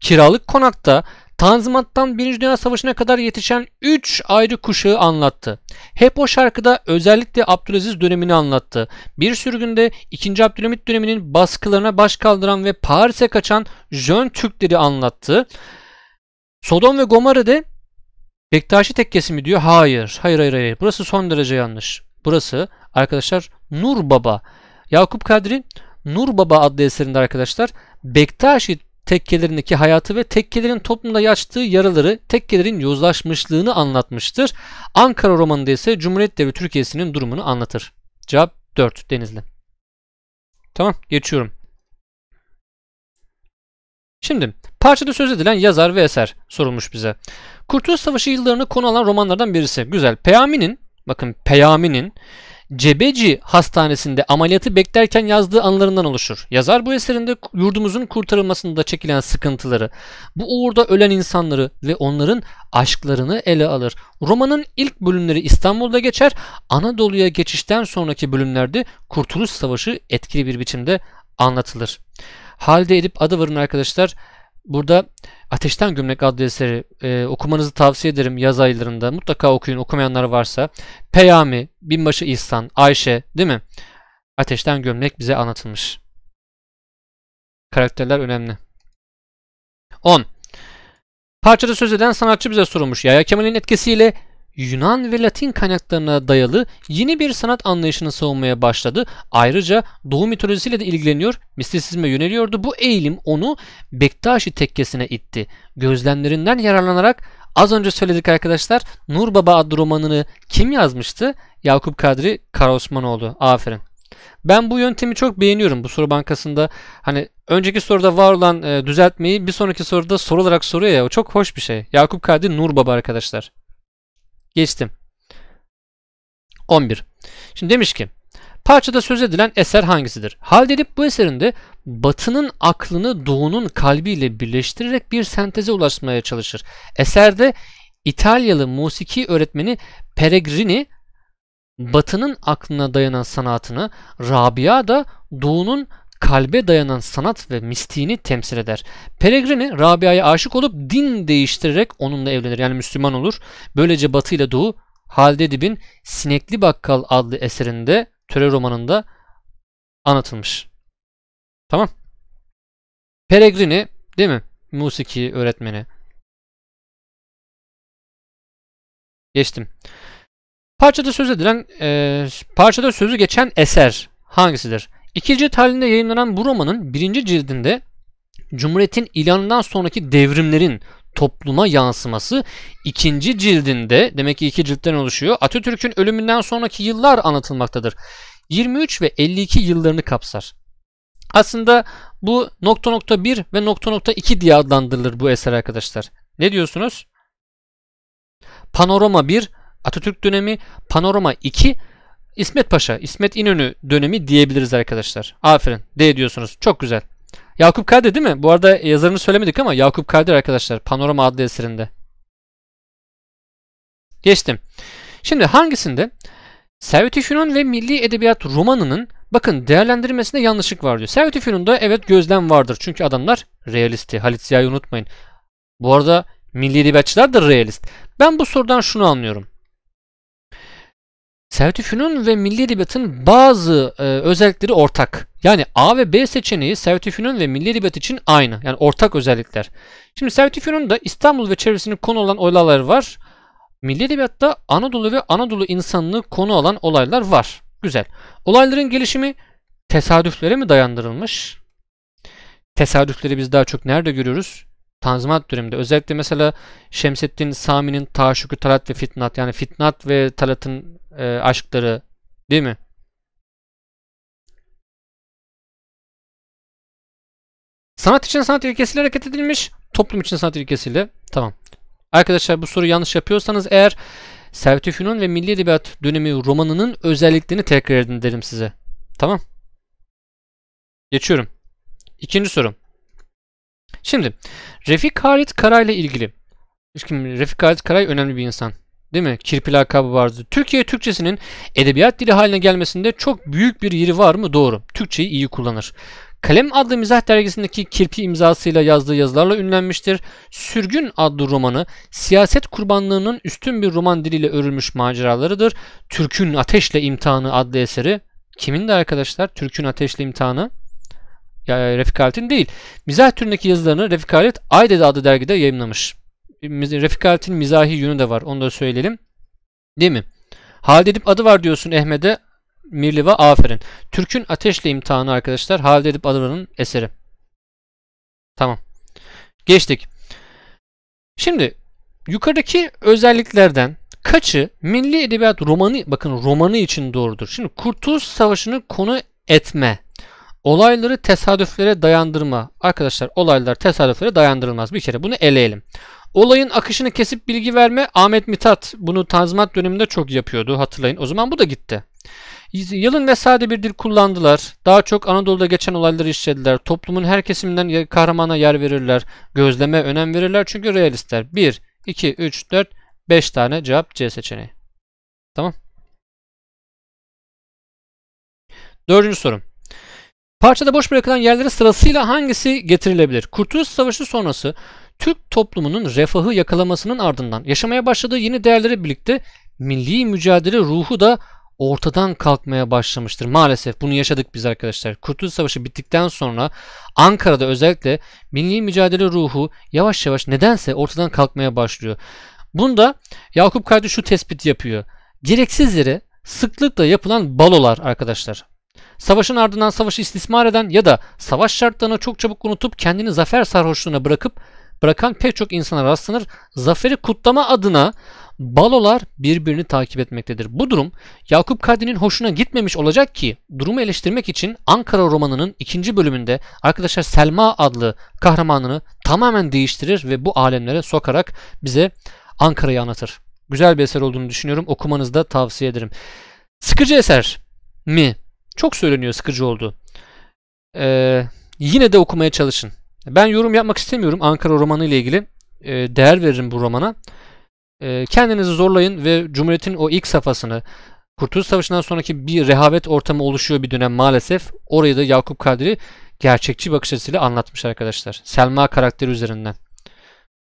kiralık konakta Tanzimat'tan Birinci Dünya Savaşı'na kadar yetişen 3 ayrı kuşağı anlattı. Hep o şarkıda özellikle Abdülaziz dönemini anlattı. Bir sürgünde 2. Abdülhamit döneminin baskılarına baş kaldıran ve Paris'e kaçan Jön Türkleri anlattı. Sodom ve Gomara'da Bektaşi tekkesi mi diyor? Hayır. Hayır hayır hayır. Burası son derece yanlış. Burası arkadaşlar Nur Baba. Yakup Kadri Nur Baba adlı eserinde arkadaşlar Bektaşi tekkelerindeki hayatı ve tekkelerin toplumda yaştığı yaraları, tekkelerin yozlaşmışlığını anlatmıştır. Ankara romanında ise Cumhuriyet Devleti Türkiye'sinin durumunu anlatır. Cevap 4 Denizli. Tamam geçiyorum. Şimdi parçada söz edilen yazar ve eser sorulmuş bize. Kurtuluş Savaşı yıllarını konu alan romanlardan birisi. Güzel. Peyami'nin bakın Peyami'nin Cebeci Hastanesi'nde ameliyatı beklerken yazdığı anlarından oluşur. Yazar bu eserinde yurdumuzun kurtarılmasında çekilen sıkıntıları, bu uğurda ölen insanları ve onların aşklarını ele alır. Romanın ilk bölümleri İstanbul'da geçer, Anadolu'ya geçişten sonraki bölümlerde Kurtuluş Savaşı etkili bir biçimde anlatılır. Halde Edip Adıvar'ın arkadaşlar Burada Ateşten Gümrük adlı eseri e, okumanızı tavsiye ederim yaz aylarında. Mutlaka okuyun okumayanlar varsa. Peyami, Binbaşı İhsan, Ayşe değil mi? Ateşten Gömlek bize anlatılmış. Karakterler önemli. 10. Parçada söz eden sanatçı bize sorulmuş. yaya Kemal'in etkisiyle Yunan ve Latin kaynaklarına dayalı yeni bir sanat anlayışını savunmaya başladı. Ayrıca Doğu mitolojisiyle de ilgileniyor, mistisizme yöneliyordu. Bu eğilim onu Bektaşi tekkesine itti. Gözlemlerinden yararlanarak az önce söyledik arkadaşlar Nur Baba adlı romanını kim yazmıştı? Yakup Kadri Karaosmanoğlu. Aferin. Ben bu yöntemi çok beğeniyorum. Bu soru bankasında hani önceki soruda var olan e, düzeltmeyi bir sonraki soruda soru olarak soruyor ya. O çok hoş bir şey. Yakup Kadri Nur Baba arkadaşlar. Geçtim. 11. Şimdi demiş ki parçada söz edilen eser hangisidir? Hal Haldedip bu eserinde batının aklını doğunun kalbiyle birleştirerek bir senteze ulaşmaya çalışır. Eserde İtalyalı musiki öğretmeni Peregrini batının aklına dayanan sanatını, Rabia da doğunun kalbe dayanan sanat ve mistiğini temsil eder. Peregrini Rabia'ya aşık olup din değiştirerek onunla evlenir yani Müslüman olur. Böylece Batı ile Doğu Halide Dib'in Sinekli Bakkal adlı eserinde töre romanında anlatılmış. Tamam. Peregrini değil mi? Musiki öğretmeni. Geçtim. Parçada söz edilen, e, parçada sözü geçen eser hangisidir? İkinci cilt halinde yayınlanan bu romanın birinci cildinde Cumhuriyet'in ilanından sonraki devrimlerin topluma yansıması ikinci cildinde demek ki iki ciltten oluşuyor. Atatürk'ün ölümünden sonraki yıllar anlatılmaktadır. 23 ve 52 yıllarını kapsar. Aslında bu nokta nokta 1 ve nokta nokta 2 diye adlandırılır bu eser arkadaşlar. Ne diyorsunuz? Panorama 1 Atatürk dönemi, Panorama 2 İsmet Paşa, İsmet İnönü dönemi diyebiliriz arkadaşlar. Aferin. D diyorsunuz. Çok güzel. Yakup Kadir değil mi? Bu arada yazarını söylemedik ama Yakup Kadir arkadaşlar. Panorama adlı eserinde. Geçtim. Şimdi hangisinde servet Fünun ve Milli Edebiyat romanının bakın değerlendirmesinde yanlışlık var diyor. servet Fünun'da evet gözlem vardır. Çünkü adamlar realisti. Halit Ziya'yı unutmayın. Bu arada milli edebiyatçılar da realist. Ben bu sorudan şunu anlıyorum servet ve milli edebiyatın bazı e, özellikleri ortak. Yani A ve B seçeneği servet ve milli edebiyat için aynı. Yani ortak özellikler. Şimdi servet İstanbul ve çevresini konu olan olaylar var. Milli edebiyatta Anadolu ve Anadolu insanını konu alan olaylar var. Güzel. Olayların gelişimi tesadüflere mi dayandırılmış? Tesadüfleri biz daha çok nerede görüyoruz? Tanzimat döneminde özellikle mesela Şemsettin Sami'nin Taşukü Talat ve Fitnat yani Fitnat ve Talat'ın e, aşkları değil mi? Sanat için sanat ilkesiyle hareket edilmiş, toplum için sanat ilkesiyle. Tamam. Arkadaşlar bu soru yanlış yapıyorsanız eğer Servet Fünun ve Milli Edebiyat Dönemi romanının özelliklerini tekrar edin derim size. Tamam. Geçiyorum. İkinci sorum. Şimdi Refik Halit Karay ile ilgili. Refik Halit Karay önemli bir insan. Değil mi? Kirpi lakabı vardı. Türkiye Türkçesinin edebiyat dili haline gelmesinde çok büyük bir yeri var mı? Doğru. Türkçeyi iyi kullanır. Kalem adlı mizah dergisindeki kirpi imzasıyla yazdığı yazılarla ünlenmiştir. Sürgün adlı romanı siyaset kurbanlığının üstün bir roman diliyle örülmüş maceralarıdır. Türk'ün Ateşle İmtihanı adlı eseri kimin de arkadaşlar? Türk'ün Ateşle İmtihanı ya, Refik Halit'in değil. Mizah türündeki yazılarını Refik Halit Aydede adlı dergide yayınlamış. Refik Halit'in mizahi yönü de var. Onu da söyleyelim. Değil mi? Halide Edip adı var diyorsun Ehmet'e. Mirliva aferin. Türk'ün ateşle imtihanı arkadaşlar. Halide Edip Adıvar'ın eseri. Tamam. Geçtik. Şimdi yukarıdaki özelliklerden kaçı milli edebiyat romanı bakın romanı için doğrudur. Şimdi Kurtuluş Savaşı'nı konu etme. Olayları tesadüflere dayandırma. Arkadaşlar olaylar tesadüflere dayandırılmaz. Bir kere bunu eleyelim. Olayın akışını kesip bilgi verme Ahmet Mithat bunu Tanzimat döneminde çok yapıyordu hatırlayın. O zaman bu da gitti. Yılın ve sade bir dil kullandılar. Daha çok Anadolu'da geçen olayları işlediler. Toplumun her kesiminden kahramana yer verirler. Gözleme önem verirler çünkü realistler. 1, 2, 3, 4, 5 tane cevap C seçeneği. Tamam. Dördüncü sorum. Parçada boş bırakılan yerlere sırasıyla hangisi getirilebilir? Kurtuluş Savaşı sonrası Türk toplumunun refahı yakalamasının ardından yaşamaya başladığı yeni değerlere birlikte milli mücadele ruhu da ortadan kalkmaya başlamıştır. Maalesef bunu yaşadık biz arkadaşlar. Kurtuluş Savaşı bittikten sonra Ankara'da özellikle milli mücadele ruhu yavaş yavaş nedense ortadan kalkmaya başlıyor. Bunda Yakup Kadri şu tespit yapıyor. Gereksiz yere sıklıkla yapılan balolar arkadaşlar. Savaşın ardından savaşı istismar eden ya da savaş şartlarını çok çabuk unutup kendini zafer sarhoşluğuna bırakıp bırakan pek çok insana rastlanır. Zaferi kutlama adına balolar birbirini takip etmektedir. Bu durum Yakup Kadri'nin hoşuna gitmemiş olacak ki durumu eleştirmek için Ankara romanının ikinci bölümünde arkadaşlar Selma adlı kahramanını tamamen değiştirir ve bu alemlere sokarak bize Ankara'yı anlatır. Güzel bir eser olduğunu düşünüyorum. Okumanızı da tavsiye ederim. Sıkıcı eser mi? Çok söyleniyor sıkıcı oldu. Ee, yine de okumaya çalışın. Ben yorum yapmak istemiyorum Ankara romanı ile ilgili. E, değer veririm bu romana. E, kendinizi zorlayın ve Cumhuriyet'in o ilk safhasını, Kurtuluş Savaşı'ndan sonraki bir rehavet ortamı oluşuyor bir dönem maalesef. Orayı da Yakup Kadri gerçekçi bakış açısıyla anlatmış arkadaşlar. Selma karakteri üzerinden.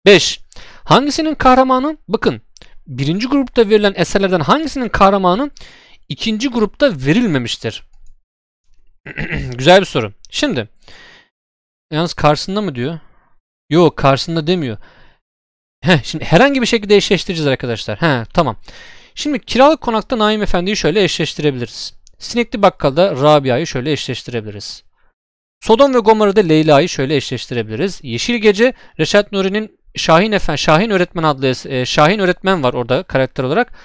5. Hangisinin kahramanı? Bakın birinci grupta verilen eserlerden hangisinin kahramanı ikinci grupta verilmemiştir? Güzel bir soru. Şimdi Yalnız karşısında mı diyor? Yok karşısında demiyor. Heh, şimdi herhangi bir şekilde eşleştireceğiz arkadaşlar. Ha, tamam. Şimdi kiralık konakta Naim Efendi'yi şöyle eşleştirebiliriz. Sinekli Bakkal'da Rabia'yı şöyle eşleştirebiliriz. Sodom ve Gomorra'da Leyla'yı şöyle eşleştirebiliriz. Yeşil Gece Reşat Nuri'nin Şahin Efendi, Şahin Öğretmen adlı e, Şahin Öğretmen var orada karakter olarak.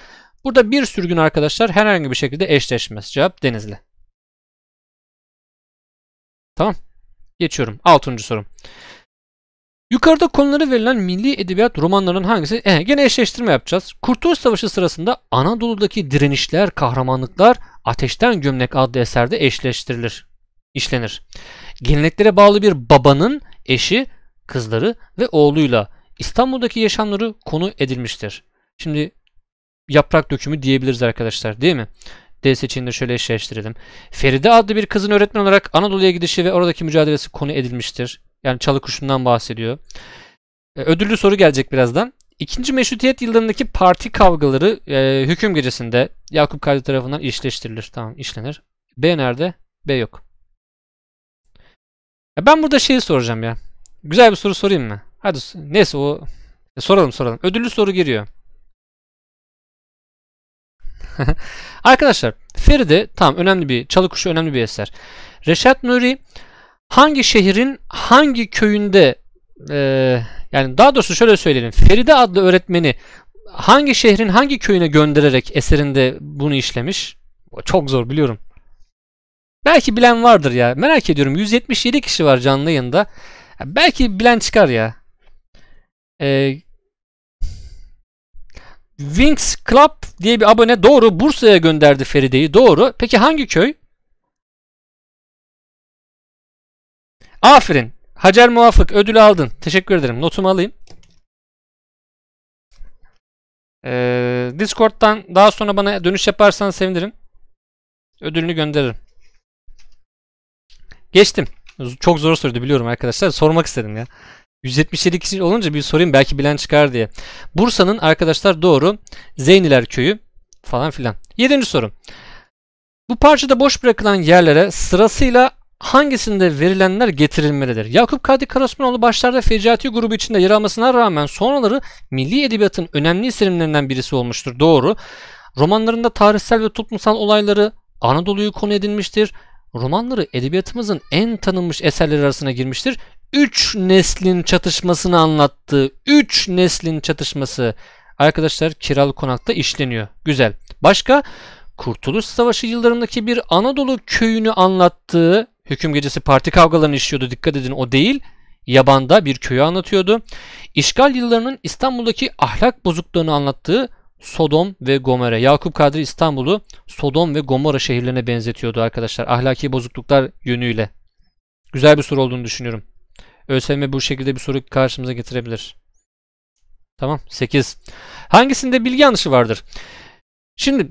Burada bir sürgün arkadaşlar herhangi bir şekilde eşleşmez. Cevap Denizli. Tamam. Geçiyorum. Altıncı sorum. Yukarıda konuları verilen milli edebiyat romanlarının hangisi? E, gene eşleştirme yapacağız. Kurtuluş Savaşı sırasında Anadolu'daki direnişler, kahramanlıklar Ateşten Gömlek adlı eserde eşleştirilir, işlenir. Geleneklere bağlı bir babanın eşi, kızları ve oğluyla İstanbul'daki yaşamları konu edilmiştir. Şimdi yaprak dökümü diyebiliriz arkadaşlar değil mi? D seçeneğini şöyle eşleştirelim. Feride adlı bir kızın öğretmen olarak Anadolu'ya gidişi ve oradaki mücadelesi konu edilmiştir. Yani çalı kuşundan bahsediyor. E, ödüllü soru gelecek birazdan. İkinci meşrutiyet yıllarındaki parti kavgaları e, hüküm gecesinde Yakup Kadri tarafından işleştirilir. Tamam işlenir. B nerede? B yok. Ya ben burada şeyi soracağım ya. Güzel bir soru sorayım mı? Hadi neyse o e, soralım soralım. Ödüllü soru giriyor. Arkadaşlar Feride tam önemli bir çalı kuşu önemli bir eser. Reşat Nuri hangi şehrin hangi köyünde e, yani daha doğrusu şöyle söyleyelim. Feride adlı öğretmeni hangi şehrin hangi köyüne göndererek eserinde bunu işlemiş? Çok zor biliyorum. Belki bilen vardır ya. Merak ediyorum. 177 kişi var canlı yayında. Belki bilen çıkar ya. Ee, Wings Club diye bir abone doğru Bursa'ya gönderdi Feride'yi doğru. Peki hangi köy? Aferin. Hacer Muvafık ödül aldın. Teşekkür ederim. Notumu alayım. Ee, Discord'dan daha sonra bana dönüş yaparsan sevinirim. Ödülünü gönderirim. Geçtim. Çok zor soruydu biliyorum arkadaşlar. Sormak istedim ya. 177 kişi olunca bir sorayım belki bilen çıkar diye. Bursa'nın arkadaşlar doğru Zeyniler Köyü falan filan. 7. soru. Bu parçada boş bırakılan yerlere sırasıyla hangisinde verilenler getirilmelidir? Yakup Kadri Karasmanoğlu başlarda Fecati grubu içinde yer almasına rağmen sonraları milli edebiyatın önemli isimlerinden birisi olmuştur. Doğru. Romanlarında tarihsel ve toplumsal olayları Anadolu'yu konu edinmiştir. Romanları edebiyatımızın en tanınmış eserleri arasına girmiştir. 3 neslin çatışmasını anlattığı 3 neslin çatışması arkadaşlar kiralı konakta işleniyor. Güzel. Başka Kurtuluş Savaşı yıllarındaki bir Anadolu köyünü anlattığı hüküm gecesi parti kavgalarını işliyordu dikkat edin o değil. Yabanda bir köyü anlatıyordu. İşgal yıllarının İstanbul'daki ahlak bozukluğunu anlattığı Sodom ve Gomorra. Yakup Kadri İstanbul'u Sodom ve Gomorra şehirlerine benzetiyordu arkadaşlar ahlaki bozukluklar yönüyle. Güzel bir soru olduğunu düşünüyorum. ÖSYM bu şekilde bir soru karşımıza getirebilir. Tamam 8. Hangisinde bilgi yanlışı vardır? Şimdi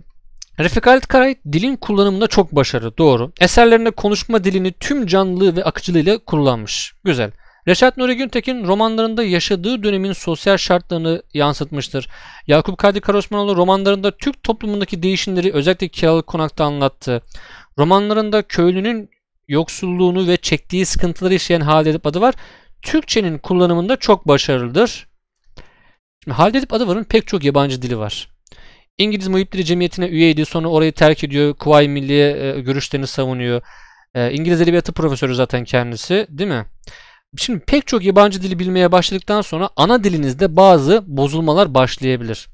Refik Halit Karay dilin kullanımında çok başarılı. Doğru. Eserlerinde konuşma dilini tüm canlılığı ve akıcılığıyla kullanmış. Güzel. Reşat Nuri Güntekin romanlarında yaşadığı dönemin sosyal şartlarını yansıtmıştır. Yakup Kadri Karosmanoğlu romanlarında Türk toplumundaki değişimleri özellikle Kiralık Konak'ta anlattı. Romanlarında köylünün yoksulluğunu ve çektiği sıkıntıları işleyen halde edip adı var. Türkçenin kullanımında çok başarılıdır. Şimdi halde edip adı varın pek çok yabancı dili var. İngiliz Muhip Dili Cemiyeti'ne üyeydi. Sonra orayı terk ediyor. Kuvayi Milliye e, görüşlerini savunuyor. E, İngiliz Edebiyatı profesörü zaten kendisi. Değil mi? Şimdi pek çok yabancı dili bilmeye başladıktan sonra ana dilinizde bazı bozulmalar başlayabilir.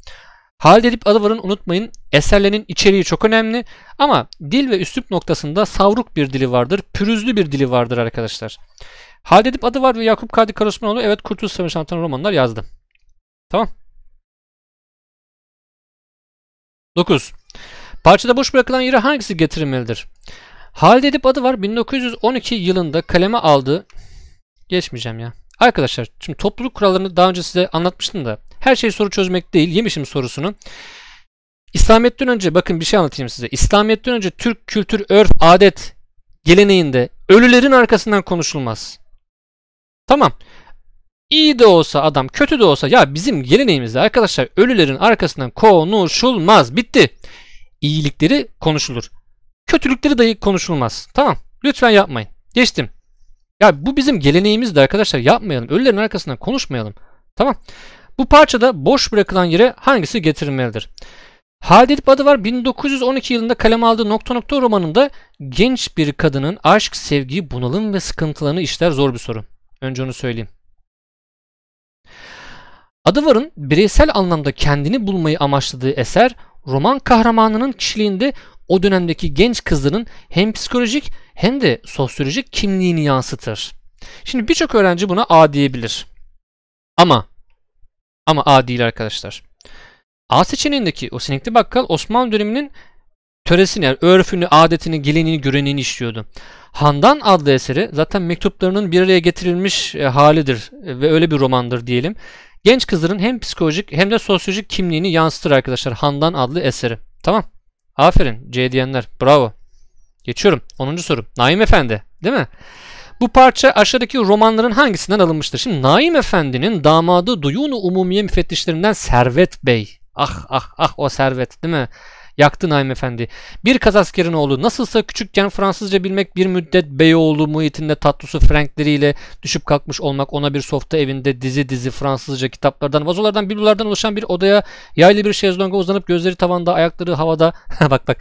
Halid Edip Adıvar'ın unutmayın eserlerinin içeriği çok önemli ama dil ve üslup noktasında savruk bir dili vardır, pürüzlü bir dili vardır arkadaşlar. Halid Edip Adıvar ve Yakup Kadri Karosmanoğlu evet Kurtuluş Savaşı anlatan romanlar yazdı. Tamam. 9. Parçada boş bırakılan yere hangisi getirilmelidir? Halid Edip Adıvar 1912 yılında kaleme aldı. geçmeyeceğim ya. Arkadaşlar şimdi topluluk kurallarını daha önce size anlatmıştım da her şey soru çözmek değil. Yemişim sorusunu. İslamiyet'ten önce bakın bir şey anlatayım size. İslamiyet'ten önce Türk kültür, örf, adet geleneğinde ölülerin arkasından konuşulmaz. Tamam. İyi de olsa adam, kötü de olsa ya bizim geleneğimizde arkadaşlar ölülerin arkasından konuşulmaz. Bitti. İyilikleri konuşulur. Kötülükleri dahi konuşulmaz. Tamam. Lütfen yapmayın. Geçtim. Ya bu bizim geleneğimizde arkadaşlar yapmayalım. Ölülerin arkasından konuşmayalım. Tamam. Bu parçada boş bırakılan yere hangisi getirilmelidir? Halide Edip Adıvar 1912 yılında kaleme aldığı nokta nokta romanında genç bir kadının aşk, sevgi, bunalım ve sıkıntılarını işler zor bir soru. Önce onu söyleyeyim. Adıvar'ın bireysel anlamda kendini bulmayı amaçladığı eser roman kahramanının kişiliğinde o dönemdeki genç kızların hem psikolojik hem de sosyolojik kimliğini yansıtır. Şimdi birçok öğrenci buna A diyebilir. Ama ama A değil arkadaşlar. A seçeneğindeki o sinekli bakkal Osmanlı döneminin töresini yani örfünü, adetini, geleneğini, göreneğini işliyordu. Handan adlı eseri zaten mektuplarının bir araya getirilmiş e, halidir e, ve öyle bir romandır diyelim. Genç kızların hem psikolojik hem de sosyolojik kimliğini yansıtır arkadaşlar Handan adlı eseri. Tamam. Aferin C diyenler. Bravo. Geçiyorum. 10. soru. Naim Efendi. Değil mi? Bu parça aşağıdaki romanların hangisinden alınmıştır? Şimdi Naim Efendi'nin damadı Duyunu Umumiye müfettişlerinden Servet Bey. Ah ah ah o Servet değil mi? Yaktı Naim Efendi. Bir kaz askerin oğlu nasılsa küçükken Fransızca bilmek bir müddet Beyoğlu muhitinde tatlısı Frankleriyle düşüp kalkmış olmak ona bir softa evinde dizi dizi Fransızca kitaplardan vazolardan biblolardan oluşan bir odaya yaylı bir şezlonga uzanıp gözleri tavanda ayakları havada bak bak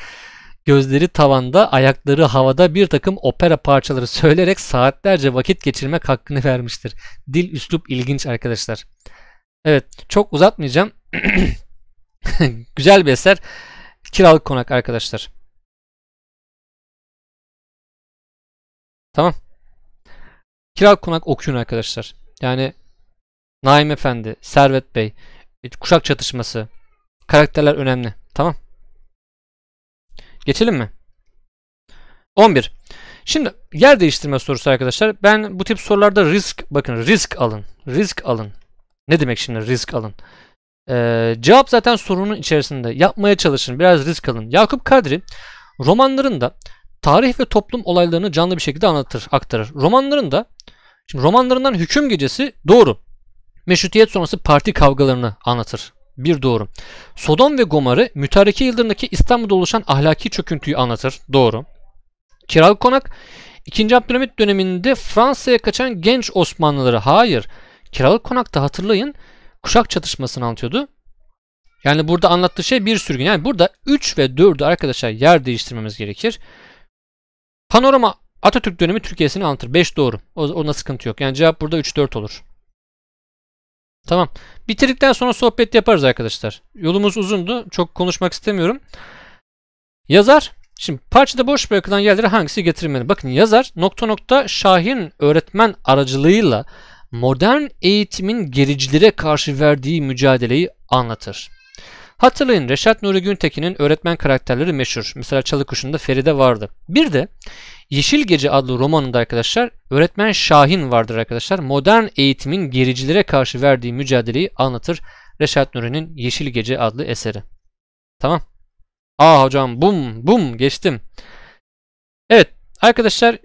gözleri tavanda, ayakları havada bir takım opera parçaları söylerek saatlerce vakit geçirmek hakkını vermiştir. Dil üslup ilginç arkadaşlar. Evet çok uzatmayacağım. Güzel bir eser. Kiralık konak arkadaşlar. Tamam. Kiralık konak okuyun arkadaşlar. Yani Naim Efendi, Servet Bey, e, kuşak çatışması, karakterler önemli. Tamam. Geçelim mi? 11. Şimdi yer değiştirme sorusu arkadaşlar. Ben bu tip sorularda risk, bakın risk alın. Risk alın. Ne demek şimdi risk alın? Ee, cevap zaten sorunun içerisinde. Yapmaya çalışın, biraz risk alın. Yakup Kadri romanlarında tarih ve toplum olaylarını canlı bir şekilde anlatır, aktarır. Romanlarında, şimdi romanlarından Hüküm Gecesi doğru. Meşrutiyet sonrası parti kavgalarını anlatır. Bir doğru. Sodom ve Gomar'ı mütareke yıldırındaki İstanbul'da oluşan ahlaki çöküntüyü anlatır. Doğru. Kiralık konak 2. Abdülhamit döneminde Fransa'ya kaçan genç Osmanlıları. Hayır. Kiralık konakta hatırlayın kuşak çatışmasını anlatıyordu. Yani burada anlattığı şey bir sürgün. Yani burada 3 ve 4'ü arkadaşlar yer değiştirmemiz gerekir. Panorama Atatürk dönemi Türkiye'sini anlatır. 5 doğru. O, ona sıkıntı yok. Yani cevap burada 3-4 olur. Tamam. Bitirdikten sonra sohbet yaparız arkadaşlar. Yolumuz uzundu. Çok konuşmak istemiyorum. Yazar. Şimdi parçada boş bırakılan yerlere hangisi getirmeli? Bakın yazar nokta nokta Şahin öğretmen aracılığıyla modern eğitimin gericilere karşı verdiği mücadeleyi anlatır. Hatırlayın Reşat Nuri Güntekin'in öğretmen karakterleri meşhur. Mesela Çalıkuşu'nda Feride vardı. Bir de Yeşil Gece adlı romanında arkadaşlar öğretmen Şahin vardır arkadaşlar. Modern eğitimin gericilere karşı verdiği mücadeleyi anlatır Reşat Nuri'nin Yeşil Gece adlı eseri. Tamam. Aa ah hocam bum bum geçtim. Evet arkadaşlar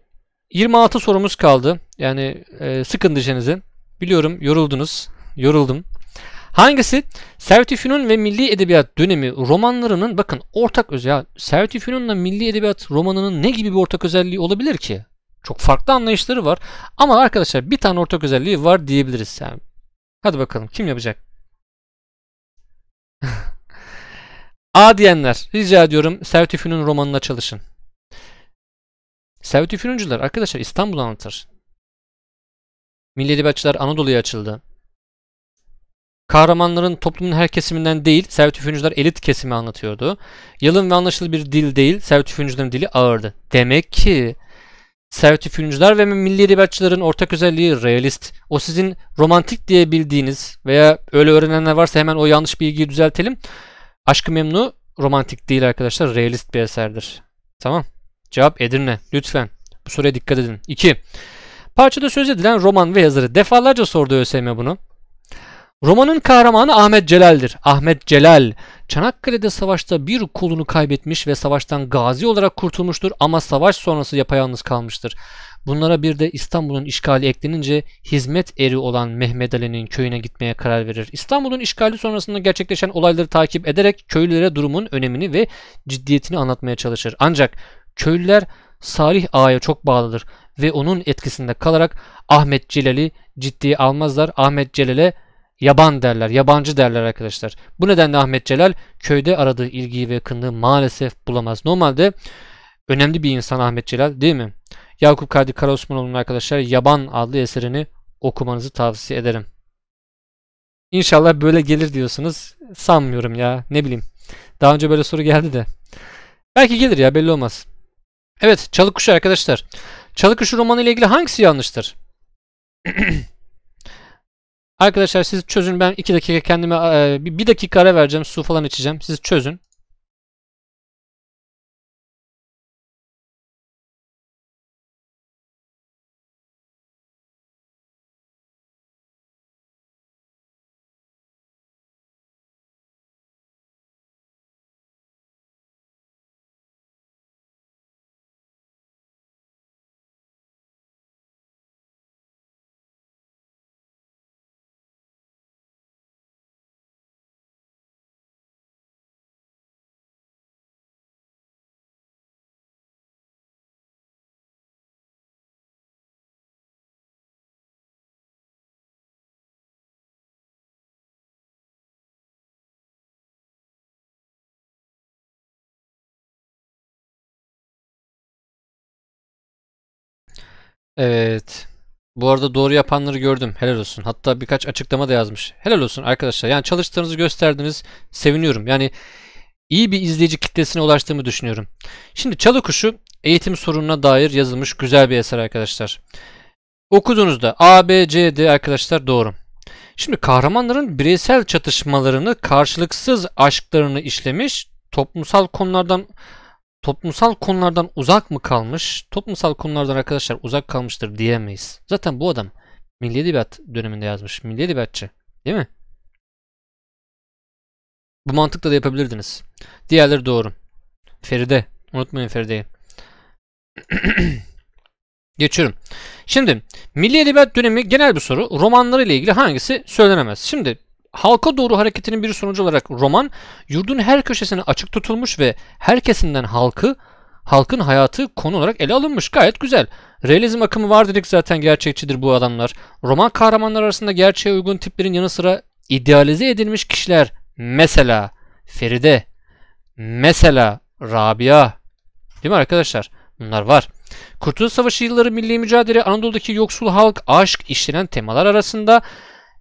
26 sorumuz kaldı. Yani e, sıkın dişinizi. Biliyorum yoruldunuz. Yoruldum. Hangisi? servet Fünun ve Milli Edebiyat dönemi romanlarının bakın ortak özelliği. Ya servet Fünun'la Milli Edebiyat romanının ne gibi bir ortak özelliği olabilir ki? Çok farklı anlayışları var. Ama arkadaşlar bir tane ortak özelliği var diyebiliriz. Yani. Hadi bakalım kim yapacak? A diyenler rica ediyorum servet Fünun romanına çalışın. servet Fünuncular arkadaşlar İstanbul anlatır. Milli Edebiyatçılar Anadolu'ya açıldı. Kahramanların toplumun her kesiminden değil, Servet Üfürüncüler elit kesimi anlatıyordu. Yalın ve anlaşılır bir dil değil, Servet Üfürüncülerin dili ağırdı. Demek ki Servet Üfürüncüler ve milli edebiyatçıların ortak özelliği realist. O sizin romantik diye bildiğiniz veya öyle öğrenenler varsa hemen o yanlış bilgiyi düzeltelim. Aşkı Memnu romantik değil arkadaşlar, realist bir eserdir. Tamam. Cevap Edirne. Lütfen. Bu soruya dikkat edin. 2. Parçada söz edilen roman ve yazarı defalarca sordu ÖSYM e bunu. Romanın kahramanı Ahmet Celal'dir. Ahmet Celal, Çanakkale'de savaşta bir kolunu kaybetmiş ve savaştan gazi olarak kurtulmuştur ama savaş sonrası yapayalnız kalmıştır. Bunlara bir de İstanbul'un işgali eklenince hizmet eri olan Mehmet Ali'nin köyüne gitmeye karar verir. İstanbul'un işgali sonrasında gerçekleşen olayları takip ederek köylülere durumun önemini ve ciddiyetini anlatmaya çalışır. Ancak köylüler Salih Ağa'ya çok bağlıdır ve onun etkisinde kalarak Ahmet Celal'i ciddiye almazlar. Ahmet Celal'e Yaban derler, yabancı derler arkadaşlar. Bu nedenle Ahmet Celal köyde aradığı ilgiyi ve yakınlığı maalesef bulamaz. Normalde önemli bir insan Ahmet Celal değil mi? Yakup Kadri Karaosmanoğlu'nun arkadaşlar Yaban adlı eserini okumanızı tavsiye ederim. İnşallah böyle gelir diyorsunuz. Sanmıyorum ya ne bileyim. Daha önce böyle soru geldi de. Belki gelir ya belli olmaz. Evet Çalık Kuşu arkadaşlar. Çalık Kuşu romanı ile ilgili hangisi yanlıştır? Arkadaşlar siz çözün. Ben 2 dakika kendime e, bir dakika ara vereceğim. Su falan içeceğim. Siz çözün. Evet. Bu arada doğru yapanları gördüm. Helal olsun. Hatta birkaç açıklama da yazmış. Helal olsun arkadaşlar. Yani çalıştığınızı gösterdiniz. Seviniyorum. Yani iyi bir izleyici kitlesine ulaştığımı düşünüyorum. Şimdi Çalıkuşu eğitim sorununa dair yazılmış güzel bir eser arkadaşlar. Okuduğunuzda A, B, C, D arkadaşlar doğru. Şimdi kahramanların bireysel çatışmalarını, karşılıksız aşklarını işlemiş, toplumsal konulardan toplumsal konulardan uzak mı kalmış? Toplumsal konulardan arkadaşlar uzak kalmıştır diyemeyiz. Zaten bu adam Milli Edebiyat döneminde yazmış. Milli Edebiyatçı. Değil mi? Bu mantıkla da yapabilirdiniz. Diğerleri doğru. Feride. Unutmayın Feride'yi. Geçiyorum. Şimdi Milli Edebiyat dönemi genel bir soru. Romanları ile ilgili hangisi söylenemez? Şimdi halka doğru hareketinin bir sonucu olarak roman yurdun her köşesine açık tutulmuş ve herkesinden halkı halkın hayatı konu olarak ele alınmış. Gayet güzel. Realizm akımı var dedik zaten gerçekçidir bu adamlar. Roman kahramanlar arasında gerçeğe uygun tiplerin yanı sıra idealize edilmiş kişiler mesela Feride, mesela Rabia değil mi arkadaşlar? Bunlar var. Kurtuluş Savaşı yılları milli mücadele, Anadolu'daki yoksul halk, aşk işlenen temalar arasında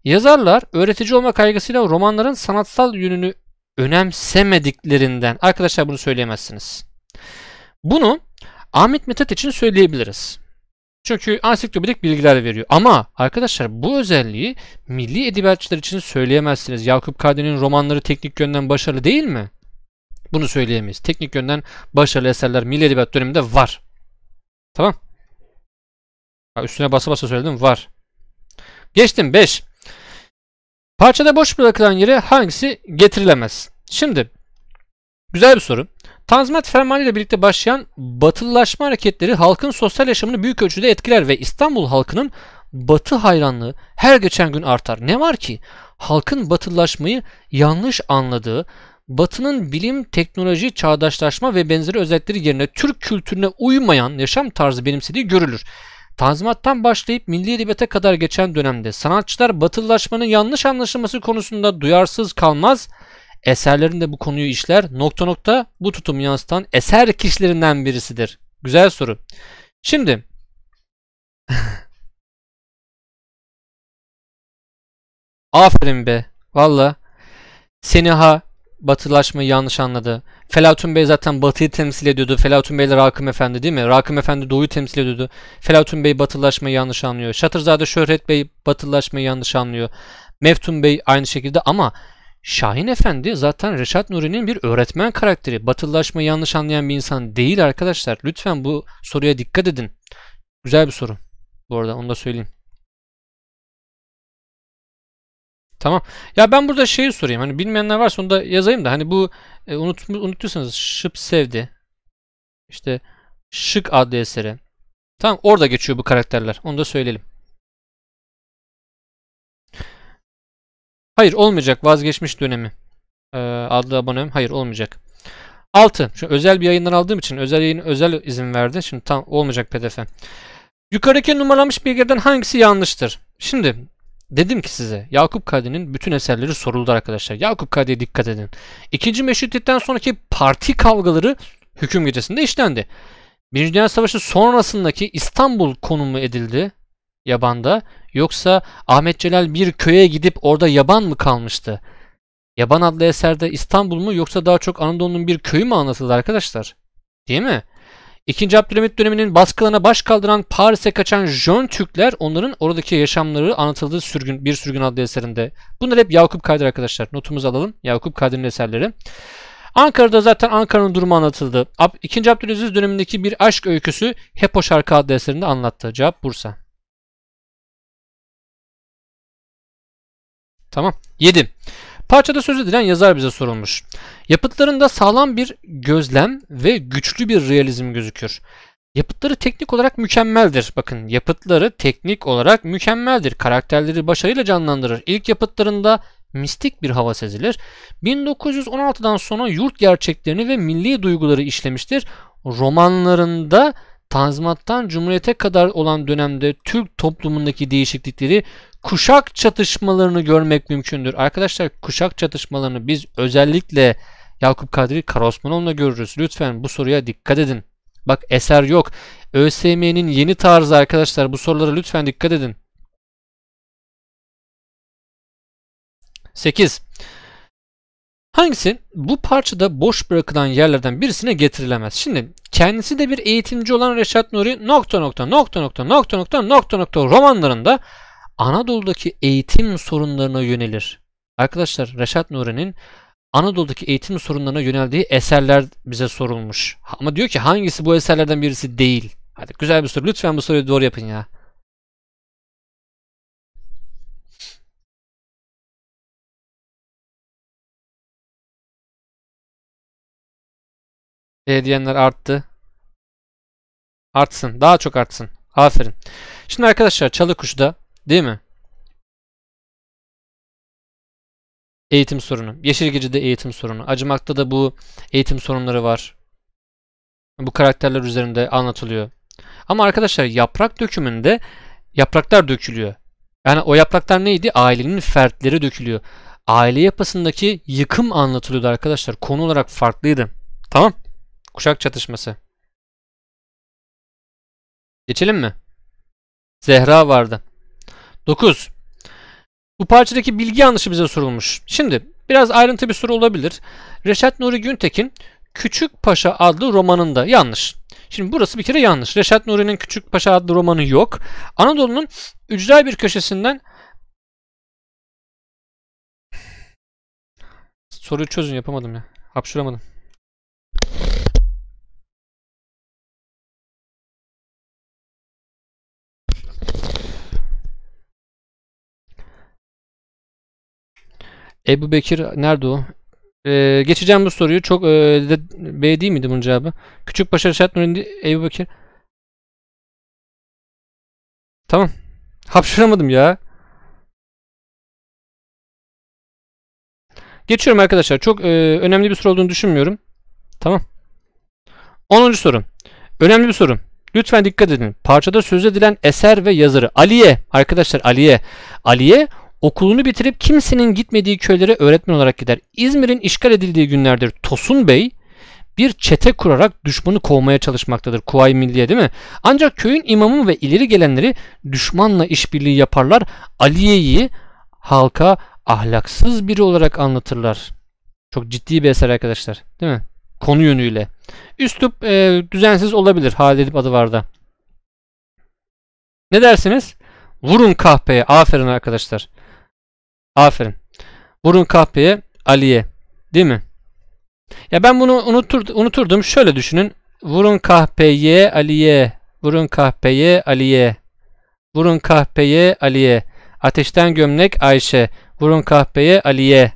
Yazarlar öğretici olma kaygısıyla romanların sanatsal yönünü önemsemediklerinden arkadaşlar bunu söyleyemezsiniz. Bunu Ahmet Mithat için söyleyebiliriz. Çünkü ansiklopedik bilgiler veriyor. Ama arkadaşlar bu özelliği milli edebiyatçılar için söyleyemezsiniz. Yakup Kadri'nin romanları teknik yönden başarılı değil mi? Bunu söyleyemeyiz. Teknik yönden başarılı eserler milli edebiyat döneminde var. Tamam. üstüne basa basa söyledim var. Geçtim 5. Parçada boş bırakılan yere hangisi getirilemez? Şimdi güzel bir soru. Tanzimat Fermanı ile birlikte başlayan batılılaşma hareketleri halkın sosyal yaşamını büyük ölçüde etkiler ve İstanbul halkının batı hayranlığı her geçen gün artar. Ne var ki halkın batılılaşmayı yanlış anladığı, Batı'nın bilim, teknoloji, çağdaşlaşma ve benzeri özellikleri yerine Türk kültürüne uymayan yaşam tarzı benimsediği görülür. Tanzimattan başlayıp milli edebiyata kadar geçen dönemde sanatçılar batılılaşmanın yanlış anlaşılması konusunda duyarsız kalmaz, eserlerinde bu konuyu işler, nokta nokta bu tutumu yansıtan eser kişilerinden birisidir. Güzel soru. Şimdi Aferin be. Valla. Seni ha batılaşma yanlış anladı. Felatun Bey zaten Batı'yı temsil ediyordu. Felatun Bey ile Rakım Efendi değil mi? Rakım Efendi Doğu'yu temsil ediyordu. Felatun Bey Batılaşmayı yanlış anlıyor. Şatırzade Şöhret Bey Batılaşmayı yanlış anlıyor. Meftun Bey aynı şekilde ama Şahin Efendi zaten Reşat Nuri'nin bir öğretmen karakteri. Batılaşmayı yanlış anlayan bir insan değil arkadaşlar. Lütfen bu soruya dikkat edin. Güzel bir soru. Bu arada onu da söyleyeyim. Tamam. Ya ben burada şeyi sorayım. Hani bilmeyenler varsa onu da yazayım da hani bu e, unut, Şıp Sevdi. işte Şık adlı eseri. Tamam orada geçiyor bu karakterler. Onu da söyleyelim. Hayır olmayacak vazgeçmiş dönemi e, adlı abonem. Hayır olmayacak. 6. özel bir yayından aldığım için özel yayın özel izin verdi. Şimdi tam olmayacak pdf. Yukarıdaki numaralanmış bilgilerden hangisi yanlıştır? Şimdi Dedim ki size Yakup Kadri'nin bütün eserleri soruldu arkadaşlar. Yakup Kadri'ye dikkat edin. İkinci Meşrutiyet'ten sonraki parti kavgaları hüküm gecesinde işlendi. Birinci Dünya Savaşı sonrasındaki İstanbul konumu edildi yabanda. Yoksa Ahmet Celal bir köye gidip orada yaban mı kalmıştı? Yaban adlı eserde İstanbul mu yoksa daha çok Anadolu'nun bir köyü mü anlatıldı arkadaşlar? Değil mi? İkinci Abdülhamit döneminin baskılarına baş kaldıran Paris'e kaçan Jön Türkler onların oradaki yaşamları anlatıldığı sürgün, bir sürgün adlı eserinde. Bunlar hep Yakup Kadir arkadaşlar. Notumuzu alalım. Yakup Kadir'in eserleri. Ankara'da zaten Ankara'nın durumu anlatıldı. İkinci Abdülaziz dönemindeki bir aşk öyküsü hep o Şarkı adlı eserinde anlattı. Cevap Bursa. Tamam. 7. Parçada söz edilen yazar bize sorulmuş. Yapıtlarında sağlam bir gözlem ve güçlü bir realizm gözükür. Yapıtları teknik olarak mükemmeldir. Bakın yapıtları teknik olarak mükemmeldir. Karakterleri başarıyla canlandırır. İlk yapıtlarında mistik bir hava sezilir. 1916'dan sonra yurt gerçeklerini ve milli duyguları işlemiştir. Romanlarında Tanzimat'tan Cumhuriyete kadar olan dönemde Türk toplumundaki değişiklikleri kuşak çatışmalarını görmek mümkündür. Arkadaşlar kuşak çatışmalarını biz özellikle Yakup Kadri Karaosmanoğlu'na görürüz. Lütfen bu soruya dikkat edin. Bak eser yok. ÖSYM'nin yeni tarzı arkadaşlar bu sorulara lütfen dikkat edin. 8. Hangisi bu parçada boş bırakılan yerlerden birisine getirilemez? Şimdi kendisi de bir eğitimci olan Reşat Nuri nokta nokta nokta nokta nokta nokta nokta nokta romanlarında Anadolu'daki eğitim sorunlarına yönelir. Arkadaşlar Reşat Nuri'nin Anadolu'daki eğitim sorunlarına yöneldiği eserler bize sorulmuş. Ama diyor ki hangisi bu eserlerden birisi değil? Hadi güzel bir soru. Lütfen bu soruyu doğru yapın ya. E diyenler arttı. Artsın. Daha çok artsın. Aferin. Şimdi arkadaşlar çalı kuşu da Değil mi? Eğitim sorunu. Yeşilgirci'de eğitim sorunu. Acımak'ta da bu eğitim sorunları var. Bu karakterler üzerinde anlatılıyor. Ama arkadaşlar yaprak dökümünde yapraklar dökülüyor. Yani o yapraklar neydi? Ailenin fertleri dökülüyor. Aile yapısındaki yıkım anlatılıyordu arkadaşlar. Konu olarak farklıydı. Tamam. Kuşak çatışması. Geçelim mi? Zehra vardı. 9. Bu parçadaki bilgi yanlışı bize sorulmuş. Şimdi biraz ayrıntı bir soru olabilir. Reşat Nuri Güntekin Küçük Paşa adlı romanında yanlış. Şimdi burası bir kere yanlış. Reşat Nuri'nin Küçük Paşa adlı romanı yok. Anadolu'nun ücra bir köşesinden soruyu çözün yapamadım ya. Hapşıramadım. Ebu Bekir nerede o? Ee, geçeceğim bu soruyu. Çok e, de, B değil miydi bunun cevabı? Küçük Paşa Reşat Nuri'ndi. Ebu Bekir. Tamam. Hapşıramadım ya. Geçiyorum arkadaşlar. Çok e, önemli bir soru olduğunu düşünmüyorum. Tamam. 10. soru. Önemli bir soru. Lütfen dikkat edin. Parçada söz edilen eser ve yazarı Aliye. Arkadaşlar Aliye. Aliye Okulunu bitirip kimsenin gitmediği köylere öğretmen olarak gider. İzmir'in işgal edildiği günlerdir Tosun Bey bir çete kurarak düşmanı kovmaya çalışmaktadır. Kuvayi Milliye değil mi? Ancak köyün imamı ve ileri gelenleri düşmanla işbirliği yaparlar. Aliye'yi halka ahlaksız biri olarak anlatırlar. Çok ciddi bir eser arkadaşlar. Değil mi? Konu yönüyle. üstüp e, düzensiz olabilir. Halil adı vardı. Ne dersiniz? Vurun kahpeye. Aferin arkadaşlar. Aferin. Vurun kahpeye Ali'ye. Değil mi? Ya ben bunu unutur, unuturdum. Şöyle düşünün. Vurun kahpeye Ali'ye. Vurun kahpeye Ali'ye. Vurun kahpeye Ali'ye. Ateşten gömlek Ayşe. Vurun kahpeye Ali'ye.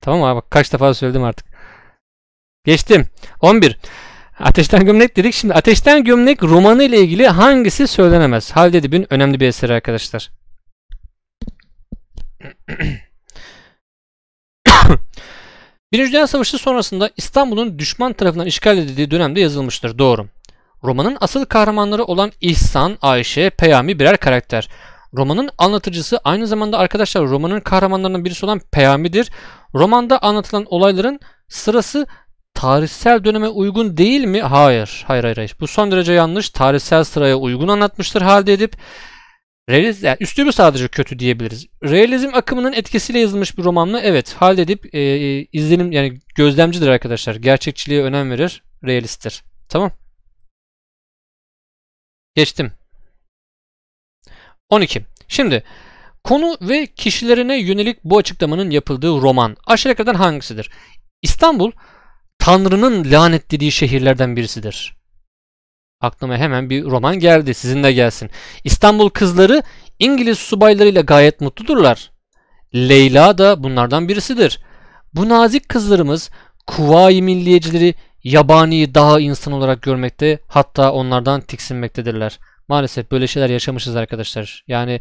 Tamam abi bak kaç defa söyledim artık. Geçtim. 11. Ateşten Gömlek dedik. Şimdi Ateşten Gömlek romanı ile ilgili hangisi söylenemez? Halide Dib'in önemli bir eseri arkadaşlar. Birinci Dünya Savaşı sonrasında İstanbul'un düşman tarafından işgal edildiği dönemde yazılmıştır. Doğru. Romanın asıl kahramanları olan İhsan, Ayşe, Peyami birer karakter. Romanın anlatıcısı aynı zamanda arkadaşlar romanın kahramanlarından birisi olan Peyami'dir. Romanda anlatılan olayların sırası tarihsel döneme uygun değil mi? Hayır. Hayır hayır hayır. Bu son derece yanlış. Tarihsel sıraya uygun anlatmıştır halde edip Realizm, yani üslubu sadece kötü diyebiliriz. Realizm akımının etkisiyle yazılmış bir roman Evet. Halledip e, e, izlenim yani gözlemcidir arkadaşlar. Gerçekçiliğe önem verir. Realisttir. Tamam. Geçtim. 12. Şimdi konu ve kişilerine yönelik bu açıklamanın yapıldığı roman aşağı yukarıdan hangisidir? İstanbul Tanrı'nın lanetlediği şehirlerden birisidir. Aklıma hemen bir roman geldi. Sizin de gelsin. İstanbul kızları İngiliz subaylarıyla gayet mutludurlar. Leyla da bunlardan birisidir. Bu nazik kızlarımız kuvayi milliyecileri yabaniyi daha insan olarak görmekte hatta onlardan tiksinmektedirler. Maalesef böyle şeyler yaşamışız arkadaşlar. Yani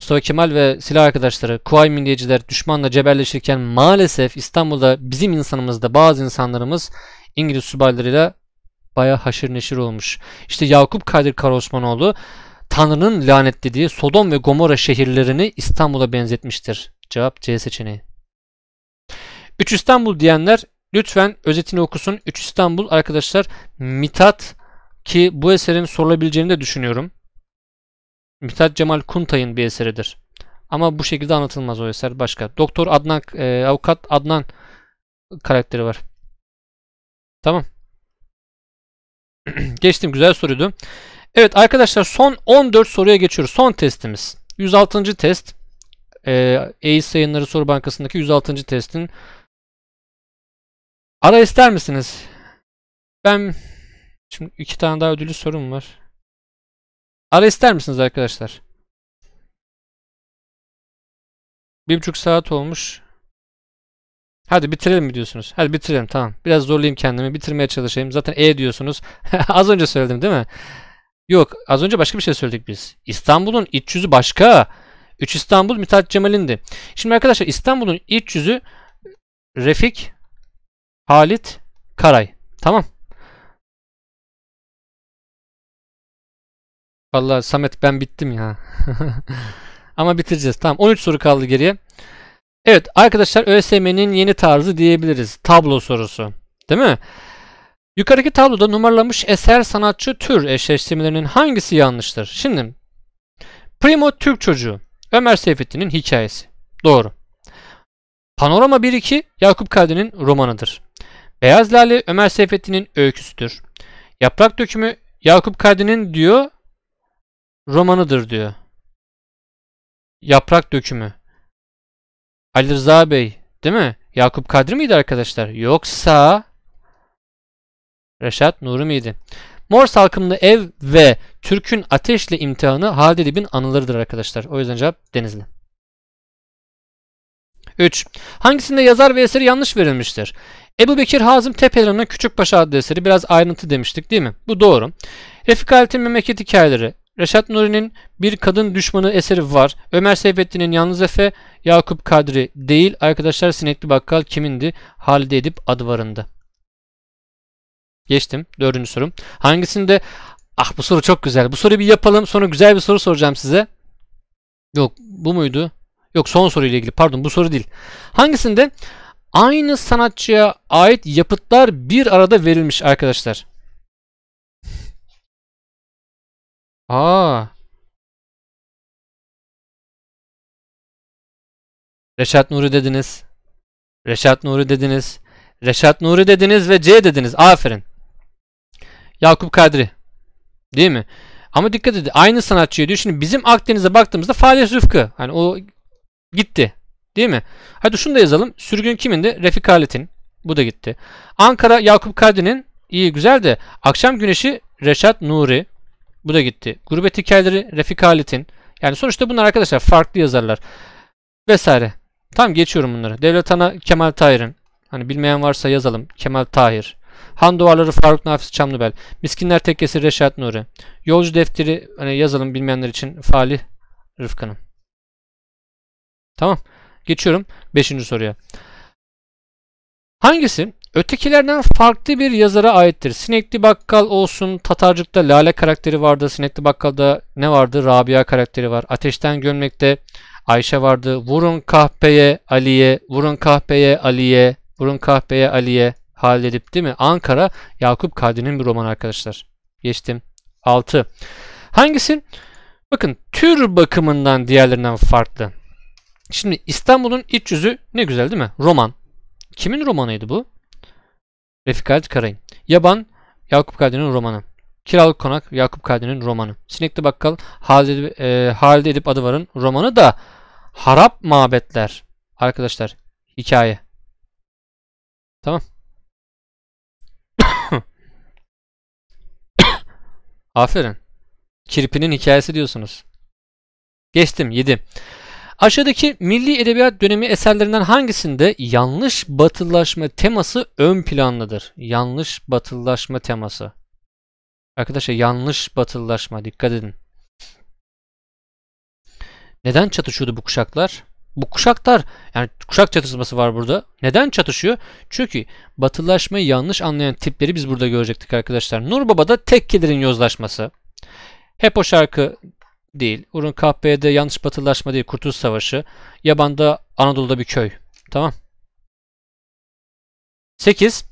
Mustafa Kemal ve silah arkadaşları Kuvayi milliyeciler düşmanla cebelleşirken maalesef İstanbul'da bizim insanımızda bazı insanlarımız İngiliz subaylarıyla baya haşır neşir olmuş. İşte Yakup Kadir Karaosmanoğlu Tanrı'nın lanetlediği Sodom ve Gomorra şehirlerini İstanbul'a benzetmiştir. Cevap C seçeneği. 3 İstanbul diyenler lütfen özetini okusun. 3 İstanbul arkadaşlar Mitat ki bu eserin sorulabileceğini de düşünüyorum. Mitat Cemal Kuntay'ın bir eseridir. Ama bu şekilde anlatılmaz o eser başka. Doktor Adnan, e, avukat Adnan karakteri var. Tamam. Geçtim güzel soruydu. Evet arkadaşlar son 14 soruya geçiyoruz. Son testimiz. 106. test. Ee, EİS yayınları soru bankasındaki 106. testin. Ara ister misiniz? Ben şimdi iki tane daha ödüllü sorum var. Ara ister misiniz arkadaşlar? Bir buçuk saat olmuş. Hadi bitirelim mi diyorsunuz? Hadi bitirelim tamam. Biraz zorlayayım kendimi. Bitirmeye çalışayım. Zaten E diyorsunuz. az önce söyledim değil mi? Yok az önce başka bir şey söyledik biz. İstanbul'un iç yüzü başka. Üç İstanbul Mithat Cemal'indi. Şimdi arkadaşlar İstanbul'un iç yüzü Refik Halit Karay. Tamam. Vallahi Samet ben bittim ya. Ama bitireceğiz. Tamam 13 soru kaldı geriye. Evet arkadaşlar ÖSYM'nin yeni tarzı diyebiliriz. Tablo sorusu. Değil mi? Yukarıdaki tabloda numaralanmış eser sanatçı tür eşleştirmelerinin hangisi yanlıştır? Şimdi Primo Türk çocuğu. Ömer Seyfettin'in hikayesi. Doğru. Panorama 1-2 Yakup Kadri'nin romanıdır. Beyaz Lale Ömer Seyfettin'in öyküsüdür. Yaprak dökümü Yakup Kadri'nin diyor romanıdır diyor. Yaprak dökümü. Ali Rıza Bey değil mi? Yakup Kadri miydi arkadaşlar? Yoksa Reşat Nuri miydi? Mor salkımlı ev ve Türk'ün ateşle imtihanı Halide Dib'in anılarıdır arkadaşlar. O yüzden cevap Denizli. 3. Hangisinde yazar ve eseri yanlış verilmiştir? Ebu Bekir Hazım Tepelan'ın Küçükbaşı adlı eseri biraz ayrıntı demiştik değil mi? Bu doğru. Refik Halit'in memleket hikayeleri Reşat Nuri'nin Bir Kadın Düşmanı eseri var. Ömer Seyfettin'in Yalnız Efe, Yakup Kadri değil, Arkadaşlar Sinekli Bakkal kimindi? Halide Edip adı varında. Geçtim. Dördüncü sorum. Hangisinde Ah bu soru çok güzel. Bu soruyu bir yapalım. Sonra güzel bir soru soracağım size. Yok bu muydu? Yok son soruyla ilgili. Pardon bu soru değil. Hangisinde aynı sanatçıya ait yapıtlar bir arada verilmiş arkadaşlar? Aa. Reşat Nuri dediniz. Reşat Nuri dediniz. Reşat Nuri dediniz ve C dediniz. Aferin. Yakup Kadri. Değil mi? Ama dikkat edin. Aynı sanatçıya diyor. Şimdi bizim Akdeniz'e baktığımızda Fares Rıfkı. Hani o gitti. Değil mi? Hadi şunu da yazalım. Sürgün kimindi? Refik Halit'in. Bu da gitti. Ankara Yakup Kadri'nin. iyi güzel de. Akşam Güneşi Reşat Nuri. Bu da gitti. Gurbet hikayeleri Refik Halit'in. Yani sonuçta bunlar arkadaşlar farklı yazarlar. Vesaire. Tam geçiyorum bunları. Devlet Ana Kemal Tahir'in. Hani bilmeyen varsa yazalım. Kemal Tahir. Han Duvarları Faruk Nafiz Çamlıbel. Miskinler Tekkesi Reşat Nuri. Yolcu Defteri hani yazalım bilmeyenler için Falih Rıfkı'nın. Tamam. Geçiyorum Beşinci soruya. Hangisi Ötekilerden farklı bir yazara aittir. Sinekli Bakkal olsun, Tatarcık'ta Lale karakteri vardı. Sinekli Bakkal'da ne vardı? Rabia karakteri var. Ateşten Gömlek'te Ayşe vardı. Vurun kahpeye Ali'ye, vurun kahpeye Ali'ye, vurun kahpeye Ali'ye halledip değil mi? Ankara Yakup Kadri'nin bir romanı arkadaşlar. Geçtim. 6. Hangisi? Bakın tür bakımından diğerlerinden farklı. Şimdi İstanbul'un iç yüzü ne güzel değil mi? Roman. Kimin romanıydı bu? Refik Halit Karay'ın. Yaban Yakup Kadri'nin romanı. Kiralık Konak Yakup Kadri'nin romanı. Sinekli Bakkal Halide, e, Halide Edip Adıvar'ın romanı da Harap Mabetler. Arkadaşlar hikaye. Tamam. Aferin. Kirpinin hikayesi diyorsunuz. Geçtim 7. Aşağıdaki milli edebiyat dönemi eserlerinden hangisinde yanlış batılılaşma teması ön planlıdır? Yanlış batılılaşma teması. Arkadaşlar yanlış batılılaşma dikkat edin. Neden çatışıyordu bu kuşaklar? Bu kuşaklar yani kuşak çatışması var burada. Neden çatışıyor? Çünkü batılaşmayı yanlış anlayan tipleri biz burada görecektik arkadaşlar. Nur Baba'da tekkelerin yozlaşması. Hep o şarkı değil. Urun KP'de yanlış batılaşma değil. Kurtuluş Savaşı. Yaban'da Anadolu'da bir köy. Tamam. 8.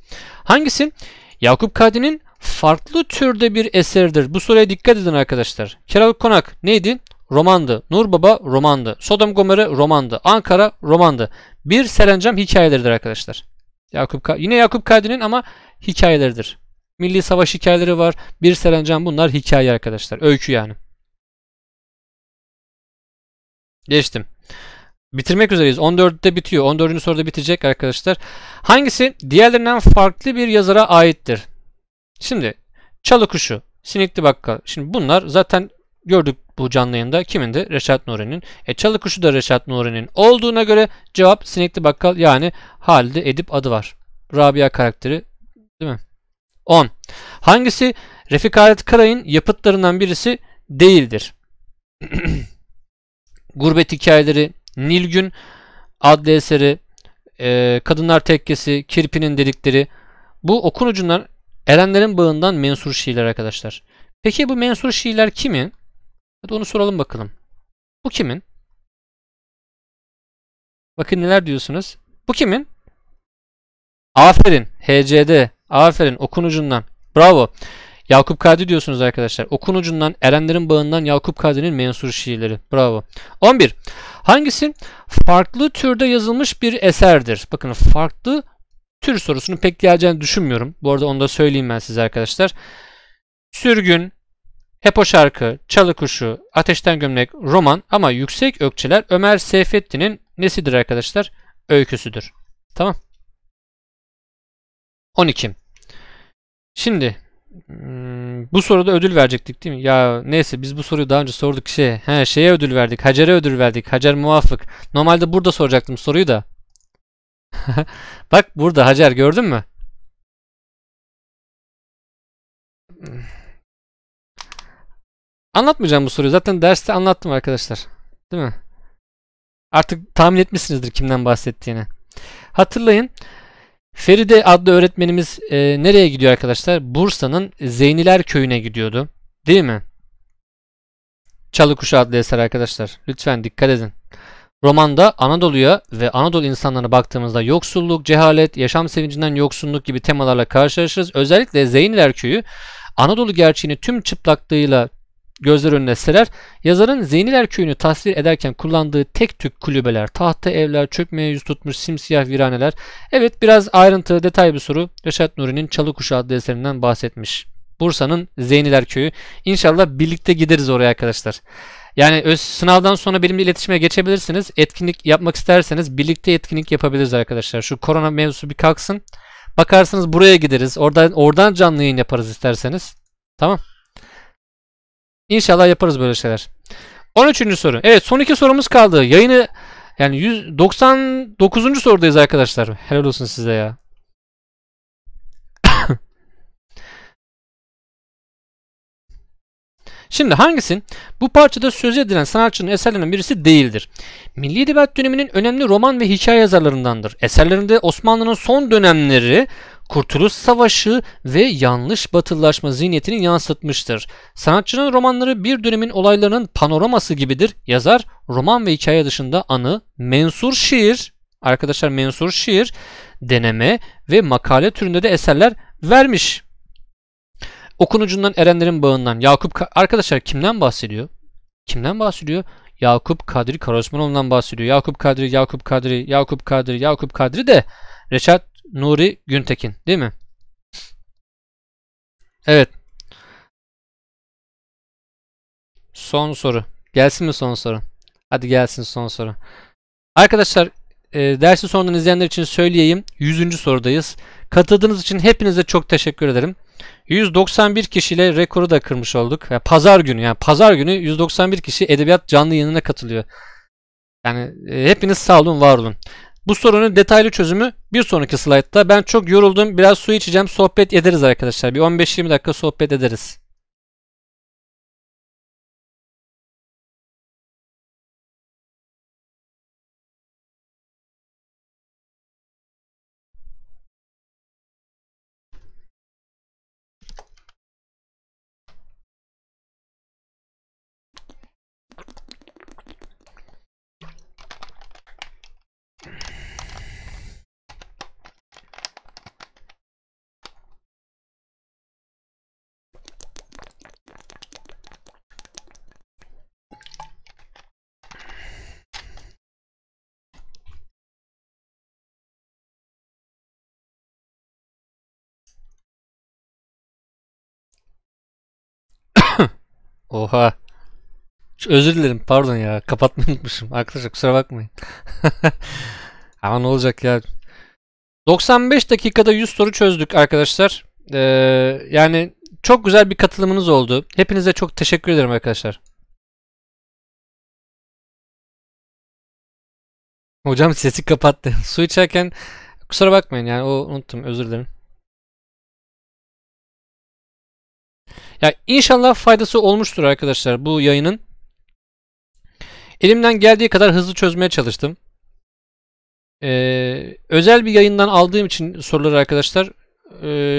Hangisi? Yakup Kadri'nin farklı türde bir eseridir. Bu soruya dikkat edin arkadaşlar. Kiralık Konak neydi? Romandı. Nur Baba romandı. Sodom Gomer'e romandı. Ankara romandı. Bir Serencam hikayeleridir arkadaşlar. Yakup Kadri. Yine Yakup Kadri'nin ama hikayeleridir. Milli Savaş hikayeleri var. Bir Serencam bunlar hikaye arkadaşlar. Öykü yani. Geçtim. Bitirmek üzereyiz. 14'te bitiyor. 14. soruda bitecek arkadaşlar. Hangisi diğerlerinden farklı bir yazara aittir? Şimdi Çalı Kuşu, sinikli Bakkal. Şimdi bunlar zaten gördük bu canlı yayında. Kimin de? Reşat Nuri'nin. E Çalı Kuşu da Reşat Nuri'nin olduğuna göre cevap sinikli Bakkal yani Halide Edip adı var. Rabia karakteri değil mi? 10. Hangisi Refik Halit Karay'ın yapıtlarından birisi değildir? Gurbet Hikayeleri, Nilgün adlı eseri, e, Kadınlar Tekkesi, Kirpi'nin Delikleri. Bu okunucunlar Erenlerin Bağından mensur şiirler arkadaşlar. Peki bu mensur şiirler kimin? Hadi onu soralım bakalım. Bu kimin? Bakın neler diyorsunuz. Bu kimin? Aferin. HCD. Aferin. Okunucundan. Bravo. Yakup Kadri diyorsunuz arkadaşlar. Okun ucundan Erenlerin bağından Yakup Kadri'nin mensur şiirleri. Bravo. 11. Hangisi farklı türde yazılmış bir eserdir? Bakın farklı tür sorusunu pek geleceğini düşünmüyorum. Bu arada onu da söyleyeyim ben size arkadaşlar. Sürgün, Hepo şarkı, Çalı Kuşu, Ateşten Gömlek, Roman ama Yüksek Ökçeler Ömer Seyfettin'in nesidir arkadaşlar? Öyküsüdür. Tamam. 12. Şimdi Hmm, bu soruda ödül verecektik değil mi? Ya neyse biz bu soruyu daha önce sorduk şey. He şeye ödül verdik. Hacer'e ödül verdik. Hacer muvafık. Normalde burada soracaktım soruyu da. Bak burada Hacer gördün mü? Anlatmayacağım bu soruyu. Zaten derste anlattım arkadaşlar. Değil mi? Artık tahmin etmişsinizdir kimden bahsettiğini. Hatırlayın. Feride adlı öğretmenimiz e, nereye gidiyor arkadaşlar? Bursa'nın Zeyniler Köyü'ne gidiyordu. Değil mi? Çalıkuşu adlı eser arkadaşlar. Lütfen dikkat edin. Romanda Anadolu'ya ve Anadolu insanlarına baktığımızda yoksulluk, cehalet, yaşam sevincinden yoksunluk gibi temalarla karşılaşırız. Özellikle Zeyniler Köyü Anadolu gerçeğini tüm çıplaklığıyla, gözler önüne serer. Yazarın Zeyniler Köyü'nü tasvir ederken kullandığı tek tük kulübeler, tahta evler, çökmeye yüz tutmuş simsiyah viraneler. Evet biraz ayrıntılı detay bir soru. Reşat Nuri'nin Çalı Kuşu adlı eserinden bahsetmiş. Bursa'nın Zeyniler Köyü. İnşallah birlikte gideriz oraya arkadaşlar. Yani öz sınavdan sonra benimle iletişime geçebilirsiniz. Etkinlik yapmak isterseniz birlikte etkinlik yapabiliriz arkadaşlar. Şu korona mevzusu bir kalksın. Bakarsınız buraya gideriz. Oradan oradan canlı yayın yaparız isterseniz. Tamam. İnşallah yaparız böyle şeyler. 13. soru. Evet son iki sorumuz kaldı. Yayını yani 199. sorudayız arkadaşlar. Helal olsun size ya. Şimdi hangisin? Bu parçada söz edilen sanatçının eserlerinden birisi değildir. Milli Edebiyat döneminin önemli roman ve hikaye yazarlarındandır. Eserlerinde Osmanlı'nın son dönemleri Kurtuluş Savaşı ve yanlış batılılaşma zihniyetini yansıtmıştır. Sanatçının romanları bir dönemin olaylarının panoraması gibidir. Yazar roman ve hikaye dışında anı, mensur şiir, arkadaşlar mensur şiir, deneme ve makale türünde de eserler vermiş. Okunucundan Erenlerin Bağından Yakup Ka arkadaşlar kimden bahsediyor? Kimden bahsediyor? Yakup Kadri Karosmanoğlu'ndan bahsediyor. Yakup Kadri, Yakup Kadri, Yakup Kadri, Yakup Kadri de Reşat Nuri Güntekin değil mi? Evet. Son soru. Gelsin mi son soru? Hadi gelsin son soru. Arkadaşlar e, dersi sonradan izleyenler için söyleyeyim. 100. sorudayız. Katıldığınız için hepinize çok teşekkür ederim. 191 kişiyle rekoru da kırmış olduk. Yani pazar günü yani pazar günü 191 kişi edebiyat canlı yayınına katılıyor. Yani e, hepiniz sağ olun, var olun. Bu sorunun detaylı çözümü bir sonraki slaytta. Ben çok yoruldum. Biraz su içeceğim. Sohbet ederiz arkadaşlar. Bir 15-20 dakika sohbet ederiz. Oha. Özür dilerim pardon ya kapatmayı unutmuşum. Arkadaşlar kusura bakmayın. Ama ne olacak ya. 95 dakikada 100 soru çözdük arkadaşlar. Ee, yani çok güzel bir katılımınız oldu. Hepinize çok teşekkür ederim arkadaşlar. Hocam sesi kapattı. Su içerken kusura bakmayın yani o unuttum özür dilerim. Ya inşallah faydası olmuştur arkadaşlar bu yayının. Elimden geldiği kadar hızlı çözmeye çalıştım. Ee, özel bir yayından aldığım için soruları arkadaşlar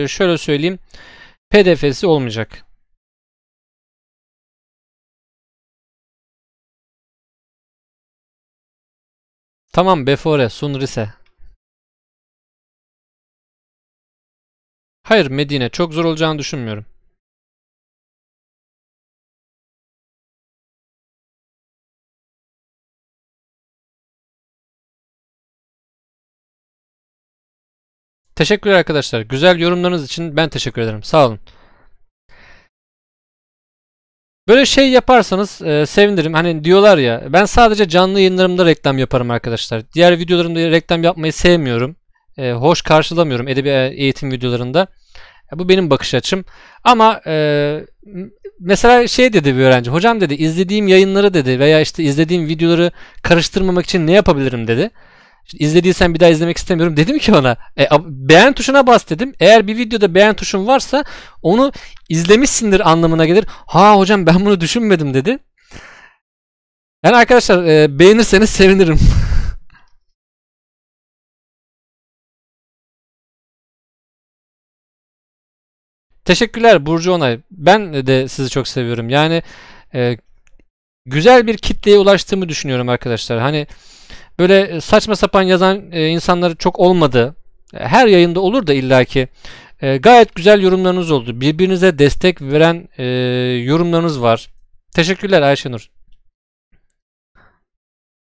e, şöyle söyleyeyim. PDF'si olmayacak. Tamam Before, Sunrise. Hayır Medine çok zor olacağını düşünmüyorum. Teşekkürler arkadaşlar. Güzel yorumlarınız için ben teşekkür ederim. Sağ olun. Böyle şey yaparsanız e, sevinirim. Hani diyorlar ya ben sadece canlı yayınlarımda reklam yaparım arkadaşlar. Diğer videolarımda reklam yapmayı sevmiyorum. E, hoş karşılamıyorum edebi e, eğitim videolarında. E, bu benim bakış açım. Ama e, mesela şey dedi bir öğrenci. Hocam dedi izlediğim yayınları dedi veya işte izlediğim videoları karıştırmamak için ne yapabilirim dedi. İşte izlediysen bir daha izlemek istemiyorum dedim ki ona e, beğen tuşuna bas dedim. Eğer bir videoda beğen tuşun varsa onu izlemişsindir anlamına gelir. Ha hocam ben bunu düşünmedim dedi. Yani arkadaşlar e, beğenirseniz sevinirim. Teşekkürler Burcu Onay. Ben de sizi çok seviyorum. Yani e, güzel bir kitleye ulaştığımı düşünüyorum arkadaşlar. Hani böyle e, saçma sapan yazan e, insanları çok olmadı. E, her yayında olur da illaki. E, gayet güzel yorumlarınız oldu. Birbirinize destek veren e, yorumlarınız var. Teşekkürler Ayşenur.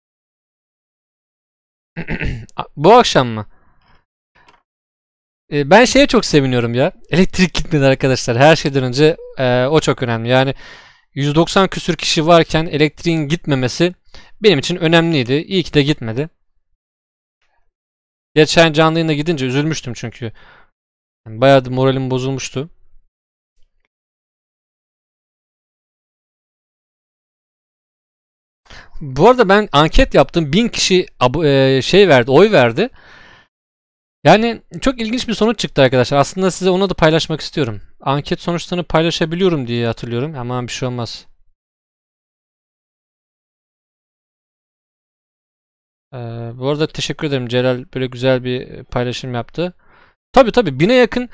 Bu akşam mı? E, ben şeye çok seviniyorum ya. Elektrik gitmedi arkadaşlar. Her şeyden önce e, o çok önemli. Yani 190 küsür kişi varken elektriğin gitmemesi benim için önemliydi. İyi ki de gitmedi. Geçen canlı yayına gidince üzülmüştüm çünkü. Yani bayağı moralim bozulmuştu. Bu arada ben anket yaptım. Bin kişi e, şey verdi, oy verdi. Yani çok ilginç bir sonuç çıktı arkadaşlar. Aslında size onu da paylaşmak istiyorum. Anket sonuçlarını paylaşabiliyorum diye hatırlıyorum. Aman bir şey olmaz. Ee, bu arada teşekkür ederim Celal böyle güzel bir e, paylaşım yaptı. Tabi tabi bine yakın.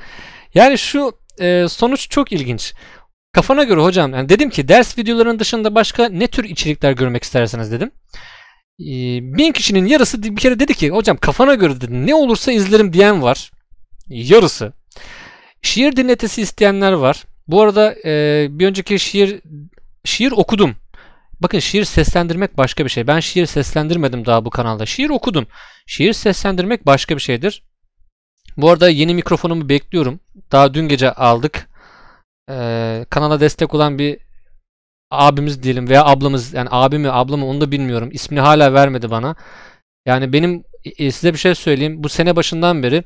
Yani şu e, sonuç çok ilginç. Kafana göre hocam yani dedim ki ders videolarının dışında başka ne tür içerikler görmek istersiniz dedim. E, bin kişinin yarısı bir kere dedi ki hocam kafana göre dedi, ne olursa izlerim diyen var. Yarısı. Şiir dinletisi isteyenler var. Bu arada e, bir önceki şiir şiir okudum Bakın şiir seslendirmek başka bir şey. Ben şiir seslendirmedim daha bu kanalda. Şiir okudum. Şiir seslendirmek başka bir şeydir. Bu arada yeni mikrofonumu bekliyorum. Daha dün gece aldık. Ee, kanala destek olan bir abimiz diyelim veya ablamız yani mi abimi mı onu da bilmiyorum. İsmini hala vermedi bana. Yani benim e, size bir şey söyleyeyim. Bu sene başından beri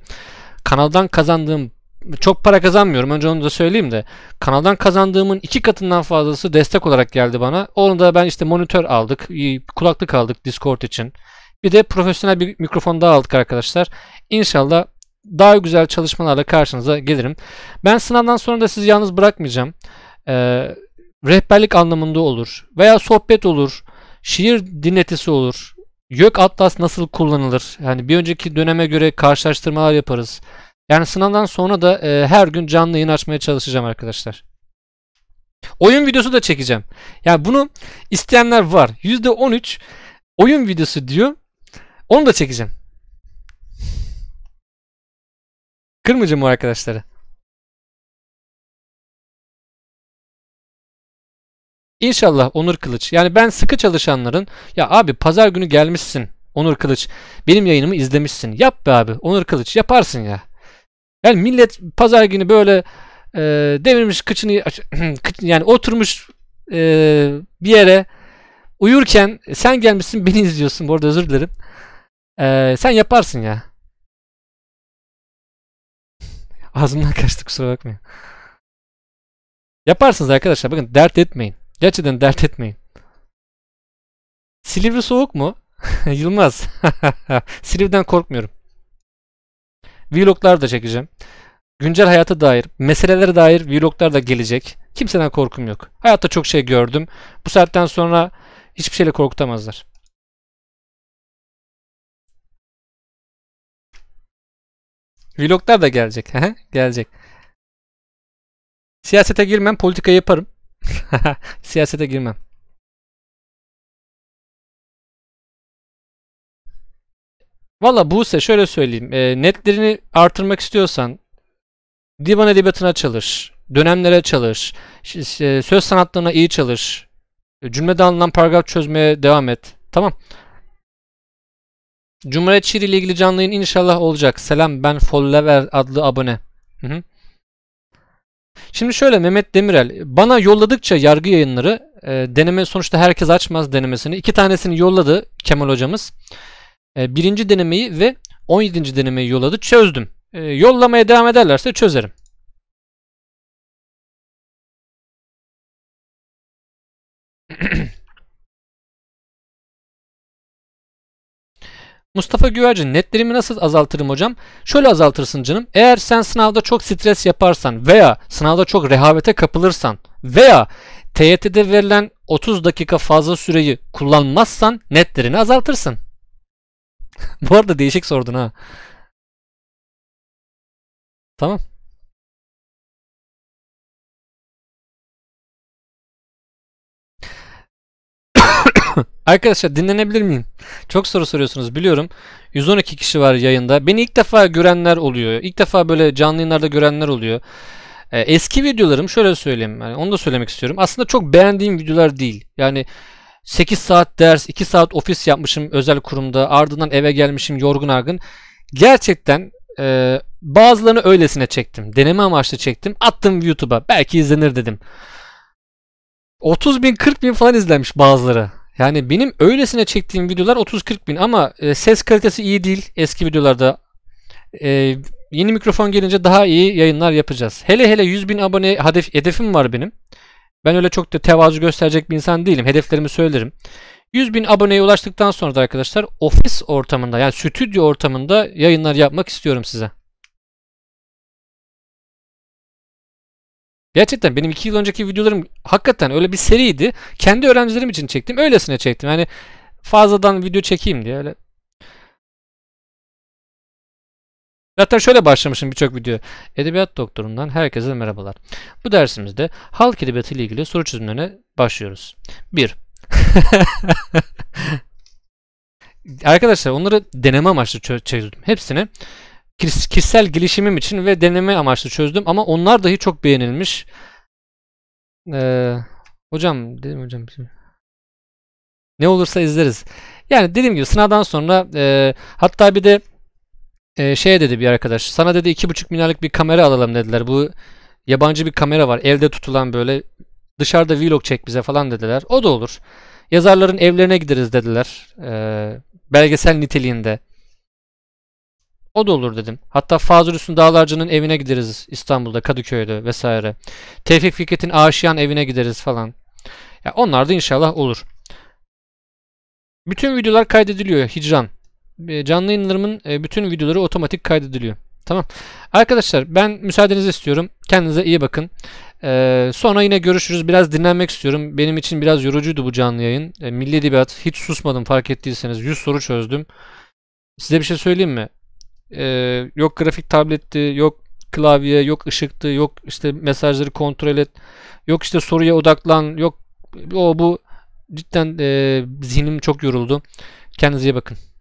kanaldan kazandığım çok para kazanmıyorum. Önce onu da söyleyeyim de. Kanaldan kazandığımın iki katından fazlası destek olarak geldi bana. Onu da ben işte monitör aldık. Kulaklık aldık Discord için. Bir de profesyonel bir mikrofon daha aldık arkadaşlar. İnşallah daha güzel çalışmalarla karşınıza gelirim. Ben sınavdan sonra da sizi yalnız bırakmayacağım. Ee, rehberlik anlamında olur. Veya sohbet olur. Şiir dinletisi olur. YÖK Atlas nasıl kullanılır? Yani bir önceki döneme göre karşılaştırmalar yaparız. Yani sınavdan sonra da e, her gün canlı yayın açmaya çalışacağım arkadaşlar. Oyun videosu da çekeceğim. Yani bunu isteyenler var. %13 oyun videosu diyor. Onu da çekeceğim. Kırmayacağım o arkadaşları. İnşallah Onur Kılıç. Yani ben sıkı çalışanların ya abi pazar günü gelmişsin Onur Kılıç. Benim yayınımı izlemişsin. Yap be abi Onur Kılıç yaparsın ya. Yani millet pazar günü böyle e, devirmiş kıçını yani oturmuş e, bir yere uyurken e, sen gelmişsin beni izliyorsun bu arada özür dilerim. E, sen yaparsın ya. Ağzımdan kaçtı kusura bakmayın. Yaparsınız arkadaşlar bakın dert etmeyin. Gerçekten dert etmeyin. Silivri soğuk mu? Yılmaz. Silivri'den korkmuyorum. Vloglar da çekeceğim. Güncel hayata dair, meselelere dair vloglar da gelecek. Kimseden korkum yok. Hayatta çok şey gördüm. Bu saatten sonra hiçbir şeyle korkutamazlar. Vloglar da gelecek. gelecek. Siyasete girmem, politika yaparım. Siyasete girmem. Valla Buse şöyle söyleyeyim. E, netlerini artırmak istiyorsan divan edebiyatına çalış. Dönemlere çalış. İşte, söz sanatlarına iyi çalış. E, cümlede alınan paragraf çözmeye devam et. Tamam. Cumhuriyet şiiri ile ilgili canlı yayın inşallah olacak. Selam ben Follever adlı abone. Hı hı. Şimdi şöyle Mehmet Demirel bana yolladıkça yargı yayınları e, deneme sonuçta herkes açmaz denemesini. İki tanesini yolladı Kemal hocamız. E, birinci denemeyi ve 17. denemeyi yolladı. Çözdüm. E, yollamaya devam ederlerse çözerim. Mustafa Güvercin netlerimi nasıl azaltırım hocam? Şöyle azaltırsın canım. Eğer sen sınavda çok stres yaparsan veya sınavda çok rehavete kapılırsan veya TYT'de verilen 30 dakika fazla süreyi kullanmazsan netlerini azaltırsın. Bu arada değişik sordun ha. Tamam. Arkadaşlar dinlenebilir miyim? Çok soru soruyorsunuz biliyorum. 112 kişi var yayında. Beni ilk defa görenler oluyor. İlk defa böyle canlı yayınlarda görenler oluyor. Ee, eski videolarım şöyle söyleyeyim. Yani onu da söylemek istiyorum. Aslında çok beğendiğim videolar değil. Yani 8 saat ders, 2 saat ofis yapmışım özel kurumda. Ardından eve gelmişim yorgun argın. Gerçekten e, bazılarını öylesine çektim. Deneme amaçlı çektim. Attım YouTube'a. Belki izlenir dedim. 30 bin 40 bin falan izlenmiş bazıları. Yani benim öylesine çektiğim videolar 30-40 bin ama e, ses kalitesi iyi değil eski videolarda. E, yeni mikrofon gelince daha iyi yayınlar yapacağız. Hele hele 100 bin abone hedef, hedefim var benim. Ben öyle çok da tevazu gösterecek bir insan değilim. Hedeflerimi söylerim. 100 bin aboneye ulaştıktan sonra da arkadaşlar ofis ortamında yani stüdyo ortamında yayınlar yapmak istiyorum size. Gerçekten benim 2 yıl önceki videolarım hakikaten öyle bir seriydi. Kendi öğrencilerim için çektim. Öylesine çektim. Yani fazladan video çekeyim diye öyle Zaten şöyle başlamışım birçok video. Edebiyat doktorundan herkese merhabalar. Bu dersimizde halk edebiyatı ile ilgili soru çözümlerine başlıyoruz. 1. Arkadaşlar onları deneme amaçlı çözdüm. Hepsini kişisel gelişimim için ve deneme amaçlı çözdüm ama onlar dahi çok beğenilmiş. Ee, hocam dedim hocam ne olursa izleriz. Yani dediğim gibi sınavdan sonra e, hatta bir de e, şey dedi bir arkadaş. Sana dedi 2,5 milyarlık bir kamera alalım dediler. Bu yabancı bir kamera var. Evde tutulan böyle dışarıda vlog çek bize falan dediler. O da olur. Yazarların evlerine gideriz dediler. E, belgesel niteliğinde. O da olur dedim. Hatta Fazıl Üstün Dağlarcı'nın evine gideriz İstanbul'da, Kadıköy'de vesaire. Tevfik Fikret'in Aşiyan evine gideriz falan. Ya onlar da inşallah olur. Bütün videolar kaydediliyor hicran. E, canlı yayınlarımın e, bütün videoları otomatik kaydediliyor. Tamam. Arkadaşlar ben müsaadenizi istiyorum. Kendinize iyi bakın. Ee, sonra yine görüşürüz. Biraz dinlenmek istiyorum. Benim için biraz yorucuydu bu canlı yayın. E, milli Edebiyat hiç susmadım fark ettiyseniz. 100 soru çözdüm. Size bir şey söyleyeyim mi? Ee, yok grafik tabletti, yok klavye, yok ışıktı, yok işte mesajları kontrol et, yok işte soruya odaklan, yok o bu cidden e, zihnim çok yoruldu. Kendinize iyi bakın.